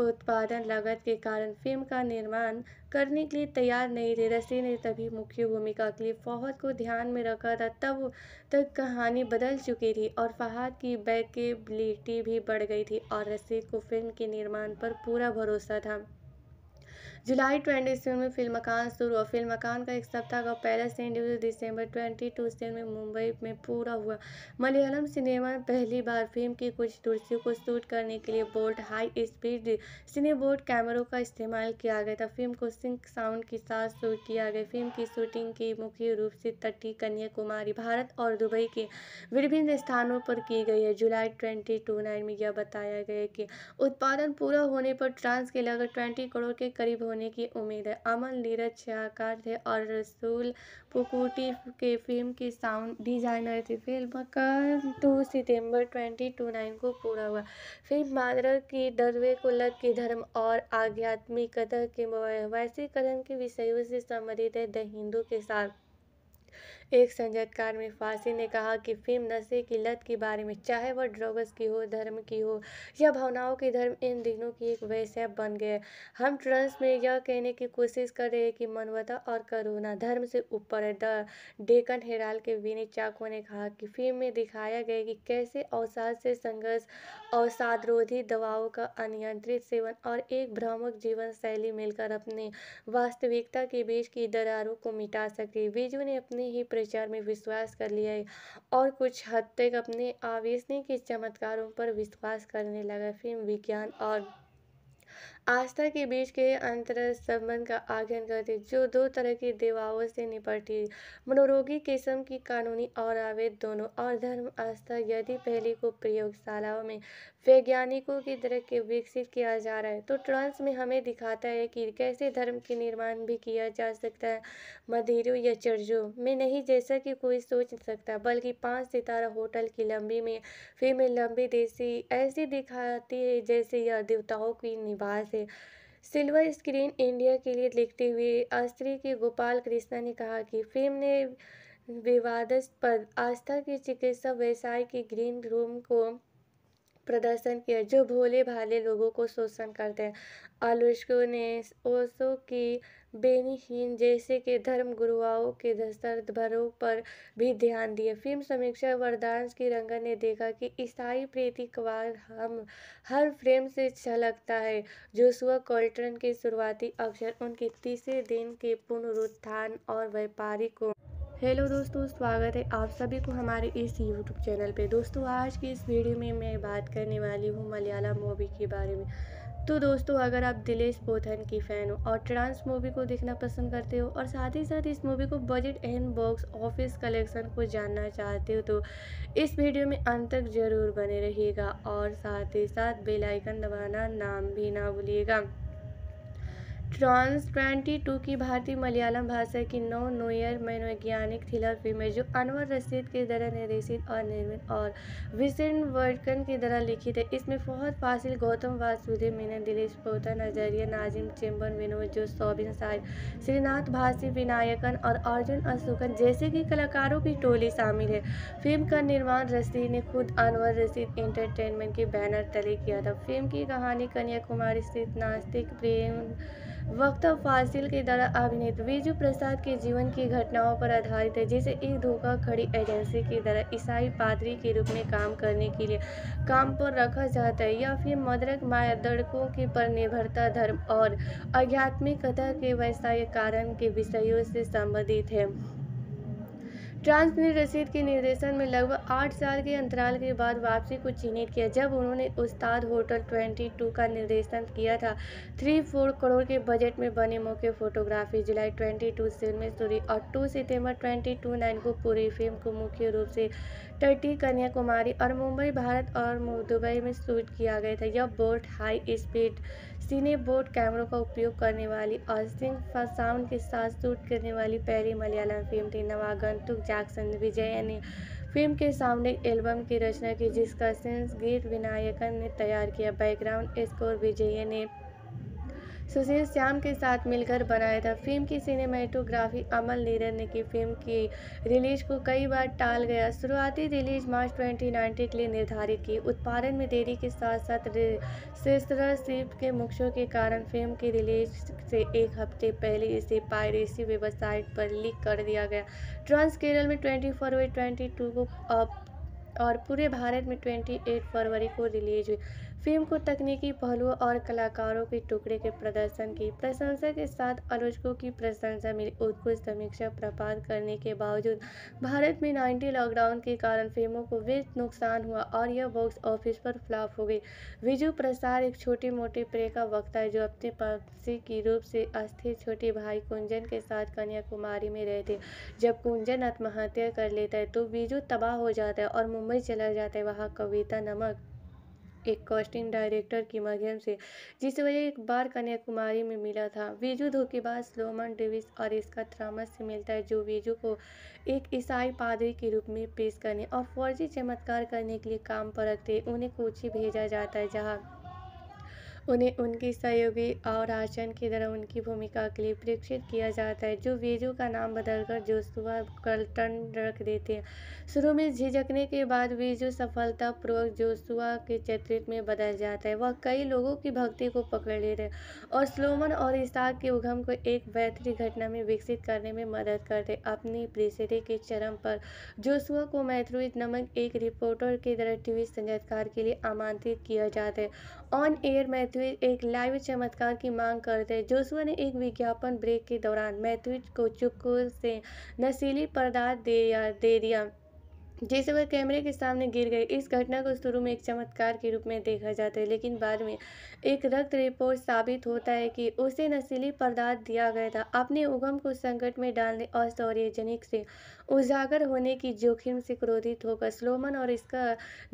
उत्पादन लागत के कारण फिल्म का निर्माण करने के लिए तैयार नहीं थे रसी ने तभी मुख्य भूमिका के लिए फहद को ध्यान में रखा था तब तक कहानी बदल चुकी थी और फहद की बैकेबिलिटी भी बढ़ गई थी और रसी को फिल्म के निर्माण पर पूरा भरोसा था जुलाई ट्वेंटी सेवन में फिल्म मकान शुरू हुआ फिल्म मकान का एक सप्ताह का पहला सेंड दिसंबर ट्वेंटी टू से में मुंबई में पूरा हुआ मलयालम सिनेमा में पहली बार फिल्म की कुछ दृश्यों को शूट करने के लिए बोल्ट हाई स्पीड सिने बोर्ड कैमरों का इस्तेमाल किया गया था फिल्म को सिंक साउंड के साथ शूट किया गया फिल्म की शूटिंग की मुख्य रूप से तटी कन्याकुमारी भारत और दुबई के विभिन्न स्थानों पर की गई है जुलाई ट्वेंटी टू नाइन में यह बताया गया कि उत्पादन पूरा होने पर ट्रांस के लगभग ट्वेंटी करोड़ के करीब होने होने की उम्मीद है अमन नीरज शाहकार थे और रसूल पुकुटी के फिल्म की साउंड डिजाइनर थी फिल्म का टू सितंबर ट्वेंटी टू नाइन को पूरा हुआ फिल्म मादरा की डरवे को लग के धर्म और आध्यात्मिकता के वैश्वीकरण के विषयों से संबंधित है द हिंदू के साथ एक संजयकार में फांसी ने कहा कि फिल्म नशे की लत के बारे में चाहे वह ड्रग्स की हो धर्म की हो या भावनाओं की धर्म इन दिनों की एक वैसे बन गए हम ट्रंस में यह कहने की कोशिश कर रहे हैं कि मानवता और करुणा धर्म से ऊपर है द डेकन हेराल के विनी चाको ने कहा कि फिल्म में दिखाया गया कि कैसे अवसाद से संघर्ष अवसादरोधी दवाओं का अनियंत्रित सेवन और एक भ्रामक जीवन शैली मिलकर अपनी वास्तविकता के बीच की दरारों को मिटा सके बीजू ने अपने ही प्रचार में विश्वास कर लिया और कुछ हद तक अपने आवेशने के चमत्कारों पर विश्वास करने लगा फिल्म विज्ञान और आस्था के बीच के अंतर संबंध का आज्ञान करती जो दो तरह की देवाओं से निपटती मनोरोगी किस्म की कानूनी और आवेद दोनों और धर्म आस्था यदि पहली को प्रयोगशालाओं में वैज्ञानिकों की तरह के विकसित किया जा रहा है तो ट्रांस में हमें दिखाता है कि कैसे धर्म के निर्माण भी किया जा सकता है मदिरों या चर्चों में नहीं जैसा कि कोई सोच सकता बल्कि पाँच सितारा होटल की लंबी में फिर में लंबी देसी ऐसी दिखाती है जैसे यह देवताओं की निवास से सिल्वर स्क्रीन इंडिया के लिए लिखते हुए अस्त्री के गोपाल कृष्णा ने कहा कि फिल्म ने विवादस्पद आस्था के चिकित्सा व्यवसाय के ग्रीन रूम को प्रदर्शन किया जो भोले भाले लोगों को शोषण करते हैं आलोचकों ने ओसो की बेनीहीन जैसे के धर्म गुरुओं के भरों पर भी ध्यान दिए फिल्म समीक्षा वरदान की रंगन ने देखा कि ईसाई प्रीतिकवार हम हर फ्रेम से छलकता है जोसुआ कोल्टन के शुरुआती अक्षर उनके तीसरे दिन के पुनरुत्थान और व्यापारी को हेलो दोस्तों स्वागत है आप सभी को हमारे इस यूट्यूब चैनल पे दोस्तों आज की इस वीडियो में मैं बात करने वाली हूँ मलयालम मूवी के बारे में तो दोस्तों अगर आप दिलेश पोथन की फ़ैन हो और ट्रांस मूवी को देखना पसंद करते हो और साथ ही साथ इस मूवी को budget and box office collection को जानना चाहते हो तो इस वीडियो में अंत तक ज़रूर बने रहिएगा और साथ ही साथ बेलाइकन दबाना नाम भी ना भूलिएगा ट्रांस ट्वेंटी टू की भारतीय मलयालम भाषा की नौ नोयर मनोवैज्ञानिक थ्रिलर फिल्म है जो अनवर रशीद की तरह निर्देशित और निर्मित और विसन वर्कन की तरह लिखित है इसमें फहद फासिल गौतम वासुदेव मीना दिलेश पोता नजरिया नाजिम चेम्बर विनोद जो सोबिन साहिब श्रीनाथ भासी विनायकन और अर्जुन अशोकन जैसे कि कलाकारों की टोली शामिल है फिल्म का निर्माण रशीद ने खुद अनवर रशीद एंटरटेनमेंट के बैनर तले किया था फिल्म की कहानी कन्याकुमारी स्थित नास्तिक प्रेम वक्त फासिल के द्वारा अभिनीत बीजू प्रसाद के जीवन की घटनाओं पर आधारित है जिसे एक धोखा खड़ी एजेंसी की तरह ईसाई पादरी के रूप में काम करने के लिए काम पर रखा जाता है या फिर मदरक दड़कों की पर निर्भरता धर्म और आध्यात्मिकता के व्यवसाय कारण के विषयों से संबंधित है ट्रांस ने रशीद के निर्देशन में लगभग आठ साल के अंतराल के बाद वापसी को चिन्हित किया जब उन्होंने उस्ताद होटल ट्वेंटी टू का निर्देशन किया था थ्री फोर करोड़ के बजट में बने मौके फोटोग्राफी जुलाई ट्वेंटी टू में सूरी और टू सितंबर ट्वेंटी टू नाइन को पूरी फिल्म को मुख्य रूप से टर्टी कन्याकुमारी और मुंबई भारत और दुबई में शूट किया गया था यह boat high speed cine board कैमरों का उपयोग करने वाली और सिंह साउंड के साथ शूट करने वाली पहली मलयालम फिल्म थी नवागंतुक जैक्सन विजय ने फिल्म के सामने एक एल्बम की रचना की जिसका सिंस गीत विनायकन ने तैयार किया बैकग्राउंड स्कोर विजय ने सुशील श्याम के साथ मिलकर बनाया था फिल्म की सिनेमाटोग्राफी अमल नीरन ने की फिल्म की रिलीज को कई बार टाल गया शुरुआती रिलीज मार्च 2019 के लिए निर्धारित की उत्पादन में देरी के साथ साथ सिप के मुख्यों के कारण फिल्म की रिलीज से एक हफ्ते पहले इसे पायरेसी वेबसाइट पर लीक कर दिया गया ट्रांस केरल में ट्वेंटी फरवरी ट्वेंटी को और पूरे भारत में 28 फरवरी को रिलीज हुई फिल्म को तकनीकी पहलुओं और कलाकारों के टुकड़े के प्रदर्शन की प्रशंसा के साथ आलोचकों की प्रशंसा मिली उत्कृष्ट समीक्षा प्राप्त करने के बावजूद भारत में नाइन्टी लॉकडाउन के कारण फिल्मों को वे नुकसान हुआ और यह बॉक्स ऑफिस पर फ्लॉप हो गई विजु प्रसाद एक छोटी मोटी प्रे का वक्ता है जो अपने पपसी की रूप से अस्थिर छोटे भाई कुंजन के साथ कन्याकुमारी में रहते जब कुंजन आत्महत्या कर लेता है तो बीजू तबाह हो जाता है और मुंबई चला जाता है वहाँ कविता नमक एक कास्टिंग डायरेक्टर के माध्यम से जिसे वजह एक बार कन्याकुमारी में मिला था वीजू धोखेबाज लोमन डेविस और इसका थ्रामस से मिलता है जो वीजू को एक ईसाई पादरी के रूप में पेश करने और फौजी चमत्कार करने के लिए काम पर रखते उन्हें कोची भेजा जाता है जहाँ उन्हें उनकी सहयोगी और आचरण की तरह उनकी भूमिका के लिए प्रेक्षित किया जाता है जो वीरू का नाम बदलकर जोसुआ कल्टन रख देते हैं शुरू में झिझकने के बाद वीजू सफलतापूर्वक जोसुआ के चरित्र में बदल जाता है वह कई लोगों की भक्ति को पकड़ लेते हैं और स्लोमन और इसाक के उगम को एक बेहतरीन घटना में विकसित करने में मदद करते अपनी प्रेसिडी के चरम पर जोसुआ को मैथ्रूज नमक एक रिपोर्टर की तरह टीवी संगीतकार के लिए आमंत्रित किया जाता है ऑन एयर मैथ्यूज एक लाइव चमत्कार की मांग करते हैं जोसुआ ने एक विज्ञापन ब्रेक के दौरान मैथ्यूज को चुपकों से नशीली पदार्थ दे दिया जैसे वह कैमरे के सामने गिर गए इस घटना को शुरू में एक चमत्कार के रूप में देखा जाता है लेकिन बाद में एक रक्त रिपोर्ट साबित होता है कि उसे नशीली पदार्थ दिया गया था अपने उगम को संकट में डालने और सौर्यजनिक से उजागर होने की जोखिम से क्रोधित होकर स्लोमन और इसका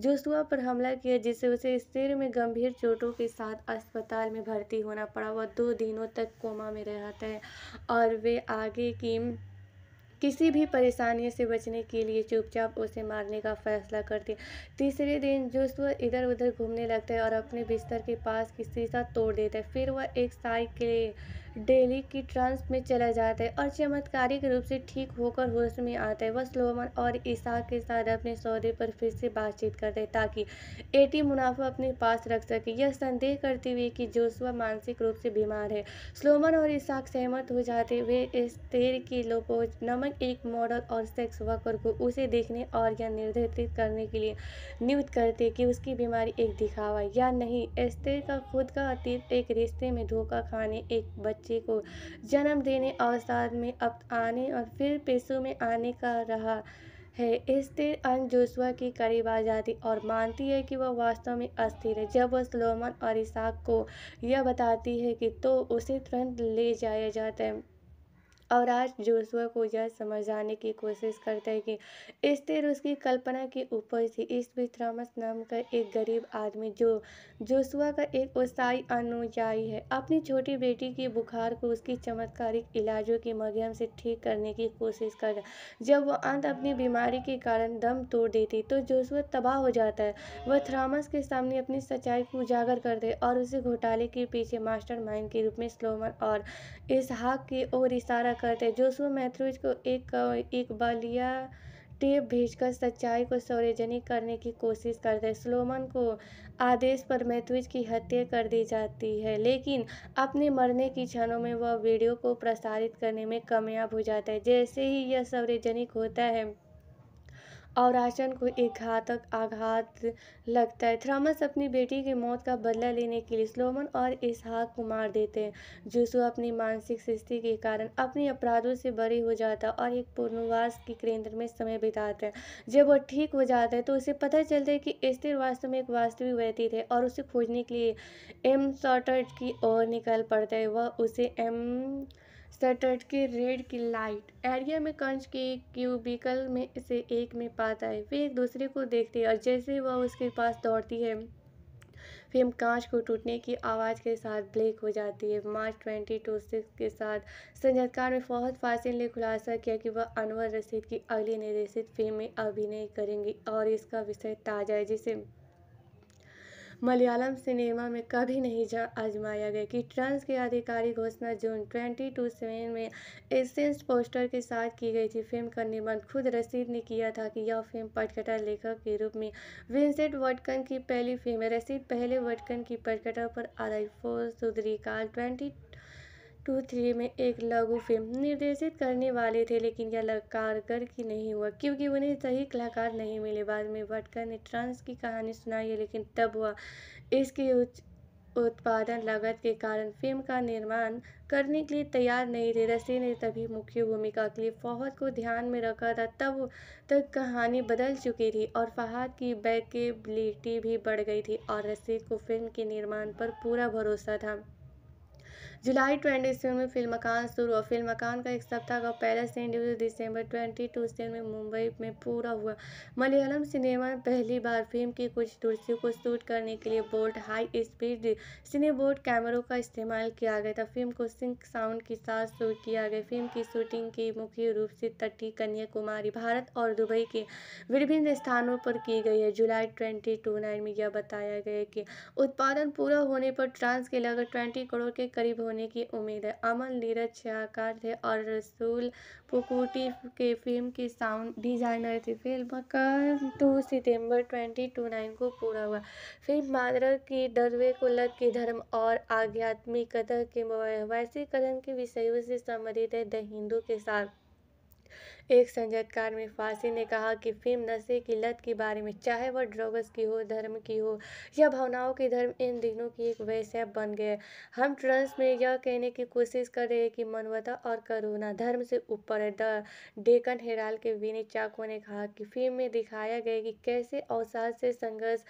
जोसुआ पर हमला किया जिससे उसे सिर में गंभीर चोटों के साथ अस्पताल में भर्ती होना पड़ा वह दो दिनों तक कोमा में रहता है और वे आगे की किसी भी परेशानी से बचने के लिए चुपचाप उसे मारने का फैसला करती है तीसरे दिन जोसुआ इधर उधर घूमने लगता है और अपने बिस्तर के पास की शीशा तोड़ देता है फिर वह एक साइकिल डेली की ट्रांस में चला जाता है और चमत्कारिक रूप से ठीक होकर होश में आता है वह स्लोमन और ईसा के साथ अपने सौदे पर फिर से बातचीत करते हैं ताकि एटी मुनाफा अपने पास रख सके यह संदेह करते हुए कि जोसुआ मानसिक रूप से बीमार है स्लोमन और ईसाक सहमत हो जाते हुए इस तेल की लोपो नमक केवल एक मॉडल और सेक्स वर्कर को उसे देखने और या निर्धारित करने के लिए नियुक्त करते कि उसकी बीमारी एक दिखावा या नहीं एस्तेर का खुद का अतीत एक रिश्ते में धोखा खाने एक बच्चे को जन्म देने और साथ में अब आने और फिर पेशों में आने का रहा है स्थिर अन जोशुआ की करीब आ जाती और मानती है कि वह वास्तव में अस्थिर है जब वह सलोमन और इसाक को यह बताती है कि तो उसे तुरंत ले जाया जाता है और आज जोशुआ को यह समझाने की कोशिश करता है कि स्थिर उसकी कल्पना के ऊपर थी इस बीच नाम का एक गरीब आदमी जो जोशुआ का एक उत्साही अनुयायी है अपनी छोटी बेटी की बुखार को उसकी चमत्कारिक इलाजों के माध्यम से ठीक करने की कोशिश कर रहा जब वह अंत अपनी बीमारी के कारण दम तोड़ देती तो जोशुआ तबाह हो जाता है वह थ्रामस के सामने अपनी सच्चाई को उजागर कर दे और उसे घोटाले के पीछे मास्टर माइंड के रूप में स्लोमन और इसहाक की ओर इशारा करते जोसुआ मैथ्यूज को एक एक बलिया टेप भेजकर सच्चाई को सार्वजनिक करने की कोशिश करते हैं स्लोमन को आदेश पर मैथ्यूज की हत्या कर दी जाती है लेकिन अपने मरने की क्षणों में वह वीडियो को प्रसारित करने में कामयाब हो जाता है जैसे ही यह सार्वजनिक होता है और आचन को एक घातक आघात लगता है थ्रामस अपनी बेटी की मौत का बदला लेने के लिए स्लोमन और इसहाक को मार देते हैं जूसु अपनी मानसिक स्थिति के कारण अपने अपराधों से बरी हो जाता है और एक पुनर्वास के केंद्र में समय बिताते हैं जब वह ठीक हो जाता है तो उसे पता चलता है कि स्थिर वास्तव में एक वास्तविक व्यतीत है और उसे खोजने के लिए एम सॉटर्ट की ओर निकल पड़ता है वह उसे एम सटर्ट के रेड की लाइट एरिया में कंच के क्यूबिकल में से एक में पाता है फिर एक दूसरे को देखते हैं और जैसे वह उसके पास दौड़ती है फिर कांच को टूटने की आवाज़ के साथ ब्लैक हो जाती है मार्च ट्वेंटी टू सिक्स के साथ संजयकार ने फौहद फासिल ने खुलासा किया कि वह अनवर रशीद की अगली निर्देशित फिल्म में अभिनय करेंगी और इसका विषय ताज़ा है जिसे मलयालम सिनेमा में कभी नहीं आजमाया गया कि ट्रंस की आधिकारिक घोषणा जून ट्वेंटी टू सेवन में एसेंस पोस्टर के साथ की गई थी फिल्म का निर्माण खुद रसीद ने किया था कि यह फिल्म पटकथा लेखक के रूप में विंसेंट वटकन की पहली फिल्म है रसीद पहले वटकन की पटकथा पर आधारित फोर सुधरी काल ट्वेंटी टू थ्री में एक लघु फिल्म निर्देशित करने वाले थे लेकिन यह कारगर की नहीं हुआ क्योंकि उन्हें सही कलाकार नहीं मिले बाद में भटकर ने ट्रांस की कहानी सुनाई है लेकिन तब हुआ इसकी उच्च उत्पादन लागत के कारण फिल्म का निर्माण करने के लिए तैयार नहीं थे रसी ने तभी मुख्य भूमिका के लिए फौहद को ध्यान में रखा था तब तक कहानी बदल चुकी थी और फहद की बैकेबिलिटी भी बढ़ गई थी और रसीद को फिल्म के निर्माण पर पूरा भरोसा था जुलाई ट्वेंटी सेवन में फिल्म मकान शुरू हुआ फिल्म मकान का एक सप्ताह का पहला शेड्यूल दिसंबर ट्वेंटी टू से में मुंबई में पूरा हुआ मलयालम सिनेमा में पहली बार फिल्म की कुछ दूरसियों को शूट करने के लिए बोल्ट हाई स्पीड सिने कैमरों का इस्तेमाल किया गया था फिल्म को सिंक साउंड के साथ शूट किया गया फिल्म की शूटिंग की मुख्य रूप से तटी कन्याकुमारी भारत और दुबई के विभिन्न स्थानों पर की गई है जुलाई ट्वेंटी टू नाइन में यह बताया गया कि उत्पादन पूरा होने पर ट्रांस के लगभग ट्वेंटी करोड़ के करीब होने होने की उम्मीद है अमन नीरज शाहकार थे और रसूल पुकुटी के फिल्म की साउंड डिजाइनर थी फिल्म का टू तो सितंबर ट्वेंटी टू नाइन को पूरा हुआ फिल्म मादरा की डरवे को लग की धर्म और आध्यात्मिकता के वैसे कदम के विषयों से संबंधित है द हिंदू के साथ एक संजयकार में फांसी ने कहा कि फिल्म नशे की लत के बारे में चाहे वह ड्रग्स की हो धर्म की हो या भावनाओं की धर्म इन दिनों की एक वैसे बन गए हम ट्रंस में यह कहने की कोशिश कर रहे हैं कि मनवता और करुणा धर्म से ऊपर है द डेकन हेराल के विनी चाको ने कहा कि फिल्म में दिखाया गया कि कैसे अवसाद से संघर्ष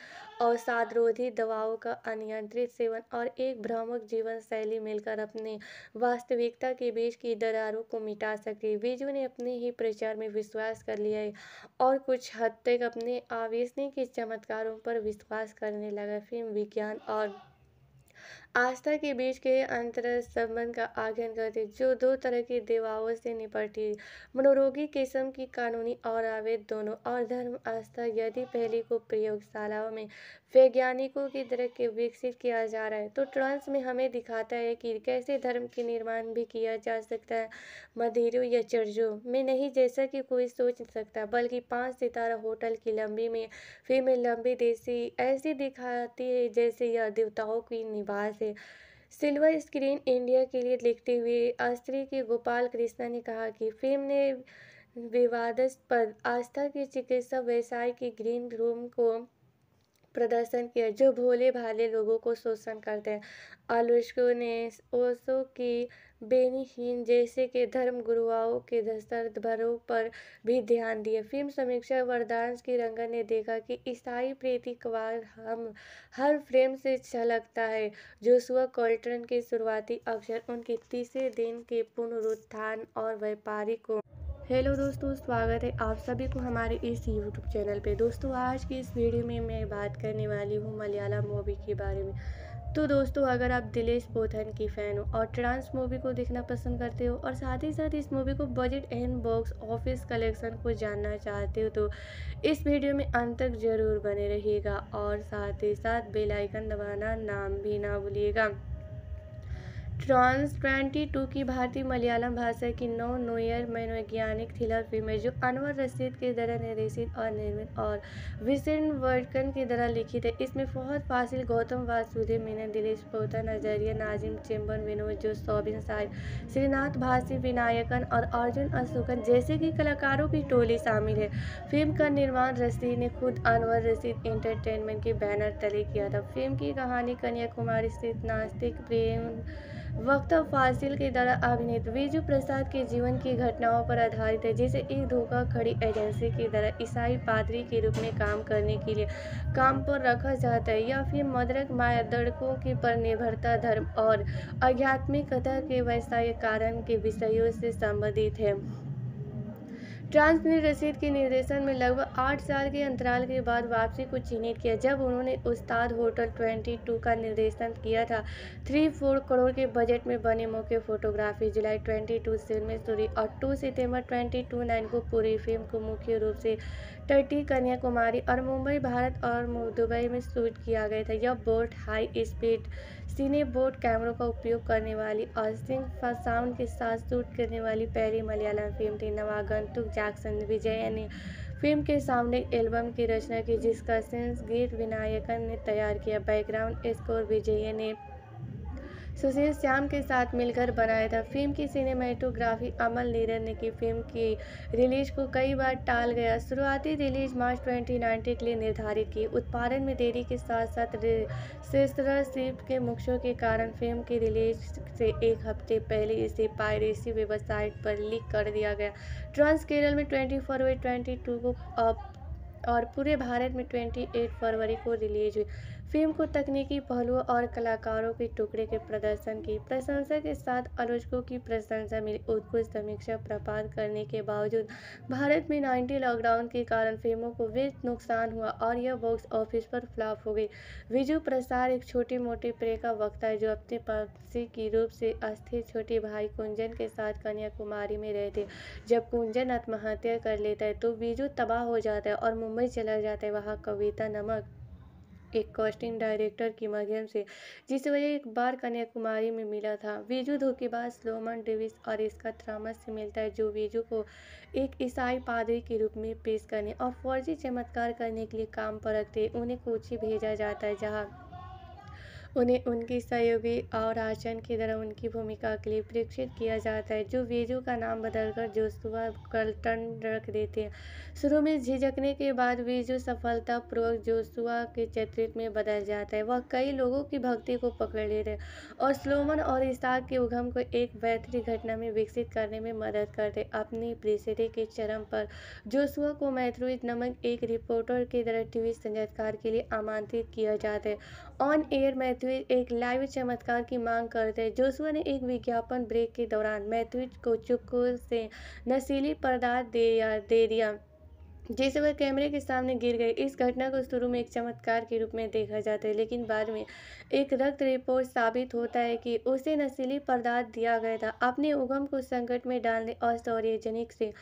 अवसादरोधी दवाओं का अनियंत्रित सेवन और एक भ्रामक जीवन शैली मिलकर अपने वास्तविकता के बीच की दरारों को मिटा सके बीजू ने अपने ही विचार में विश्वास कर लिया और कुछ हद तक अपने आवेशने के चमत्कारों पर विश्वास करने लगा फिल्म विज्ञान और आस्था के बीच के अंतर संबंध का आकलन करती जो दो तरह की देवाओं से निपटती मनोरोगी किस्म की कानूनी और आवेद दोनों और धर्म आस्था यदि पहली को प्रयोगशालाओं में वैज्ञानिकों की तरह के विकसित किया जा रहा है तो ट्रांस में हमें दिखाता है कि कैसे धर्म के निर्माण भी किया जा सकता है मदिरों या चर्चों में नहीं जैसा कि कोई सोच सकता बल्कि पाँच सितारा होटल की लंबी में में लंबी देसी ऐसी दिखाती है जैसे यह देवताओं की निवास से सिल्वर स्क्रीन इंडिया के लिए लिखते हुए आस्त्री के गोपाल कृष्णा ने कहा कि फिल्म ने विवादास्पद आस्था के चिकित्सा व्यवसाय के ग्रीन रूम को प्रदर्शन किया जो भोले भाले लोगों को शोषण करते हैं आलोचकों ने ओसो की बेनीहीन जैसे के धर्म गुरुओं के भरों पर भी ध्यान दिए फिल्म समीक्षा वरदान की रंगन ने देखा कि ईसाई प्रतीकवाद हम हर फ्रेम से छलकता है जोसुआ कॉल्टन के शुरुआती अवसर उनके तीसरे दिन के पुनरुत्थान और व्यापारी को हेलो दोस्तों स्वागत है आप सभी को हमारे इस यूट्यूब चैनल पे दोस्तों आज की इस वीडियो में मैं बात करने वाली हूँ मलयालम मूवी के बारे में तो दोस्तों अगर आप दिलेश बोथन की फ़ैन हो और ट्रांस मूवी को देखना पसंद करते हो और साथ ही साथ इस मूवी को budget and box office collection को जानना चाहते हो तो इस वीडियो में अंत तक ज़रूर बने रहिएगा और साथ ही साथ बेलाइकन दबाना नाम भी ना भूलिएगा ट्रॉन्स ट्वेंटी टू की भारतीय मलयालम भाषा की नौ नोयर मनोवैज्ञानिक थ्रिलर फिल्म है जो अनवर रशीद के द्वारा निर्देशित और निर्मित और विसन वर्डकन की तरह लिखित है इसमें फौहद फासिल गौतम वासुदेव मीना दिलेश पोता नजरिया नाजिम चेम्बर विनोद जो सोबिन साय श्रीनाथ भासी विनायकन और अर्जुन अशोकन जैसे कि कलाकारों की टोली शामिल है फिल्म का निर्माण रशीद ने खुद अनवर रशीद एंटरटेनमेंट के बैनर तले किया था फिल्म की कहानी कन्याकुमारी स्थित नास्तिक प्रेम वक्त फासिल के द्वारा अभिनीत बीजू प्रसाद के जीवन की घटनाओं पर आधारित है जिसे एक धोखा खड़ी एजेंसी की तरह ईसाई पादरी के रूप में काम करने के लिए काम पर रखा जाता है या फिर मदरक माया दड़कों की पर निर्भरता धर्म और आध्यात्मिकता के व्यवसाय कारण के विषयों से संबंधित है ट्रांस ने रशीद के निर्देशन में लगभग आठ साल के अंतराल के बाद वापसी को चिन्हित किया जब उन्होंने उस्ताद होटल ट्वेंटी टू का निर्देशन किया था थ्री फोर करोड़ के बजट में बने मौके फोटोग्राफी जुलाई ट्वेंटी टू से में सूरी और टू सितम्बर ट्वेंटी टू नाइन को पूरी फिल्म को मुख्य रूप से टर्टी कन्याकुमारी और मुंबई भारत और दुबई में शूट किया गया था यह बोट हाई स्पीड सीने बोट कैमरों का उपयोग करने वाली और सिंह साउंड के साथ शूट करने वाली पहली मलयालम फिल्म थी नवागंतुक जैक्सन विजय ने फिल्म के सामने एल्बम की रचना की जिसका सेंस गीत विनायकन ने तैयार किया बैकग्राउंड स्कोर विजय ने सुशील श्याम के साथ मिलकर बनाया था फिल्म की सिनेमाटोग्राफी अमल नीरन ने की फिल्म की रिलीज को कई बार टाल गया शुरुआती रिलीज मार्च 2019 के लिए निर्धारित की उत्पादन में देरी के साथ साथ सिस्टरशिप के मुख्यों के कारण फिल्म की रिलीज से एक हफ्ते पहले इसे पायरेसी वेबसाइट पर लीक कर दिया गया ट्रांस केरल में ट्वेंटी फरवरी ट्वेंटी को और पूरे भारत में 28 फरवरी को रिलीज हुई फिल्म को तकनीकी पहलुओं और कलाकारों के टुकड़े के प्रदर्शन की प्रशंसा के साथ आलोचकों की प्रशंसा मिली उत्कृष्ट समीक्षा प्रपात करने के बावजूद भारत में नाइन्टी लॉकडाउन के कारण फिल्मों को वे नुकसान हुआ और यह बॉक्स ऑफिस पर फ्लॉप हो गई विजु प्रसाद एक छोटी मोटी प्रे का वक्ता है जो अपने पक्षी की रूप से अस्थिर छोटे भाई कुंजन के साथ कन्याकुमारी में रहते जब कुंजन आत्महत्या कर लेता है तो बीजू तबाह हो जाता है और मुंबई चला जाता है वहाँ कविता नमक एक कास्टिंग डायरेक्टर के माध्यम से जिसे वह एक बार कन्याकुमारी में मिला था वीजू धोखेबाज लोमन डेविस और इसका थ्रामस से मिलता है जो वीजू को एक ईसाई पादरी के रूप में पेश करने और फौजी चमत्कार करने के लिए काम पर रखते उन्हें कोची भेजा जाता है जहाँ उन्हें उनकी सहयोगी और आचरण की तरह उनकी भूमिका के लिए प्रेक्षित किया जाता है जो वेजू का नाम बदलकर जोसुआ कल्टन रख देते हैं शुरू में झिझकने के बाद वीजू सफलतापूर्वक जोसुआ के चरित्र में बदल जाता है वह कई लोगों की भक्ति को पकड़ लेते हैं और स्लोमन और इसाक के उगम को एक बेहतरीन घटना में विकसित करने में मदद करते अपनी प्रेसरे के चरम पर जोसुआ को मैथ्रोइज नमक एक रिपोर्टर की तरह टीवी संगीतकार के लिए आमंत्रित किया जाता है ऑन एयर मैथ्यूज एक लाइव चमत्कार की मांग करते जोसुआ ने एक विज्ञापन ब्रेक के दौरान मैथ्यूज को चुप से नशीली पदार्थ दे, दे दिया जैसे वह कैमरे के सामने गिर गई इस घटना को शुरू में एक चमत्कार के रूप में देखा जाता है लेकिन बाद में एक रक्त रिपोर्ट साबित होता है कि उसे नशीली पदार्थ दिया गया था अपने उगम को संकट में डालने और सौर्यजनिक से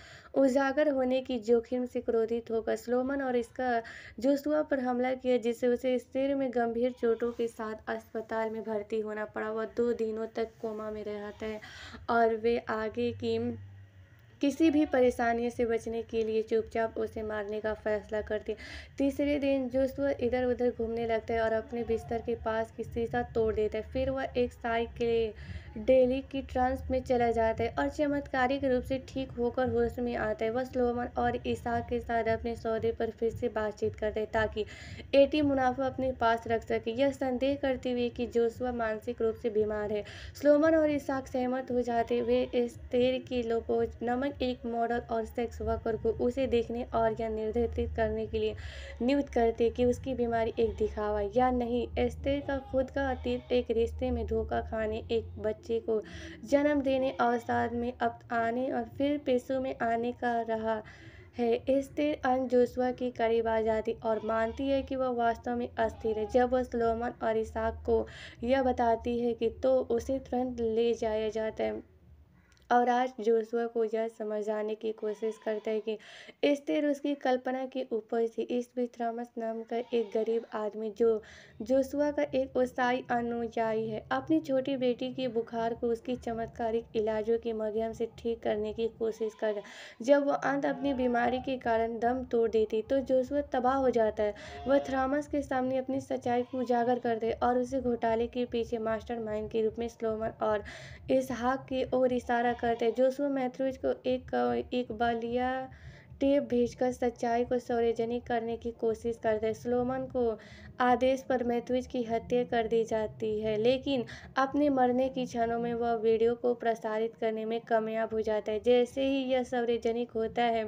उजागर होने की जोखिम से क्रोधित होकर स्लोमन और इसका जोसुआ पर हमला किया जिससे उसे सिर में गंभीर चोटों के साथ अस्पताल में भर्ती होना पड़ा वह दो दिनों तक कोमा में रहता है और वे आगे की किसी भी परेशानी से बचने के लिए चुपचाप उसे मारने का फैसला करती है तीसरे दिन वह इधर उधर घूमने लगता है और अपने बिस्तर के पास की शीशा तोड़ देता है फिर वह एक साइकिल डेली की ट्रांस में चला जाता है और चमत्कारिक रूप से ठीक होकर होश में आता है वह स्लोमन और ईसा के साथ अपने सौदे पर फिर से बातचीत करते हैं ताकि एटी मुनाफा अपने पास रख सके यह संदेह करते हुए कि जोशुआ मानसिक रूप से बीमार है स्लोमन और ईसाक सहमत हो जाते हुए इस तेर की पोज नमक एक मॉडल और सेक्स वर्कर को उसे देखने और या निर्धारित करने के लिए नियुक्त करते कि उसकी बीमारी एक दिखावा या नहीं एस्तेर का खुद का अतीत एक रिश्ते में धोखा खाने एक बच्चे बच्चे को जन्म देने अवसाद में अब आने और फिर पेशों में आने का रहा है स्थिर अन जोशुआ के करीब आ जाती और मानती है कि वह वास्तव में अस्थिर है जब वह सलोमन और इसाक को यह बताती है कि तो उसे तुरंत ले जाया जाता है और आज जोशुआ को यह समझाने की कोशिश करता है कि स्थिर उसकी कल्पना के ऊपर थी इस बीच नाम का एक गरीब आदमी जो जोशुआ का एक ओसाई अनुयायी है अपनी छोटी बेटी की बुखार को उसकी चमत्कारिक इलाजों के माध्यम से ठीक करने की कोशिश कर रहा जब वो अंत अपनी बीमारी के कारण दम तोड़ देती तो जोशुआ तबाह हो जाता है वह थ्रामस के सामने अपनी सच्चाई को उजागर कर दे और उसे घोटाले के पीछे मास्टर माइंड के रूप में स्लोमन और इसहाक की ओर इशारा करते जोशुआ मैथ्यूज को एक एक बलिया टेप भेजकर सच्चाई को सार्वजनिक करने की कोशिश करते हैं स्लोमन को आदेश पर मैथ्यूज की हत्या कर दी जाती है लेकिन अपने मरने की क्षणों में वह वीडियो को प्रसारित करने में कामयाब हो जाता है जैसे ही यह सार्वजनिक होता है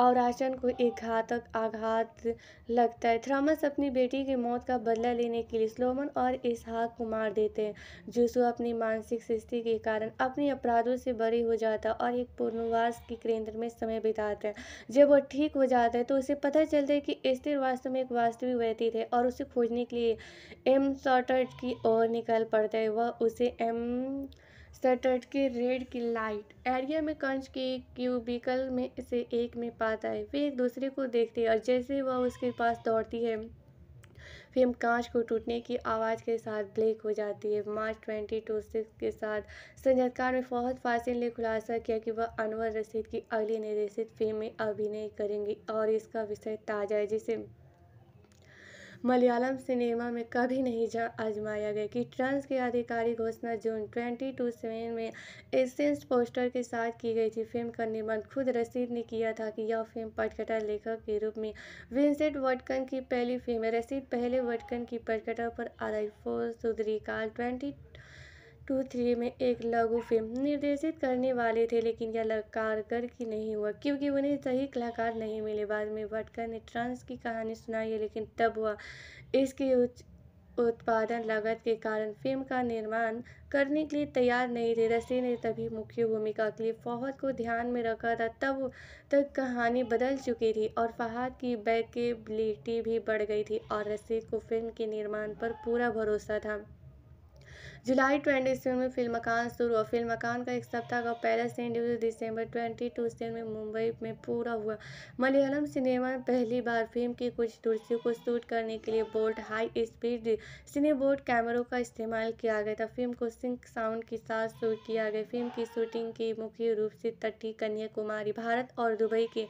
और आचरण को एक घातक आघात लगता है थ्रामस अपनी बेटी की मौत का बदला लेने के लिए स्लोमन और इसहाक को मार देते हैं जूसु अपनी मानसिक स्थिति के कारण अपने अपराधों से बरी हो जाता है और एक पुनर्वास के केंद्र में समय बिताते हैं जब वह ठीक हो जाता है तो उसे पता चलता है कि स्थिर वास्तव में एक वास्तविक व्यक्ति है और उसे खोजने के लिए एम सॉटर्ट की ओर निकल पड़ता है वह उसे एम सटर्ट के रेड की लाइट एरिया में कंच के क्यूबिकल में से एक में पाता है वे एक दूसरे को देखते हैं और जैसे वह उसके पास दौड़ती है फिल्म कांच को टूटने की आवाज़ के साथ ब्लैक हो जाती है मार्च ट्वेंटी टू सिक्स के साथ संगीतकार ने फौहद फासिल ने खुलासा किया कि वह अनवर रशीद की अगली निर्देशित फिल्म में अभिनय करेंगी और इसका विषय ताज़ा है जिसे मलयालम सिनेमा में कभी नहीं आजमाया गया कि ट्रंस की आधिकारिक घोषणा जून ट्वेंटी टू सेवन में एसेंस पोस्टर के साथ की गई थी फिल्म का निर्माण खुद रसीद ने किया था कि यह फिल्म पटकथा लेखक के रूप में विंसेंट वटकन की पहली फिल्म है रसीद पहले वटकन की पटकथा पर आधारित फोर सुधरी काल ट्वेंटी टू थ्री में एक लघु फिल्म निर्देशित करने वाले थे लेकिन यह कारगर की नहीं हुआ क्योंकि उन्हें सही कलाकार नहीं मिले बाद में भटकर ने ट्रांस की कहानी सुनाई है लेकिन तब हुआ इसकी उच्च उत्पादन लागत के कारण फिल्म का निर्माण करने के लिए तैयार नहीं थे रसी ने तभी मुख्य भूमिका के लिए फौहद को ध्यान में रखा था तब तक कहानी बदल चुकी थी और फहाद की बैकेबिलिटी भी बढ़ गई थी और रसीद को फिल्म के निर्माण पर पूरा भरोसा था जुलाई ट्वेंटी सेवन में फिल्म मकान शुरू हुआ फिल्म मकान का एक सप्ताह का पहला शेड्यूल दिसंबर ट्वेंटी टू में मुंबई में पूरा हुआ मलयालम सिनेमा में पहली बार फिल्म की कुछ दृश्यों को शूट करने के लिए बोल्ट हाई स्पीड सिने बोर्ड कैमरों का इस्तेमाल किया गया था फिल्म को सिंक साउंड के साथ शूट किया गया फिल्म की शूटिंग की मुख्य रूप से तटी कन्याकुमारी भारत और दुबई के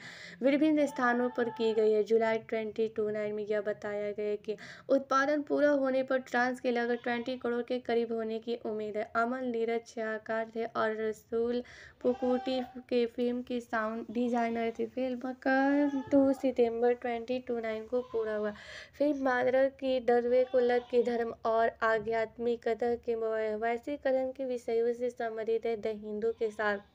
विभिन्न स्थानों पर की गई है जुलाई ट्वेंटी टू नाइन में यह बताया गया कि उत्पादन पूरा होने पर ट्रांस के लगभग ट्वेंटी करोड़ के करीब होने की उम्मीद है अमन नीरज शाहकार थे और रसूल पुकुटी के फिल्म की साउंड डिजाइनर थी फिल्म का टू तो सितंबर ट्वेंटी टू नाइन को पूरा हुआ फिल्म मादरा की डरवे को लत की धर्म और आध्यात्मिक कथा के वैसीकरण के विषयों से संबंधित है द हिंदू के साथ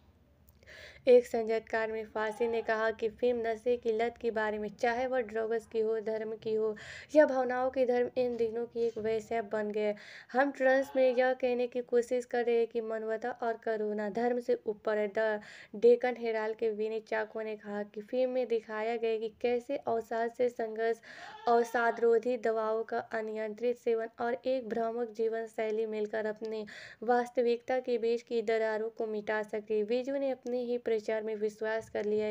एक संजतकार में फांसी ने कहा कि फिल्म नशे की लत के बारे में चाहे वह ड्रग्स की हो धर्म की हो या भावनाओं की धर्म इन दिनों की एक वैसे बन गए हम ट्रंस में यह कहने की कोशिश कर रहे हैं कि मनवता और करुणा धर्म से ऊपर है द डेकन हेराल के विनय चाको ने कहा कि फिल्म में दिखाया गया कि कैसे अवसाद से संघर्ष अवसादरोधी दवाओं का अनियंत्रित सेवन और एक भ्रामक जीवन शैली मिलकर अपने वास्तविकता के बीच की दरारों को मिटा सके बीजू ने अपने ही प्रे विचार में विश्वास कर लिया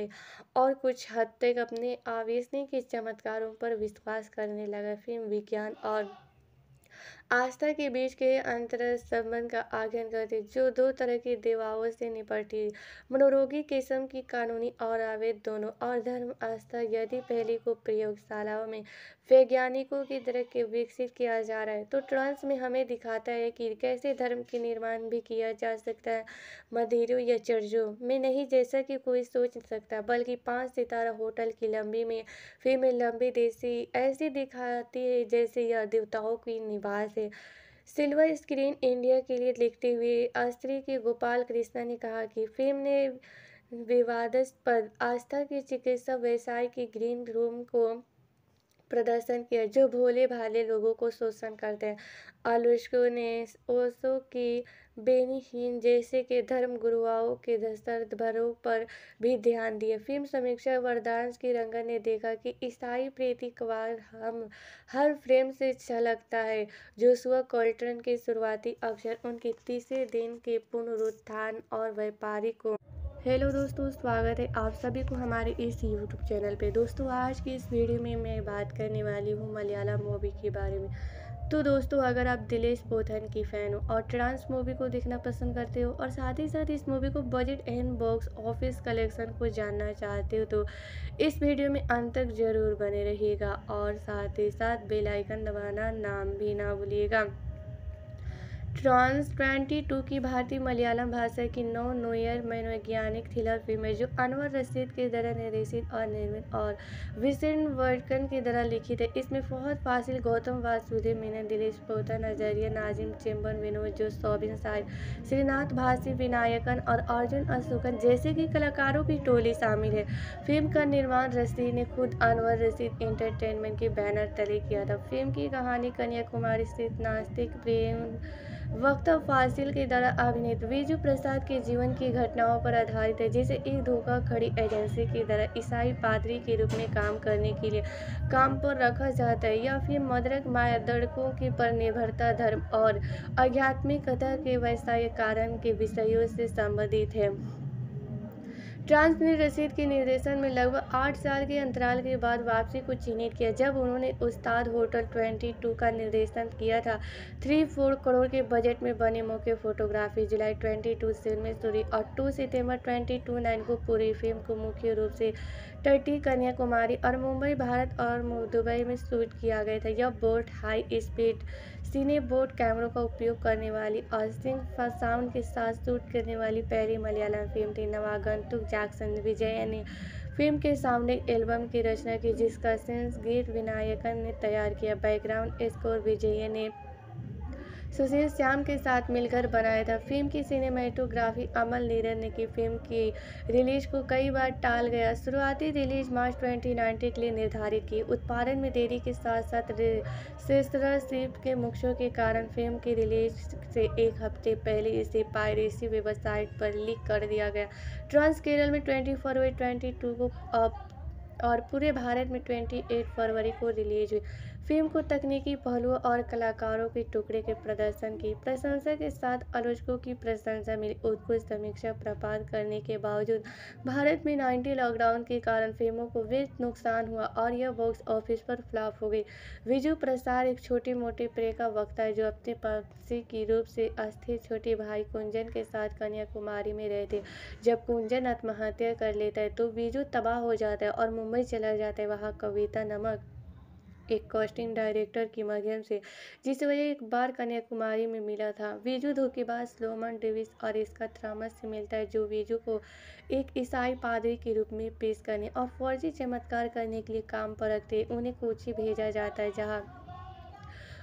और कुछ हद तक अपने आवेशने के चमत्कारों पर विश्वास करने लगा फिल्म विज्ञान और आस्था के बीच के अंतर संबंध का आज्ञान करते जो दो तरह की देवाओं से निपटती मनोरोगी किस्म की कानूनी और आवेद दोनों और धर्म आस्था यदि पहली को प्रयोगशालाओं में वैज्ञानिकों की तरह के विकसित किया जा रहा है तो ट्रांस में हमें दिखाता है कि कैसे धर्म के निर्माण भी किया जा सकता है मदिरों या चर्चों में नहीं जैसा कि कोई सोच सकता बल्कि पाँच सितारा होटल की लंबी में में लंबी देसी ऐसी दिखाती है जैसे यह देवताओं की निवास से सिल्वर स्क्रीन इंडिया के लिए लिखते हुए आस्त्री के गोपाल कृष्णा ने कहा कि फिल्म ने विवादस्पद आस्था के चिकित्सा व्यवसाय के ग्रीन रूम को प्रदर्शन किया जो भोले भाले लोगों को शोषण करते हैं आलोचकों ने ओसो की बेनीहीन जैसे के धर्म गुरुओं के भरों पर भी ध्यान दिए फिल्म समीक्षा वरदांश की रंगन ने देखा कि ईसाई प्रीतिकवार हम हर फ्रेम से छलकता है जोसुआ कॉल्टन के शुरुआती अक्षर उनके तीसरे दिन के पुनरुत्थान और व्यापारिक को हेलो दोस्तों स्वागत है आप सभी को हमारे इस यूट्यूब चैनल पे दोस्तों आज की इस वीडियो में मैं बात करने वाली हूँ मलयालम मूवी के बारे में तो दोस्तों अगर आप दिलेश पोथन की फ़ैन हो और ट्रांस मूवी को देखना पसंद करते हो और साथ ही साथ इस मूवी को budget and box office collection को जानना चाहते हो तो इस वीडियो में अंत तक ज़रूर बने रहिएगा और साथ ही साथ बेल आइकन दबाना नाम भी ना भूलिएगा ट्रॉन्स ट्वेंटी टू की भारतीय मलयालम भाषा की नौ नोयर मनोवैज्ञानिक थ्रिलर फिल्म है जो अनवर रशीद के तरह निर्देशित और निर्मित और विसन वर्कन की तरह लिखित है इसमें फौहद फासिल गौतम वासुदेव मीना दिलेश पोता नजरिया नाजिम चेम्बन विनोद जो सोबिन साहिब श्रीनाथ भासी विनायकन और अर्जुन अशोकन जैसे कि कलाकारों की टोली शामिल है फिल्म का निर्माण रशीद ने खुद अनवर रशीद एंटरटेनमेंट के बैनर तले किया था फिल्म की कहानी कन्याकुमारी स्थित नास्तिक प्रेम वक्त फासिल के द्वारा अभिनीत बीजू प्रसाद के जीवन की घटनाओं पर आधारित है जिसे एक खड़ी एजेंसी के द्वारा ईसाई पादरी के रूप में काम करने के लिए काम पर रखा जाता है या फिर मदरक माया दड़कों की पर निर्भरता धर्म और आध्यात्मिक कथा के व्यवसाय कारण के विषयों से संबंधित है ट्रांस ने रशीद के निर्देशन में लगभग आठ साल के अंतराल के बाद वापसी को चिन्हित किया जब उन्होंने उस्ताद होटल 22 का निर्देशन किया था थ्री फोर करोड़ के बजट में बने मौके फोटोग्राफी जुलाई 22 सेल में सूरी और 2 सितंबर 22 नाइन को पूरी फिल्म को मुख्य रूप से टर्टी कन्याकुमारी और मुंबई भारत और दुबई में शूट किया गया था यह बोट हाई स्पीड बोर्ड कैमरों का उपयोग करने वाली और सिंह साउंड के साथ शूट करने वाली पहली मलयालम फिल्म थी नवागंतुक जैक्सन विजय ने फिल्म के सामने एल्बम की रचना की जिसका सेंस गीत विनायकन ने तैयार किया बैकग्राउंड स्कोर विजय ने सुशील श्याम के साथ मिलकर बनाया था फिल्म की सिनेमाटोग्राफी अमल नीरन ने की फिल्म की रिलीज को कई बार टाल गया शुरुआती रिलीज मार्च 2019 के लिए निर्धारित की उत्पादन में देरी के साथ साथ सिप के मुख्यों के कारण फिल्म की रिलीज से एक हफ्ते पहले इसे पायरेसी वेबसाइट पर लीक कर दिया गया ट्रांस केरल में ट्वेंटी फरवरी ट्वेंटी को और पूरे भारत में 28 फरवरी को रिलीज हुई फिल्म को तकनीकी पहलुओं और कलाकारों के टुकड़े के प्रदर्शन की प्रशंसा के साथ आलोचकों की प्रशंसा मिली उत्कृष्ट समीक्षा प्राप्त करने के बावजूद भारत में नाइन्टी लॉकडाउन के कारण फिल्मों को वे नुकसान हुआ और यह बॉक्स ऑफिस पर फ्लॉप हो गई विजु प्रसाद एक छोटे मोटे प्रे का वक्ता है जो अपने पक्षी की रूप से अस्थिर छोटे भाई कुंजन के साथ कन्याकुमारी में रहे थे जब कुंजन आत्महत्या कर लेता है तो विजु तबाह हो जाता है और मुंबई चला जाता है वहाँ कविता नमक एक कास्टिंग डायरेक्टर के माध्यम से जिसे वजह एक बार कन्याकुमारी में मिला था वीजू धोखेबाज स्लोमन डेविस और इसका थ्रामस से मिलता है जो वीजू को एक ईसाई पादरी के रूप में पेश करने और फौजी चमत्कार करने के लिए काम पर रखते उन्हें कोची भेजा जाता है जहाँ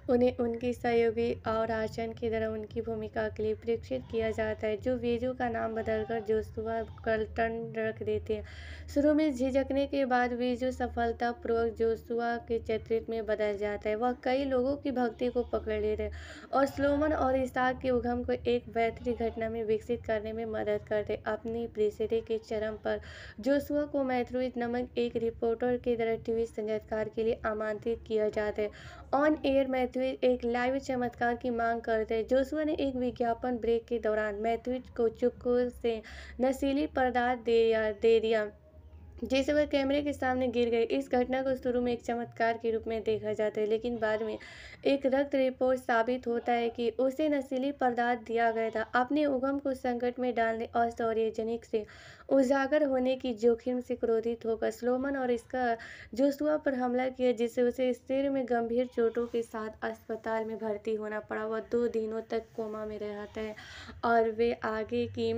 उन्हें उनकी सहयोगी और आचरण की तरह उनकी भूमिका के लिए प्रेक्षित किया जाता है जो वेजू का नाम बदलकर जोसुआ कल्टन रख देते हैं शुरू में झिझकने के बाद वीजू सफलतापूर्वक जोसुआ के चरित्र में बदल जाता है वह कई लोगों की भक्ति को पकड़ लेते हैं और स्लोमन और इसाक के उगम को एक बेहतरीन घटना में विकसित करने में मदद करते अपनी प्रेसिडी के चरम पर जोसुआ को मैथ्रोइ नमक एक रिपोर्टर की तरह टीवी संगीतकार के लिए आमंत्रित किया जाता है ऑन एयर मैथ्यूज एक लाइव चमत्कार की मांग करते जोसुआ ने एक विज्ञापन ब्रेक के दौरान मैथ्यूज को चुप से नशीली पदार्थ दे, दे दिया जैसे वह कैमरे के सामने गिर गई इस घटना को शुरू में एक चमत्कार के रूप में देखा जाता है लेकिन बाद में एक रक्त रिपोर्ट साबित होता है कि उसे नशीली पदार्थ दिया गया था अपने उगम को संकट में डालने और सौर्यजनिक से उजागर होने की जोखिम से क्रोधित होकर स्लोमन और इसका जोसुआ पर हमला किया जिससे उसे सिर में गंभीर चोटों के साथ अस्पताल में भर्ती होना पड़ा वह दो दिनों तक कोमा में रहता है और वे आगे की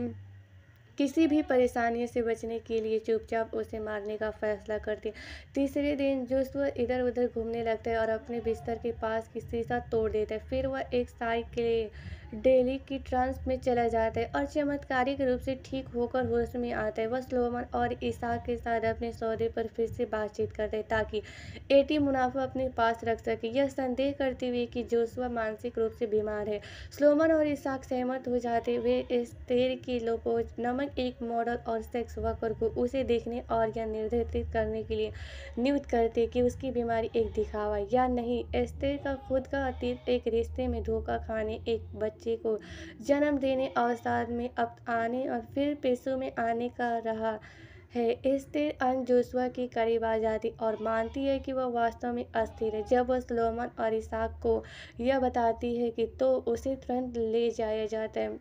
किसी भी परेशानी से बचने के लिए चुपचाप उसे मारने का फैसला करती है तीसरे दिन वह इधर उधर घूमने लगता है और अपने बिस्तर के पास की शीशा तोड़ देता है फिर वह एक साइकिल डेली की ट्रांस में चला जाता है और चमत्कारिक रूप से ठीक होकर होश में आता है वह स्लोमन और ईसा के साथ अपने सौदे पर फिर से बातचीत करते हैं ताकि एटी मुनाफा अपने पास रख सके यह संदेह करते हुए कि जोशुआ मानसिक रूप से बीमार है स्लोमन और ईसाक सहमत हो जाते हुए इस तेर की लोपोज नमक एक मॉडल और सेक्स वर्कर को उसे देखने और या निर्धारित करने के लिए नियुक्त करते कि उसकी बीमारी एक दिखावा या नहीं एस्ते का खुद का अतीत एक रिश्ते में धोखा खाने एक बच्चे बच्चे को जन्म देने अवसाद में अब आने और फिर पेशों में आने का रहा है स्थिर अंग जोशुआ के करीब आ जाती और मानती है कि वह वास्तव में अस्थिर है जब वह सलोमन और इसाक को यह बताती है कि तो उसे तुरंत ले जाया जाता है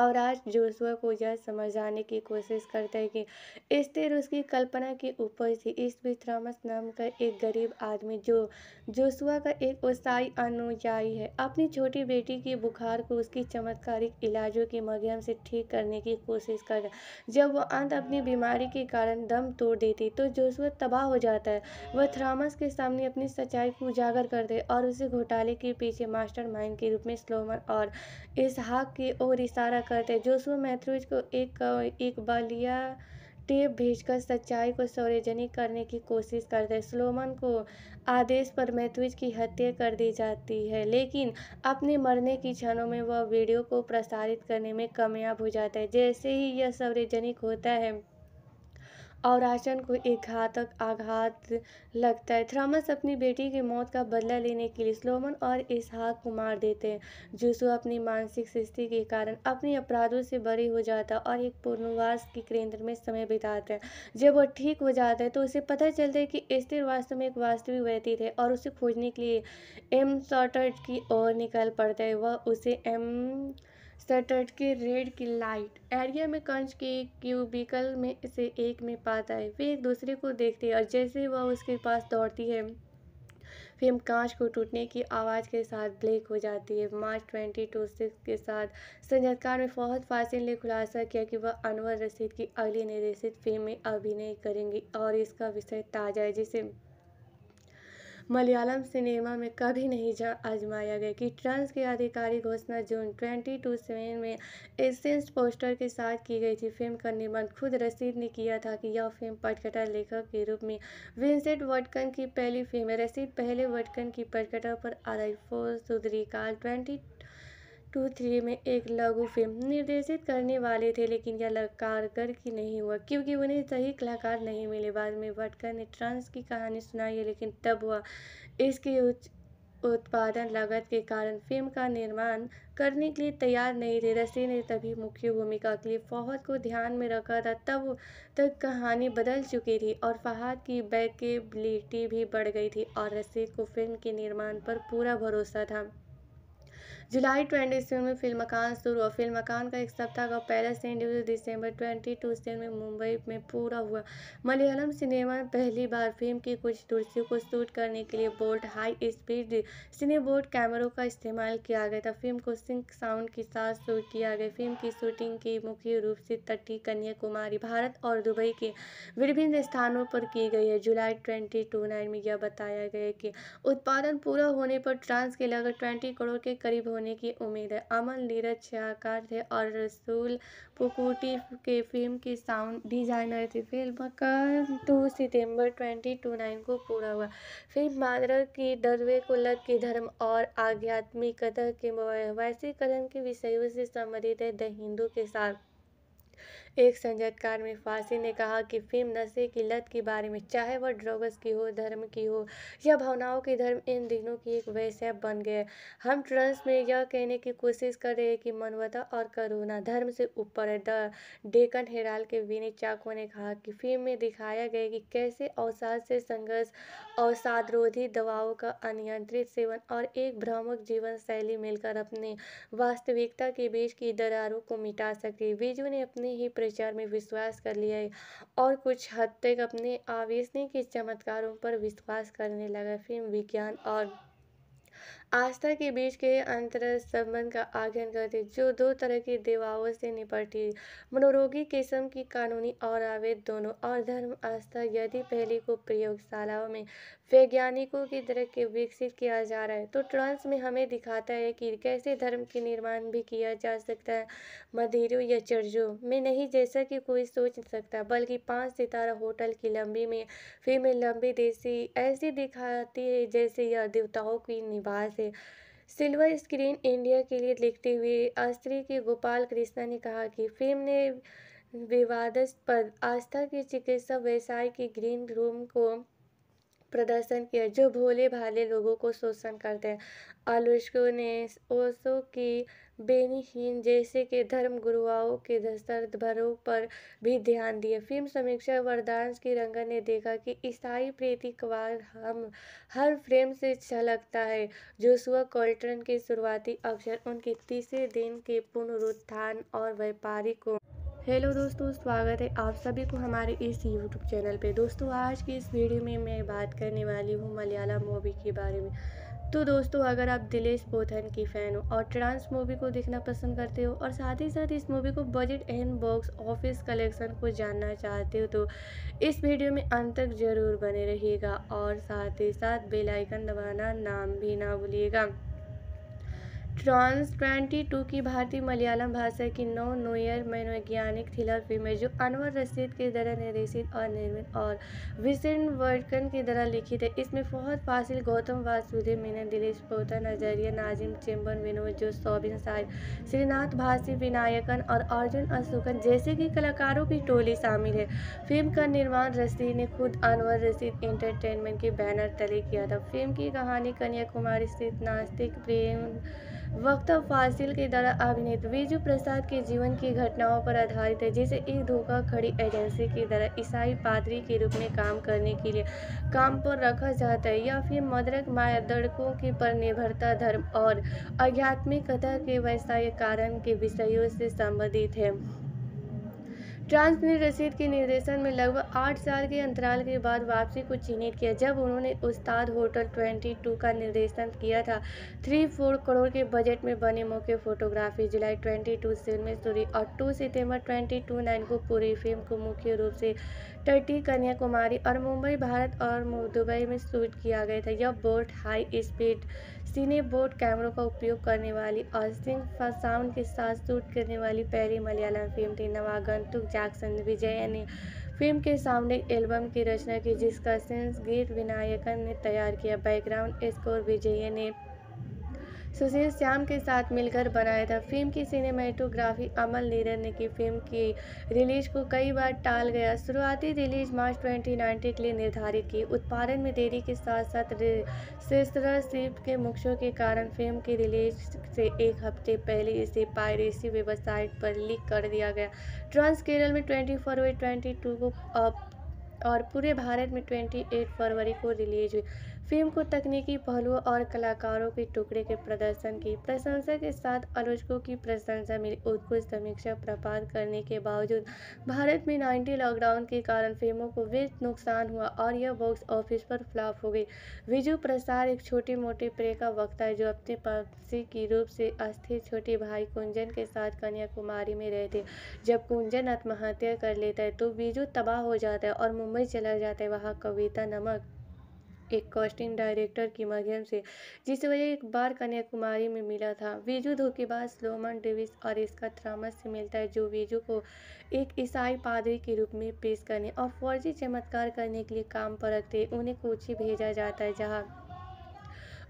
और आज जोशुआ को यह समझाने की कोशिश करता है कि स्थिर उसकी कल्पना के ऊपर थी इस बीच रामस नाम का एक गरीब आदमी जो जोशुआ का एक उत्साही अनुयायी है अपनी छोटी बेटी की बुखार को उसकी चमत्कारिक इलाजों के माध्यम से ठीक करने की कोशिश कर रहा जब वो अंत अपनी बीमारी के कारण दम तोड़ देती तो जोशुआ तबाह हो जाता है वह थ्रामस के सामने अपनी सच्चाई को उजागर कर दे और उसे घोटाले के पीछे मास्टर माइंड के रूप में स्लोमन और इसहाक की ओर इशारा करते हैं जोसुआ मैथ्यूज को एक एक बलिया टेप भेजकर सच्चाई को सार्वजनिक करने की कोशिश करते हैं स्लोमन को आदेश पर मैथ्यूज की हत्या कर दी जाती है लेकिन अपने मरने की क्षणों में वह वीडियो को प्रसारित करने में कामयाब हो जाता है जैसे ही यह सार्वजनिक होता है और आचरण को एक घातक आघात लगता है थ्रामस अपनी बेटी की मौत का बदला लेने के लिए स्लोमन और इसहाक को मार देते हैं जूसु अपनी मानसिक स्थिति के कारण अपने अपराधों से बरी हो जाता है और एक पूर्णवास के केंद्र में समय बिताते हैं जब वह ठीक हो जाता है तो उसे पता चलता है कि स्थिर वास्तव में एक वास्तविक व्यतीत है और उसे खोजने के लिए एम सॉटर्ड की ओर निकल पड़ता है वह उसे एम सटट के रेड की लाइट एरिया में कंच के क्यूबिकल में से एक में पाता है वे एक दूसरे को देखते हैं और जैसे वह उसके पास दौड़ती है फिल्म कांच को टूटने की आवाज़ के साथ ब्लैक हो जाती है मार्च ट्वेंटी टू सिक्स के साथ संगीतकार ने फौहद फासिल ने खुलासा किया कि वह अनवर रसीद की अगली निर्देशित फिल्म में अभिनय करेंगी और इसका विषय ताज़ा है जिसे मलयालम सिनेमा में कभी नहीं आजमाया गया कि ट्रंस की आधिकारिक घोषणा जून ट्वेंटी टू सेवन में एसेंस पोस्टर के साथ की गई थी फिल्म का निर्माण खुद रसीद ने किया था कि यह फिल्म पटकथा लेखक के रूप में विंसेंट वटकन की पहली फिल्म है रसीद पहले वटकन की पटकथा पर आधारित फोर सुधरी काल ट्वेंटी टू थ्री में एक लघु फिल्म निर्देशित करने वाले थे लेकिन यह कारगर की नहीं हुआ क्योंकि उन्हें सही कलाकार नहीं मिले बाद में भटकर ने ट्रांस की कहानी सुनाई है लेकिन तब हुआ इसकी उच्च उत्पादन लागत के कारण फिल्म का निर्माण करने के लिए तैयार नहीं थे रसी ने तभी मुख्य भूमिका के लिए फहद को ध्यान में रखा था तब तक कहानी बदल चुकी थी और फहाद की बैकेबिलिटी भी बढ़ गई थी और रसी को फिल्म के निर्माण पर पूरा भरोसा था जुलाई ट्वेंटी सेवन में फिल्म मकान शुरू हुआ फिल्म मकान का एक सप्ताह का पहला सेंड दिसंबर ट्वेंटी टू से में मुंबई में पूरा हुआ मलयालम सिनेमा में पहली बार फिल्म की कुछ दृश्यों को शूट करने के लिए बोल्ट हाई स्पीड सिने बोर्ड कैमरों का इस्तेमाल किया गया था फिल्म को सिंक साउंड के साथ शूट किया गया फिल्म की शूटिंग की मुख्य रूप से तटी कन्याकुमारी भारत और दुबई के विभिन्न स्थानों पर की गई है जुलाई ट्वेंटी टू नाइन में यह बताया गया कि उत्पादन पूरा होने पर ट्रांस के लगभग ट्वेंटी करोड़ के करीब होने की उम्मीद है अमन नीरज शाहकार थे और रसूल पुकुटी के फिल्म के साउंड डिजाइनर थे फिल्म का टू सितंबर ट्वेंटी टू नाइन को पूरा हुआ फिल्म मादरा की को लग के धर्म और आध्यात्मिकता के वैश्वीकरण के विषयों से संबंधित है द हिंदू के साथ एक संजयकार में फांसी ने कहा कि फिल्म नशे की लत के बारे में चाहे वह ड्रग्स की हो धर्म की हो या भावनाओं की धर्म इन दिनों की एक वैसे बन गए हम ट्रंस में यह कहने की कोशिश कर रहे हैं कि मनवता और करुणा धर्म से ऊपर है द डेकन हेराल के विनी चाको ने कहा कि फिल्म में दिखाया गया कि कैसे अवसाद से संघर्ष अवसादरोधी दवाओं का अनियंत्रित सेवन और एक भ्रामक जीवन शैली मिलकर अपने वास्तविकता के बीच की दरारों को मिटा सके विजू ने अपने ही प्रचार में विश्वास कर लिया और कुछ हद तक अपने आवेशनी के चमत्कारों पर विश्वास करने लगा फिल्म विज्ञान और आस्था के बीच के अंतर संबंध का आज्ञान करते जो दो तरह की देवाओं से निपटती मनोरोगी किस्म की कानूनी और आवेद दोनों और धर्म आस्था यदि पहली को प्रयोगशालाओं में वैज्ञानिकों की तरह के विकसित किया जा रहा है तो ट्रांस में हमें दिखाता है कि कैसे धर्म के निर्माण भी किया जा सकता है मदिरों या चर्चों में नहीं जैसा कि कोई सोच सकता बल्कि पाँच सितारा होटल की लंबी में में लंबी देसी ऐसी दिखाती है जैसे यह देवताओं की निवास से सिल्वर स्क्रीन इंडिया के लिए लिखते हुए आस्त्री के गोपाल कृष्णा ने कहा कि फिल्म ने विवादस्पद आस्था के चिकित्सा व्यवसाय के ग्रीन रूम को प्रदर्शन किया जो भोले भाले लोगों को शोषण करते हैं आलोचकों ने ओसो की बेनीहीन जैसे के धर्म गुरुओं के भरो पर भी ध्यान दिए फिल्म समीक्षा वरदांश की रंगन ने देखा कि ईसाई प्रीतिकवार हम हर फ्रेम से छलकता है जोशुआ कॉल्टन के शुरुआती अवसर उनके तीसरे दिन के पुनरुत्थान और व्यापारी को हेलो दोस्तों स्वागत है आप सभी को हमारे इस यूट्यूब चैनल पे दोस्तों आज की इस वीडियो में मैं बात करने वाली हूँ मलयालम मूवी के बारे में तो दोस्तों अगर आप दिलेश बोथन की फ़ैन हो और ट्रांस मूवी को देखना पसंद करते हो और साथ ही साथ इस मूवी को budget and box office collection को जानना चाहते हो तो इस वीडियो में अंत तक ज़रूर बने रहिएगा और साथ ही साथ बेलाइकन दबाना नाम भी ना भूलिएगा ट्रांस ट्वेंटी टू की भारतीय मलयालम भाषा की नौ नोयर मनोवैज्ञानिक थ्रिलर फिल्म है जो अनवर रशीद की तरह निर्देशित और निर्मित और विसन वर्कन की तरह लिखित है इसमें फहद फासिल गौतम वासुदेव मीना दिलेश पोता नजरिया नाजिम चेम्बन विनोद जो सोबिन साहिब श्रीनाथ भासी विनायकन और अर्जुन अशोकन जैसे कि कलाकारों की टोली शामिल है फिल्म का निर्माण रशीद ने खुद अनवर रशीद एंटरटेनमेंट के बैनर तले किया था फिल्म की कहानी कन्याकुमारी स्थित नास्तिक प्रेम वक्त फासिल के द्वारा अभिनीत बीजू प्रसाद के जीवन की घटनाओं पर आधारित है जिसे एक धोखा खड़ी एजेंसी के द्वारा ईसाई पादरी के रूप में काम करने के लिए काम पर रखा जाता है या फिर मदरक माया दड़कों की पर निर्भरता धर्म और आध्यात्मिक कथा के व्यवसाय कारण के विषयों से संबंधित है ट्रांस ने रशीद के निर्देशन में लगभग आठ साल के अंतराल के बाद वापसी को चिन्हित किया जब उन्होंने उस्ताद होटल 22 का निर्देशन किया था थ्री फोर करोड़ के बजट में बने मौके फोटोग्राफी जुलाई 22 टू में सूरी और 2 सितंबर 22 नाइन को पूरी फिल्म को मुख्य रूप से टर्टी कन्याकुमारी और मुंबई भारत और दुबई में शूट किया गया था यह बोट हाई स्पीड बोर्ड कैमरों का उपयोग करने वाली और सिंह साउंड के साथ शूट करने वाली पहली मलयालम फिल्म थी नवागंतुक जैक्सन विजय ने फिल्म के सामने एल्बम की रचना की जिसका सिंस गीत विनायकन ने तैयार किया बैकग्राउंड स्कोर विजय ने सुशील श्याम के साथ मिलकर बनाया था फिल्म की सिनेमाटोग्राफी अमल नीरन ने की फिल्म की रिलीज को कई बार टाल गया शुरुआती रिलीज मार्च 2019 के लिए निर्धारित की उत्पादन में देरी के साथ साथ शिफ्ट के मुख्यों के कारण फिल्म की रिलीज से एक हफ्ते पहले इसे पायरेसी वेबसाइट पर लीक कर दिया गया ट्रांस केरल में ट्वेंटी फरवरी ट्वेंटी को और पूरे भारत में ट्वेंटी फरवरी को रिलीज हुई फिल्म को तकनीकी पहलुओं और कलाकारों के टुकड़े के प्रदर्शन की प्रशंसा के साथ आलोचकों की प्रशंसा मिली उत्कृष्ट समीक्षा प्राप्त करने के बावजूद भारत में नाइन्टी लॉकडाउन के कारण फिल्मों को वे नुकसान हुआ और यह बॉक्स ऑफिस पर फ्लॉप हो गई विजु प्रसाद एक छोटी मोटी प्रे का वक्ता है जो अपने पापसी की रूप से अस्थिर छोटे भाई कुंजन के साथ कन्याकुमारी में रहते जब कुंजन आत्महत्या कर लेता है तो विजु तबाह हो जाता है और मुंबई चला जाता है वहाँ कविता नमक एक कास्टिंग डायरेक्टर के माध्यम से जिसे वह एक बार कन्याकुमारी में मिला था वीजू धोखेबाज स्लोमन डेविस और इसका थ्रामस से मिलता है जो वीजू को एक ईसाई पादरी के रूप में पेश करने और फौजी चमत्कार करने के लिए काम पर रखते उन्हें कोची भेजा जाता है जहाँ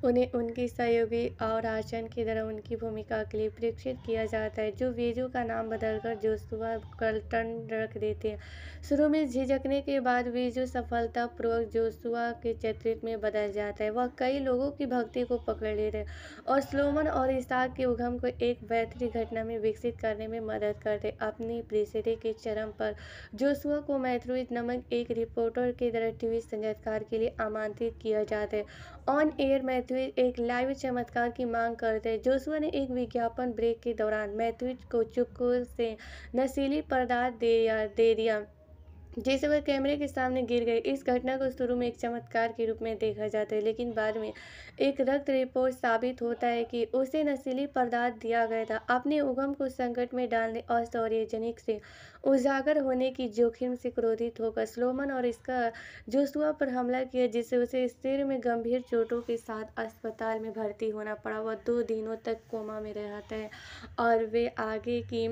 उन्हें उनकी सहयोगी और आचरण की तरह उनकी भूमिका के लिए प्रेक्षित किया जाता है जो वीरू का नाम बदलकर जोसुआ कल्टन रख देते हैं शुरू में झिझकने के बाद वीजू सफलतापूर्वक जोसुआ के चरित्र में बदल जाता है वह कई लोगों की भक्ति को पकड़ लेते हैं और स्लोमन और इसाक के उगम को एक बेहतरीन घटना में विकसित करने में मदद करते अपनी प्रेसिडे के चरम पर जोसुआ को मैथ्रोइज नमक एक रिपोर्टर के तरह टीवी संगीतकार के लिए आमंत्रित किया जाता है ऑन एयर मैथ मैथ्यूज एक लाइव चमत्कार की मांग करते हैं जोसुआ ने एक विज्ञापन ब्रेक के दौरान मैथ्यूज को चुपकों से नशीली पदार्थ दे दिया जैसे वह कैमरे के सामने गिर गए इस घटना को शुरू में एक चमत्कार के रूप में देखा जाता है लेकिन बाद में एक रक्त रिपोर्ट साबित होता है कि उसे नशीली पदार्थ दिया गया था अपने उगम को संकट में डालने और सौर्यजनिक से उजागर होने की जोखिम से क्रोधित होकर स्लोमन और इसका जोसुआ पर हमला किया जिससे उसे सिर में गंभीर चोटों के साथ अस्पताल में भर्ती होना पड़ा वह दो दिनों तक कोमा में रहता है और वे आगे की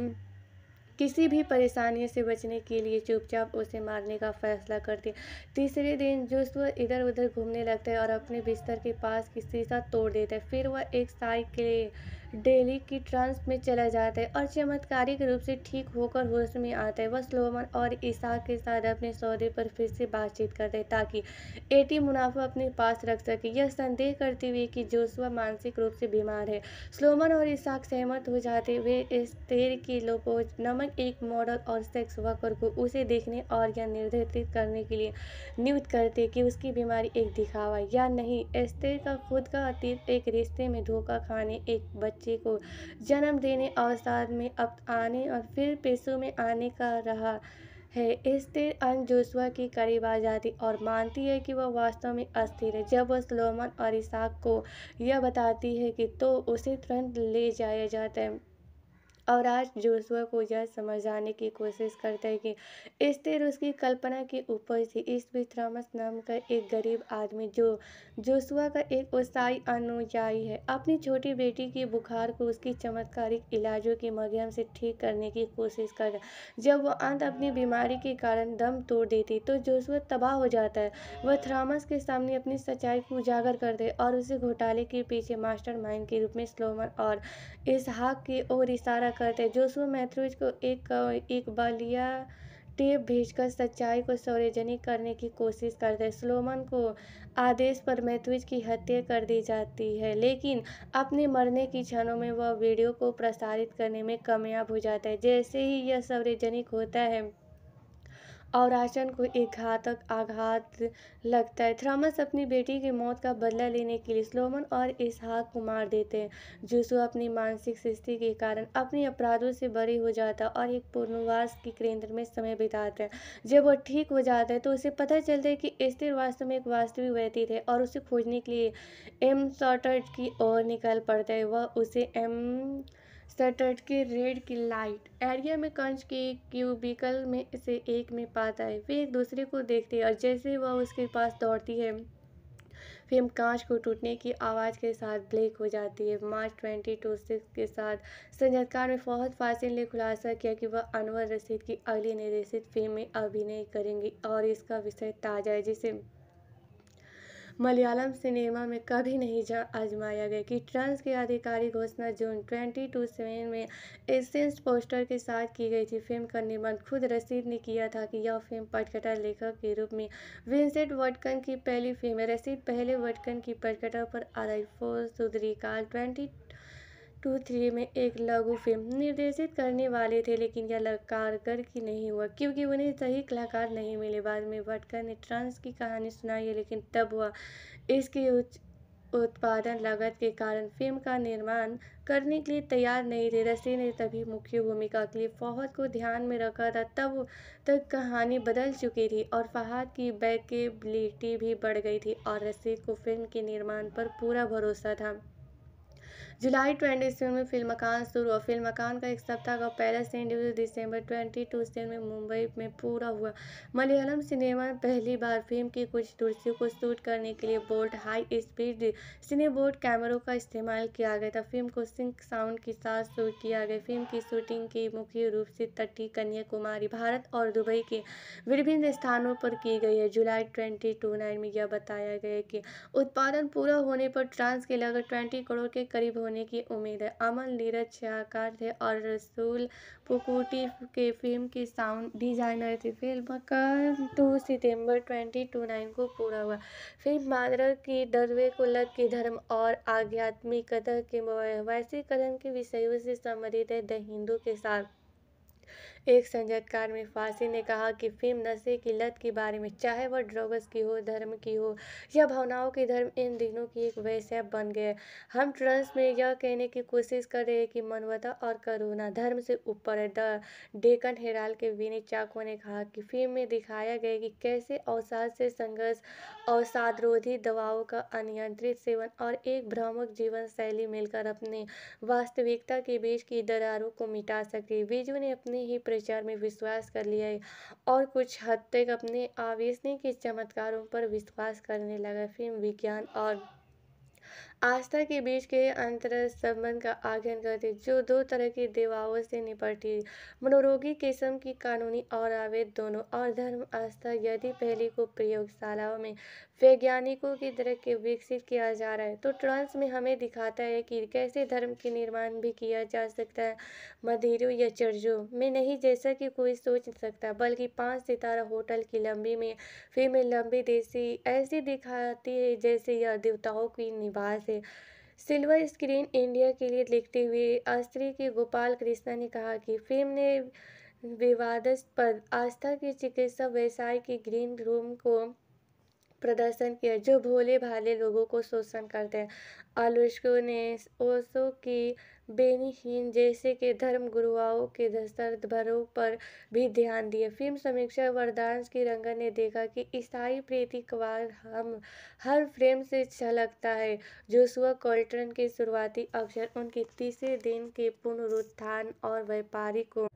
किसी भी परेशानी से बचने के लिए चुपचाप उसे मारने का फैसला करती है तीसरे दिन जो वह इधर उधर घूमने लगता है और अपने बिस्तर के पास की शीशा तोड़ देता है फिर वह एक साइकिल डेली की ट्रांस में चला जाता है और चमत्कारिक रूप से ठीक होकर होश में आता है वह स्लोमन और ईसा के साथ अपने सौदे पर फिर से बातचीत करते हैं ताकि एटी मुनाफा अपने पास रख सके यह संदेह करते हुए कि जोशुआ मानसिक रूप से बीमार है स्लोमन और ईसाक सहमत हो जाते हुए इस तेर की लोपोज नमक एक मॉडल और सेक्स वर्कर को उसे देखने और यह निर्धारित करने के लिए नियुक्त करते कि उसकी बीमारी एक दिखावा या नहीं एस्तेर का खुद का अतीत एक रिश्ते में धोखा खाने एक बच्चे बच्चे को जन्म देने अवसाद में अब आने और फिर पेशों में आने का रहा है स्थिर अन जोशुआ के करीब आ जाती और मानती है कि वह वास्तव में अस्थिर है जब वह सलोमन और इसाक को यह बताती है कि तो उसे तुरंत ले जाया जाता है और आज जोशुआ को यह समझाने की कोशिश करते हैं कि स्थिर उसकी कल्पना के ऊपर थी इस बीच रामस नाम का एक गरीब आदमी जो जोशुआ का एक उत्साही अनुयायी है अपनी छोटी बेटी की बुखार को उसकी चमत्कारिक इलाजों के माध्यम से ठीक करने की कोशिश कर जब वह अंत अपनी बीमारी के कारण दम तोड़ देती तो जोशुआ तबाह हो जाता है वह थ्रामस के सामने अपनी सच्चाई को उजागर कर दे और उसे घोटाले के पीछे मास्टर के रूप में स्लोमन और इसहाक की ओर इशारा करते हैं जोशुआ मैथ्यूज को एक इकबालिया टेप भेजकर सच्चाई को सार्वजनिक करने की कोशिश करते हैं स्लोमन को आदेश पर मैथ्यूज की हत्या कर दी जाती है लेकिन अपने मरने की क्षणों में वह वीडियो को प्रसारित करने में कामयाब हो जाता है जैसे ही यह सार्वजनिक होता है और आचरण को एक घातक आघात लगता है थ्रामस अपनी बेटी की मौत का बदला लेने के लिए स्लोमन और इसहाक को मार देते हैं जूसु अपनी मानसिक स्थिति के कारण अपने अपराधों से बरी हो जाता है और एक पूर्णवास के केंद्र में समय बिताता है जब वह ठीक हो जाता है तो उसे पता चलता है कि स्थिर वास्तव में एक वास्तविक व्यतीत है और उसे खोजने के लिए एम सॉटर्ड की ओर निकल पड़ता है वह उसे एम सटर्ट की रेड की लाइट एरिया में कंच के क्यूबिकल में से एक में पाता है फिर एक दूसरे को देखते है और जैसे वह उसके पास दौड़ती है फिल्म कांच को टूटने की आवाज़ के साथ ब्लैक हो जाती है मार्च ट्वेंटी टू सिक्स के साथ संजयकार ने फौहद फासिल ने खुलासा किया कि वह अनवर रशीद की अगली निर्देशित फिल्म में अभिनय करेंगी और इसका विषय ताज़ा है जिसे मलयालम सिनेमा में कभी नहीं आजमाया गया कि ट्रंस की आधिकारिक घोषणा जून ट्वेंटी टू सेवन में एसेंस पोस्टर के साथ की गई थी फिल्म का निर्माण खुद रसीद ने किया था कि यह फिल्म पटकथा लेखक के रूप में विंसेंट वटकन की पहली फिल्म है रसीद पहले वटकन की पटकथा पर आधारित फोर काल ट्वेंटी टू थ्री में एक लघु फिल्म निर्देशित करने वाले थे लेकिन यह कारगर की नहीं हुआ क्योंकि उन्हें सही कलाकार नहीं मिले बाद में भटकर ने ट्रांस की कहानी सुनाई है लेकिन तब हुआ इसकी उच्च उत्पादन लागत के कारण फिल्म का निर्माण करने के लिए तैयार नहीं थे रसी ने तभी मुख्य भूमिका के लिए फौहद को ध्यान में रखा था तब तक कहानी बदल चुकी थी और फहाद की बैकेबिलिटी भी बढ़ गई थी और रसी को फिल्म के निर्माण पर पूरा भरोसा था जुलाई ट्वेंटी सेवन में फिल्म मकान शुरू हुआ फिल्म मकान का एक सप्ताह का पहला डिब्यू दिसंबर ट्वेंटी टू सेवन में मुंबई में पूरा हुआ मलयालम सिनेमा में पहली बार फिल्म की कुछ दृश्यों को शूट करने के लिए बोल्ट हाई स्पीड सिनेबोर्ड कैमरों का इस्तेमाल किया गया था फिल्म को सिंक साउंड के साथ शूट किया गया फिल्म की शूटिंग की मुख्य रूप से तटी कन्याकुमारी भारत और दुबई के विभिन्न स्थानों पर की गई है जुलाई ट्वेंटी टू नाइन में यह बताया गया कि उत्पादन पूरा होने पर ट्रांस के लगभग ट्वेंटी करोड़ के करीब होने की उम्मीद है अमन नीरज शाहकार थे और रसूल पुकुटी के फिल्म के साउंड डिजाइनर थे फिल्म का टू तो सितंबर ट्वेंटी टू नाइन को पूरा हुआ फिल्म मादरा की दरवे को कुलत के धर्म और आध्यात्मिकता के वैश्वीकरण के विषयों से संबंधित है द हिंदू के साथ एक में फांसी ने कहा कि फिल्म नशे की लत के बारे में चाहे वह ड्रग्स की हो धर्म की हो या भावनाओं की धर्म इन दिनों की एक वैसे बन गए हम ट्रंस में यह कहने की कोशिश कर रहे हैं कि मनवता और करुणा धर्म से ऊपर है द डेकन हेराल के विनय चाको ने कहा कि फिल्म में दिखाया गया कि कैसे अवसाद से संघर्ष अवसादरोधी दवाओं का अनियंत्रित सेवन और एक भ्रामक जीवन शैली मिलकर अपने वास्तविकता के बीच की दरारों को मिटा सके विजु ने अपने ही प्रचार में विश्वास कर लिया और कुछ हद तक अपने आवेशने के चमत्कारों पर विश्वास करने लगा फिल्म विज्ञान और आस्था के बीच के अंतर संबंध का आज्ञान करते जो दो तरह की देवाओं से निपटती मनोरोगी किस्म की कानूनी और आवेद दोनों और धर्म आस्था यदि पहली को प्रयोगशालाओं में वैज्ञानिकों की तरह के विकसित किया जा रहा है तो ट्रांस में हमें दिखाता है कि कैसे धर्म के निर्माण भी किया जा सकता है मदिरों या चर्चों में नहीं जैसा कि कोई सोच सकता बल्कि पाँच सितारा होटल की लंबी में में लंबी देसी ऐसी दिखाती है जैसे यह देवताओं की निवास है थे सिल्वर स्क्रीन इंडिया के लिए लिखते हुए आस्त्री के गोपाल कृष्णा ने कहा कि फिल्म ने विवादास्पद आस्था के चिकित्सा व्यवसाय के ग्रीन रूम को प्रदर्शन किया जो भोले भाले लोगों को शोषण करते हैं आलोचकों ने ओसो की बेनीहीन जैसे कि धर्म गुरुओं के भरों पर भी ध्यान दिए फिल्म समीक्षा वरदांश की रंगन ने देखा कि ईसाई प्रतीकवाद हम हर फ्रेम से छलकता है जोशुआ कॉल्टन के शुरुआती अवसर उनके तीसरे दिन के पुनरुत्थान और व्यापारी को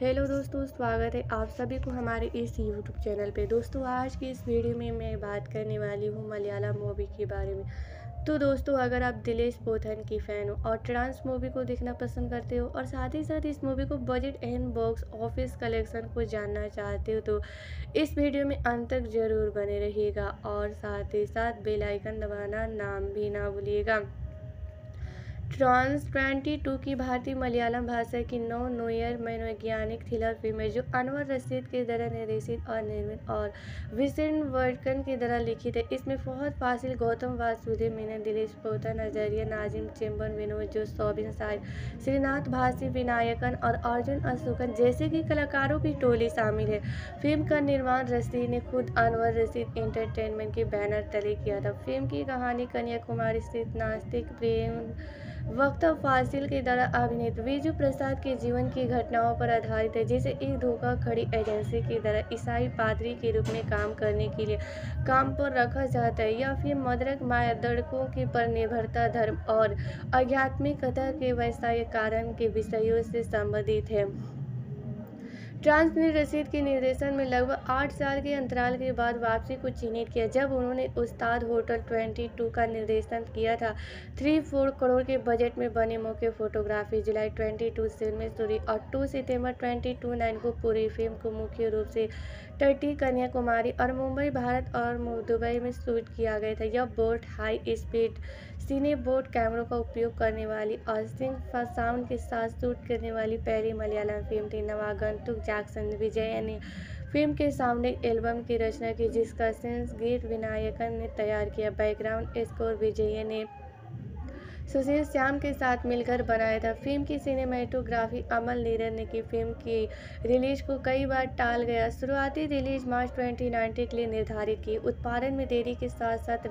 हेलो दोस्तों स्वागत है आप सभी को हमारे इस यूट्यूब चैनल पे दोस्तों आज की इस वीडियो में मैं बात करने वाली हूँ मलयालम मूवी के बारे में तो दोस्तों अगर आप दिलेश बोथन की फ़ैन हो और ट्रांस मूवी को देखना पसंद करते हो और साथ ही साथ इस मूवी को budget and box office collection को जानना चाहते हो तो इस वीडियो में अंत तक ज़रूर बने रहिएगा और साथ ही साथ बेल आइकन दबाना नाम भी ना भूलिएगा ट्रांस ट्वेंटी टू की भारतीय मलयालम भाषा की नौ नोयर मनोवैज्ञानिक थ्रिलर फिल्म है जो अनवर रशीद की तरह निर्देशित और निर्मित और विसन वर्कन की तरह लिखित है इसमें फहद फासिल गौतम वासुदेव मीना दिलेश पोता नजरिया नाजिम चेम्बर विनोद जो सोबिन साहिब श्रीनाथ भासी विनायकन और अर्जुन अशोकन जैसे कि कलाकारों की टोली शामिल है फिल्म का निर्माण रशीद ने खुद अनवर रशीद एंटरटेनमेंट के बैनर तले किया था फिल्म की कहानी कन्याकुमारी स्थित नास्तिक प्रेम वक्त फासिल के द्वारा अभिनीत बीजू प्रसाद के जीवन की घटनाओं पर आधारित है जिसे एक धोखा खड़ी एजेंसी के द्वारा ईसाई पादरी के रूप में काम करने के लिए काम पर रखा जाता है या फिर मदरक माया दड़कों की पर निर्भरता धर्म और आध्यात्मिक कथा के व्यवसाय कारण के विषयों से संबंधित है ट्रांस ने रशीद के निर्देशन में लगभग आठ साल के अंतराल के बाद वापसी को चिन्हित किया जब उन्होंने उस्ताद होटल 22 का निर्देशन किया था थ्री फोर करोड़ के बजट में बने मौके फोटोग्राफी जुलाई 22 से में सूरी और 2 सितंबर 22 नाइन को पूरी फिल्म को मुख्य रूप से टर्टी कन्याकुमारी और मुंबई भारत और दुबई में शूट किया गया था यह बोट हाई स्पीड सीने बोट कैमरों का उपयोग करने वाली और सिंह साउंड के साथ शूट करने वाली पहली मलयालम फिल्म थी नवागंतुक जैक्सन विजय ने फिल्म के सामने एल्बम की रचना की जिसका सेंस गीत विनायकन ने तैयार किया बैकग्राउंड स्कोर विजय ने सुशील श्याम के साथ मिलकर बनाया था फिल्म की सिनेमाटोग्राफी अमल नीरन ने की फिल्म की रिलीज को कई बार टाल गया शुरुआती रिलीज मार्च 2019 के लिए निर्धारित की उत्पादन में देरी के साथ साथ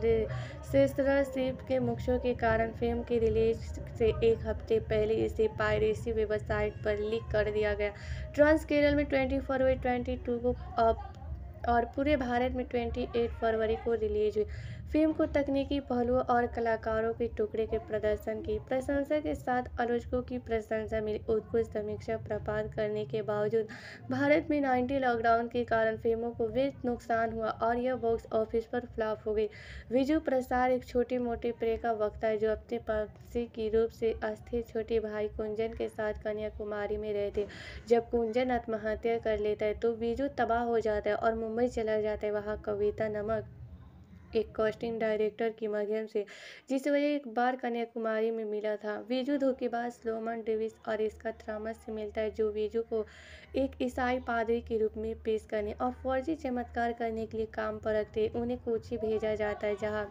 शिफ्ट के मुख्यों के कारण फिल्म की रिलीज से एक हफ्ते पहले इसे पायरेसी वेबसाइट पर लीक कर दिया गया ट्रांस केरल में ट्वेंटी फरवरी ट्वेंटी को और पूरे भारत में 28 फरवरी को रिलीज हुई फिल्म को तकनीकी पहलुओं और कलाकारों के टुकड़े के प्रदर्शन की प्रशंसा के साथ आलोचकों की प्रशंसा मिली उत्कृष्ट समीक्षा प्राप्त करने के बावजूद भारत में नाइन्टी लॉकडाउन के कारण फिल्मों को वे नुकसान हुआ और यह बॉक्स ऑफिस पर फ्लॉप हो गई विजु प्रसाद एक छोटी मोटी प्रे का वक्ता है जो अपने पापसी की रूप से अस्थिर छोटे भाई कुंजन के साथ कन्याकुमारी में रहते जब कुंजन आत्महत्या कर लेता है तो बीजू तबाह हो जाता है और मुंबई चला जाता है वहाँ कविता नमक एक कास्टिंग डायरेक्टर के माध्यम से जिस वजह एक बार कन्याकुमारी में मिला था वीजू धोखेबाज लोमन डेविस और इसका थ्रामस से मिलता है जो वीजू को एक ईसाई पादरी के रूप में पेश करने और फौजी चमत्कार करने के लिए काम पर रखते उन्हें कोची भेजा जाता है जहाँ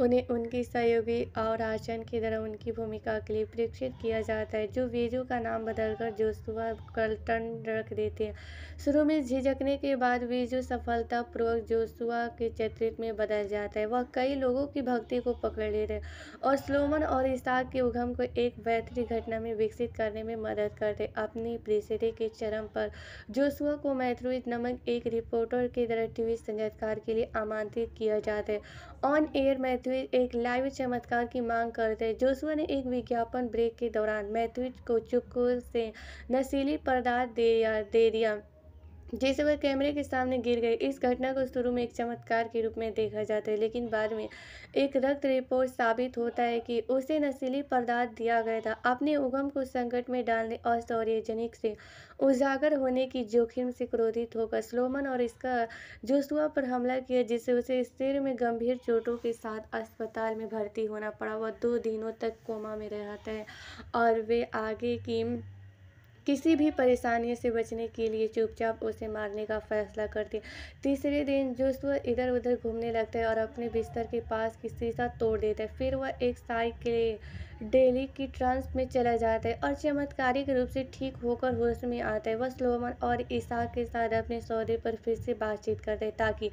उन्हें उनकी सहयोगी और आचरण की तरह उनकी भूमिका के लिए प्रेक्षित किया जाता है जो वीरू का नाम बदलकर जोसुआ कल्टन रख देते हैं शुरू में झिझकने के बाद वीजू सफलतापूर्वक जोसुआ के चरित्र में बदल जाता है वह कई लोगों की भक्ति को पकड़ लेते हैं और स्लोमन और इसाक के उगम को एक बेहतरीन घटना में विकसित करने में मदद करते अपनी प्रिसरे के चरम पर जोसुआ को मैथ्रोइ नमक एक रिपोर्टर की तरह टीवी संगीतकार के लिए आमंत्रित किया जाता है ऑन एयर मैथ्यूज एक लाइव चमत्कार की मांग करते हैं जोसुआ ने एक विज्ञापन ब्रेक के दौरान मैथ्यूज को चुपकर से नशीली पदार्थ दे दिया जैसे वह कैमरे के सामने गिर गए इस घटना को शुरू में एक चमत्कार के रूप में देखा जाता है लेकिन बाद में एक रक्त रिपोर्ट साबित होता है कि उसे नशीली पदार्थ दिया गया था अपने उगम को संकट में डालने और सौर्यजनिक से उजागर होने की जोखिम से क्रोधित होकर स्लोमन और इसका जोसुआ पर हमला किया जिससे उसे सिर में गंभीर चोटों के साथ अस्पताल में भर्ती होना पड़ा वह दो दिनों तक कोमा में रहता है और वे आगे की किसी भी परेशानी से बचने के लिए चुपचाप उसे मारने का फैसला करती है तीसरे दिन जो वह इधर उधर घूमने लगता है और अपने बिस्तर के पास की शीशा तोड़ देता है फिर वह एक साइकिल डेली की ट्रांस में चला जाता है और चमत्कारिक रूप से ठीक होकर होश में आता है वह स्लोमन और ईसा के साथ अपने सौदे पर फिर से बातचीत करते हैं ताकि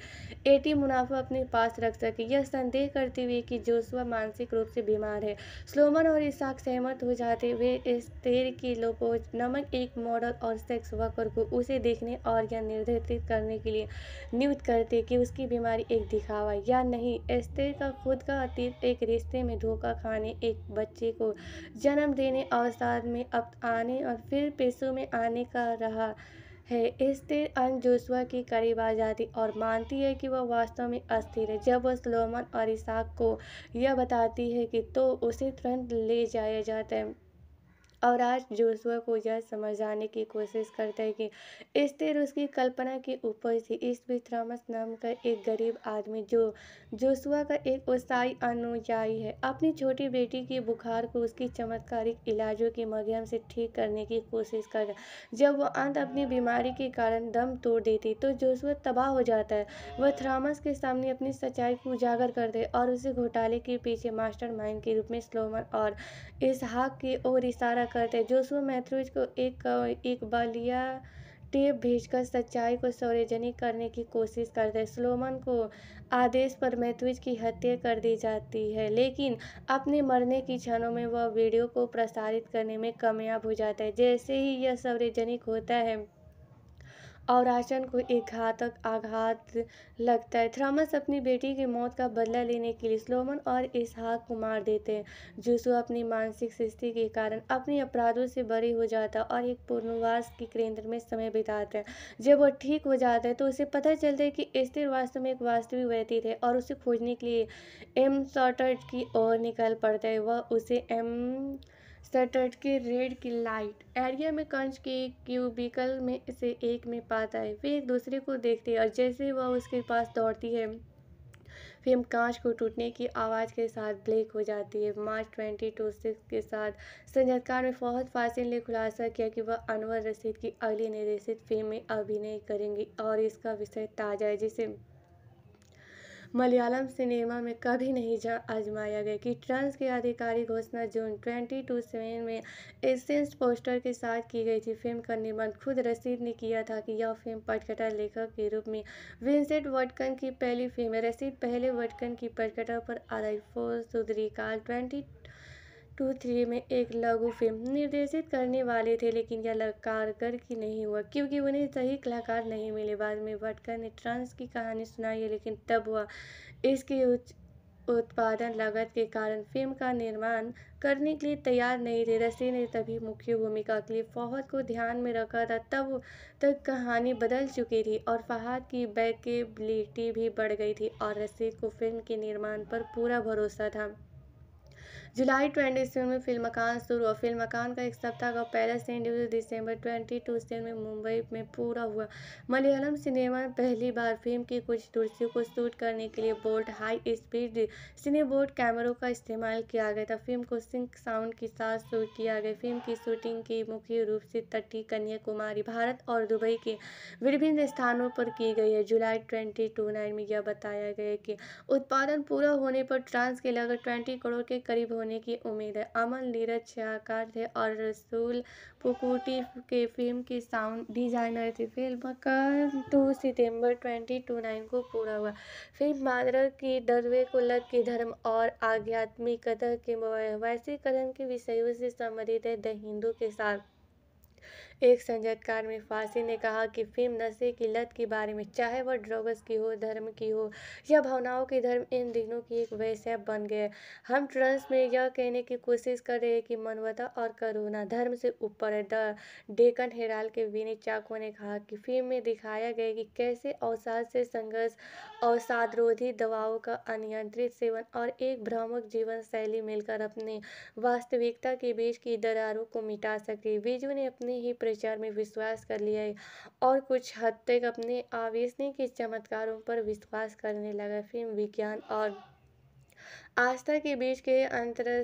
एटी मुनाफा अपने पास रख सके यह संदेह करते हुए कि जोशुआ मानसिक रूप से बीमार है स्लोमन और इसाक सहमत हो जाते हुए इस तेर की लोपोज नमक एक मॉडल और सेक्स वर्कर को उसे देखने और यह निर्धारित करने के लिए नियुक्त करते कि उसकी बीमारी एक दिखावा या नहीं एस्तेर का खुद का अतीत एक रिश्ते में धोखा खाने एक बच्चे बच्चे को जन्म देने अवसाद में अब आने और फिर पेशों में आने का रहा है स्थिर अंग जोशुआ के करीब आ जाती और मानती है कि वह वास्तव में अस्थिर है जब वह सलोमन और इसाक को यह बताती है कि तो उसे तुरंत ले जाया जाता है और आज जोशुआ को यह समझाने की कोशिश करते हैं कि स्थिर उसकी कल्पना की उपज थी इस बीच रामस नाम का एक गरीब आदमी जो जोशुआ का एक उत्साही अनुयायी है अपनी छोटी बेटी की बुखार को उसकी चमत्कारिक इलाजों के माध्यम से ठीक करने की कोशिश कर जब वह अंत अपनी बीमारी के कारण दम तोड़ देती तो जोशुआ तबाह हो जाता है वह थ्रामस के सामने अपनी सच्चाई को उजागर कर दे और उसे घोटाले के पीछे मास्टर के रूप में स्लोमन और इसहाक की ओर इशारा करते जोसुआ मैथ्यूज को एक एक बलिया टेप भेजकर सच्चाई को सार्वजनिक करने की कोशिश करते हैं सलोमन को आदेश पर मैथ्यूज की हत्या कर दी जाती है लेकिन अपने मरने की क्षणों में वह वीडियो को प्रसारित करने में कामयाब हो जाता है जैसे ही यह सार्वजनिक होता है और आचन को एक घातक आघात लगता है थ्रामस अपनी बेटी की मौत का बदला लेने के लिए स्लोमन और इसहाक को मार देते हैं जूसु अपनी मानसिक स्थिति के कारण अपने अपराधों से बरी हो जाता है और एक पूर्णवास के केंद्र में समय बिताता है जब वह ठीक हो जाता है तो उसे पता चलता है कि स्थिर वास्तव में एक वास्तविक व्यतीत है और उसे खोजने के लिए एम सॉटर्ट की ओर निकल पड़ता है वह उसे एम सटर्ट के रेड की लाइट एरिया में कंच के क्यूबिकल में से एक में पाता है वे एक दूसरे को देखते हैं और जैसे वह उसके पास दौड़ती है फिल्म कांच को टूटने की आवाज़ के साथ ब्लैक हो जाती है मार्च ट्वेंटी टू सिक्स के साथ संजयकार ने फौहद फासिल ने खुलासा किया कि वह अनवर रशीद की अगली निर्देशित फिल्म में अभिनय करेंगे और इसका विषय ताज़ा है जिसे मलयालम सिनेमा में कभी नहीं आजमाया गया कि ट्रंस की आधिकारिक घोषणा जून ट्वेंटी टू सेवन में एसेंस पोस्टर के साथ की गई थी फिल्म का निर्माण खुद रसीद ने किया था कि यह फिल्म पटकटा लेखक के रूप में विंसेंट वटकन की पहली फिल्म है रसीद पहले वटकन की पटकथा पर आधारित फोर काल ट्वेंटी टू थ्री में एक लघु फिल्म निर्देशित करने वाले थे लेकिन यह कारगर की नहीं हुआ क्योंकि उन्हें सही कलाकार नहीं मिले बाद में भटकर ने ट्रांस की कहानी सुनाई है लेकिन तब हुआ इसके उच्च उत्पादन लागत के कारण फिल्म का निर्माण करने के लिए तैयार नहीं थे रसी ने तभी मुख्य भूमिका के लिए फौहद को ध्यान में रखा था तब तक कहानी बदल चुकी थी और फहाद की बैकेबिलिटी भी बढ़ गई थी और रसी को फिल्म के निर्माण पर पूरा भरोसा था जुलाई ट्वेंटी सेवन में फिल्म मकान शुरू हुआ फिल्म मकान का एक सप्ताह का पहला सेंड दिसंबर ट्वेंटी टू से में मुंबई में पूरा हुआ मलयालम सिनेमा में पहली बार फिल्म की कुछ दूरसियों को शूट करने के लिए बोल्ट हाई स्पीड सिनेबोर्ड कैमरों का इस्तेमाल किया गया था फिल्म को सिंक साउंड के साथ शूट किया गया फिल्म की शूटिंग की मुख्य रूप से तटी कन्याकुमारी भारत और दुबई के विभिन्न स्थानों पर की गई है जुलाई ट्वेंटी टू नाइन में यह बताया गया कि उत्पादन पूरा होने पर ट्रांस के लगभग ट्वेंटी करोड़ के करीब होने होने की उम्मीद है अमन नीरज छाकार थे और रसूल पुकुटी के फिल्म की साउंड डिजाइनर थी फिल्म का टू सितंबर ट्वेंटी टू नाइन को पूरा हुआ फिल्म मादरा की डरवे को लग के धर्म और आध्यात्मिक कथा के वैश्वीकरण के विषयों से संबंधित है द हिंदू के साथ एक संजयकार में फांसी ने कहा कि फिल्म नशे की लत के बारे में चाहे वह ड्रग्स की हो धर्म की हो या भावनाओं की धर्म इन दिनों की एक वैसे बन गए हम ट्रंस में यह कहने की कोशिश कर रहे हैं कि मानवता और करुणा धर्म से ऊपर है द डेकन हेराल के विनय चाको ने कहा कि फिल्म में दिखाया गया कि कैसे अवसाद से संघर्ष अवसादरोधी दवाओं का अनियंत्रित सेवन और एक भ्रामक जीवन शैली मिलकर अपनी वास्तविकता के बीच की दरारों को मिटा सके विजू ने अपनी ही प्रचार में विश्वास कर लिया और कुछ हद तक अपने आवेशने के चमत्कारों पर विश्वास करने लगा फिल्म विज्ञान और आस्था के बीच के अंतर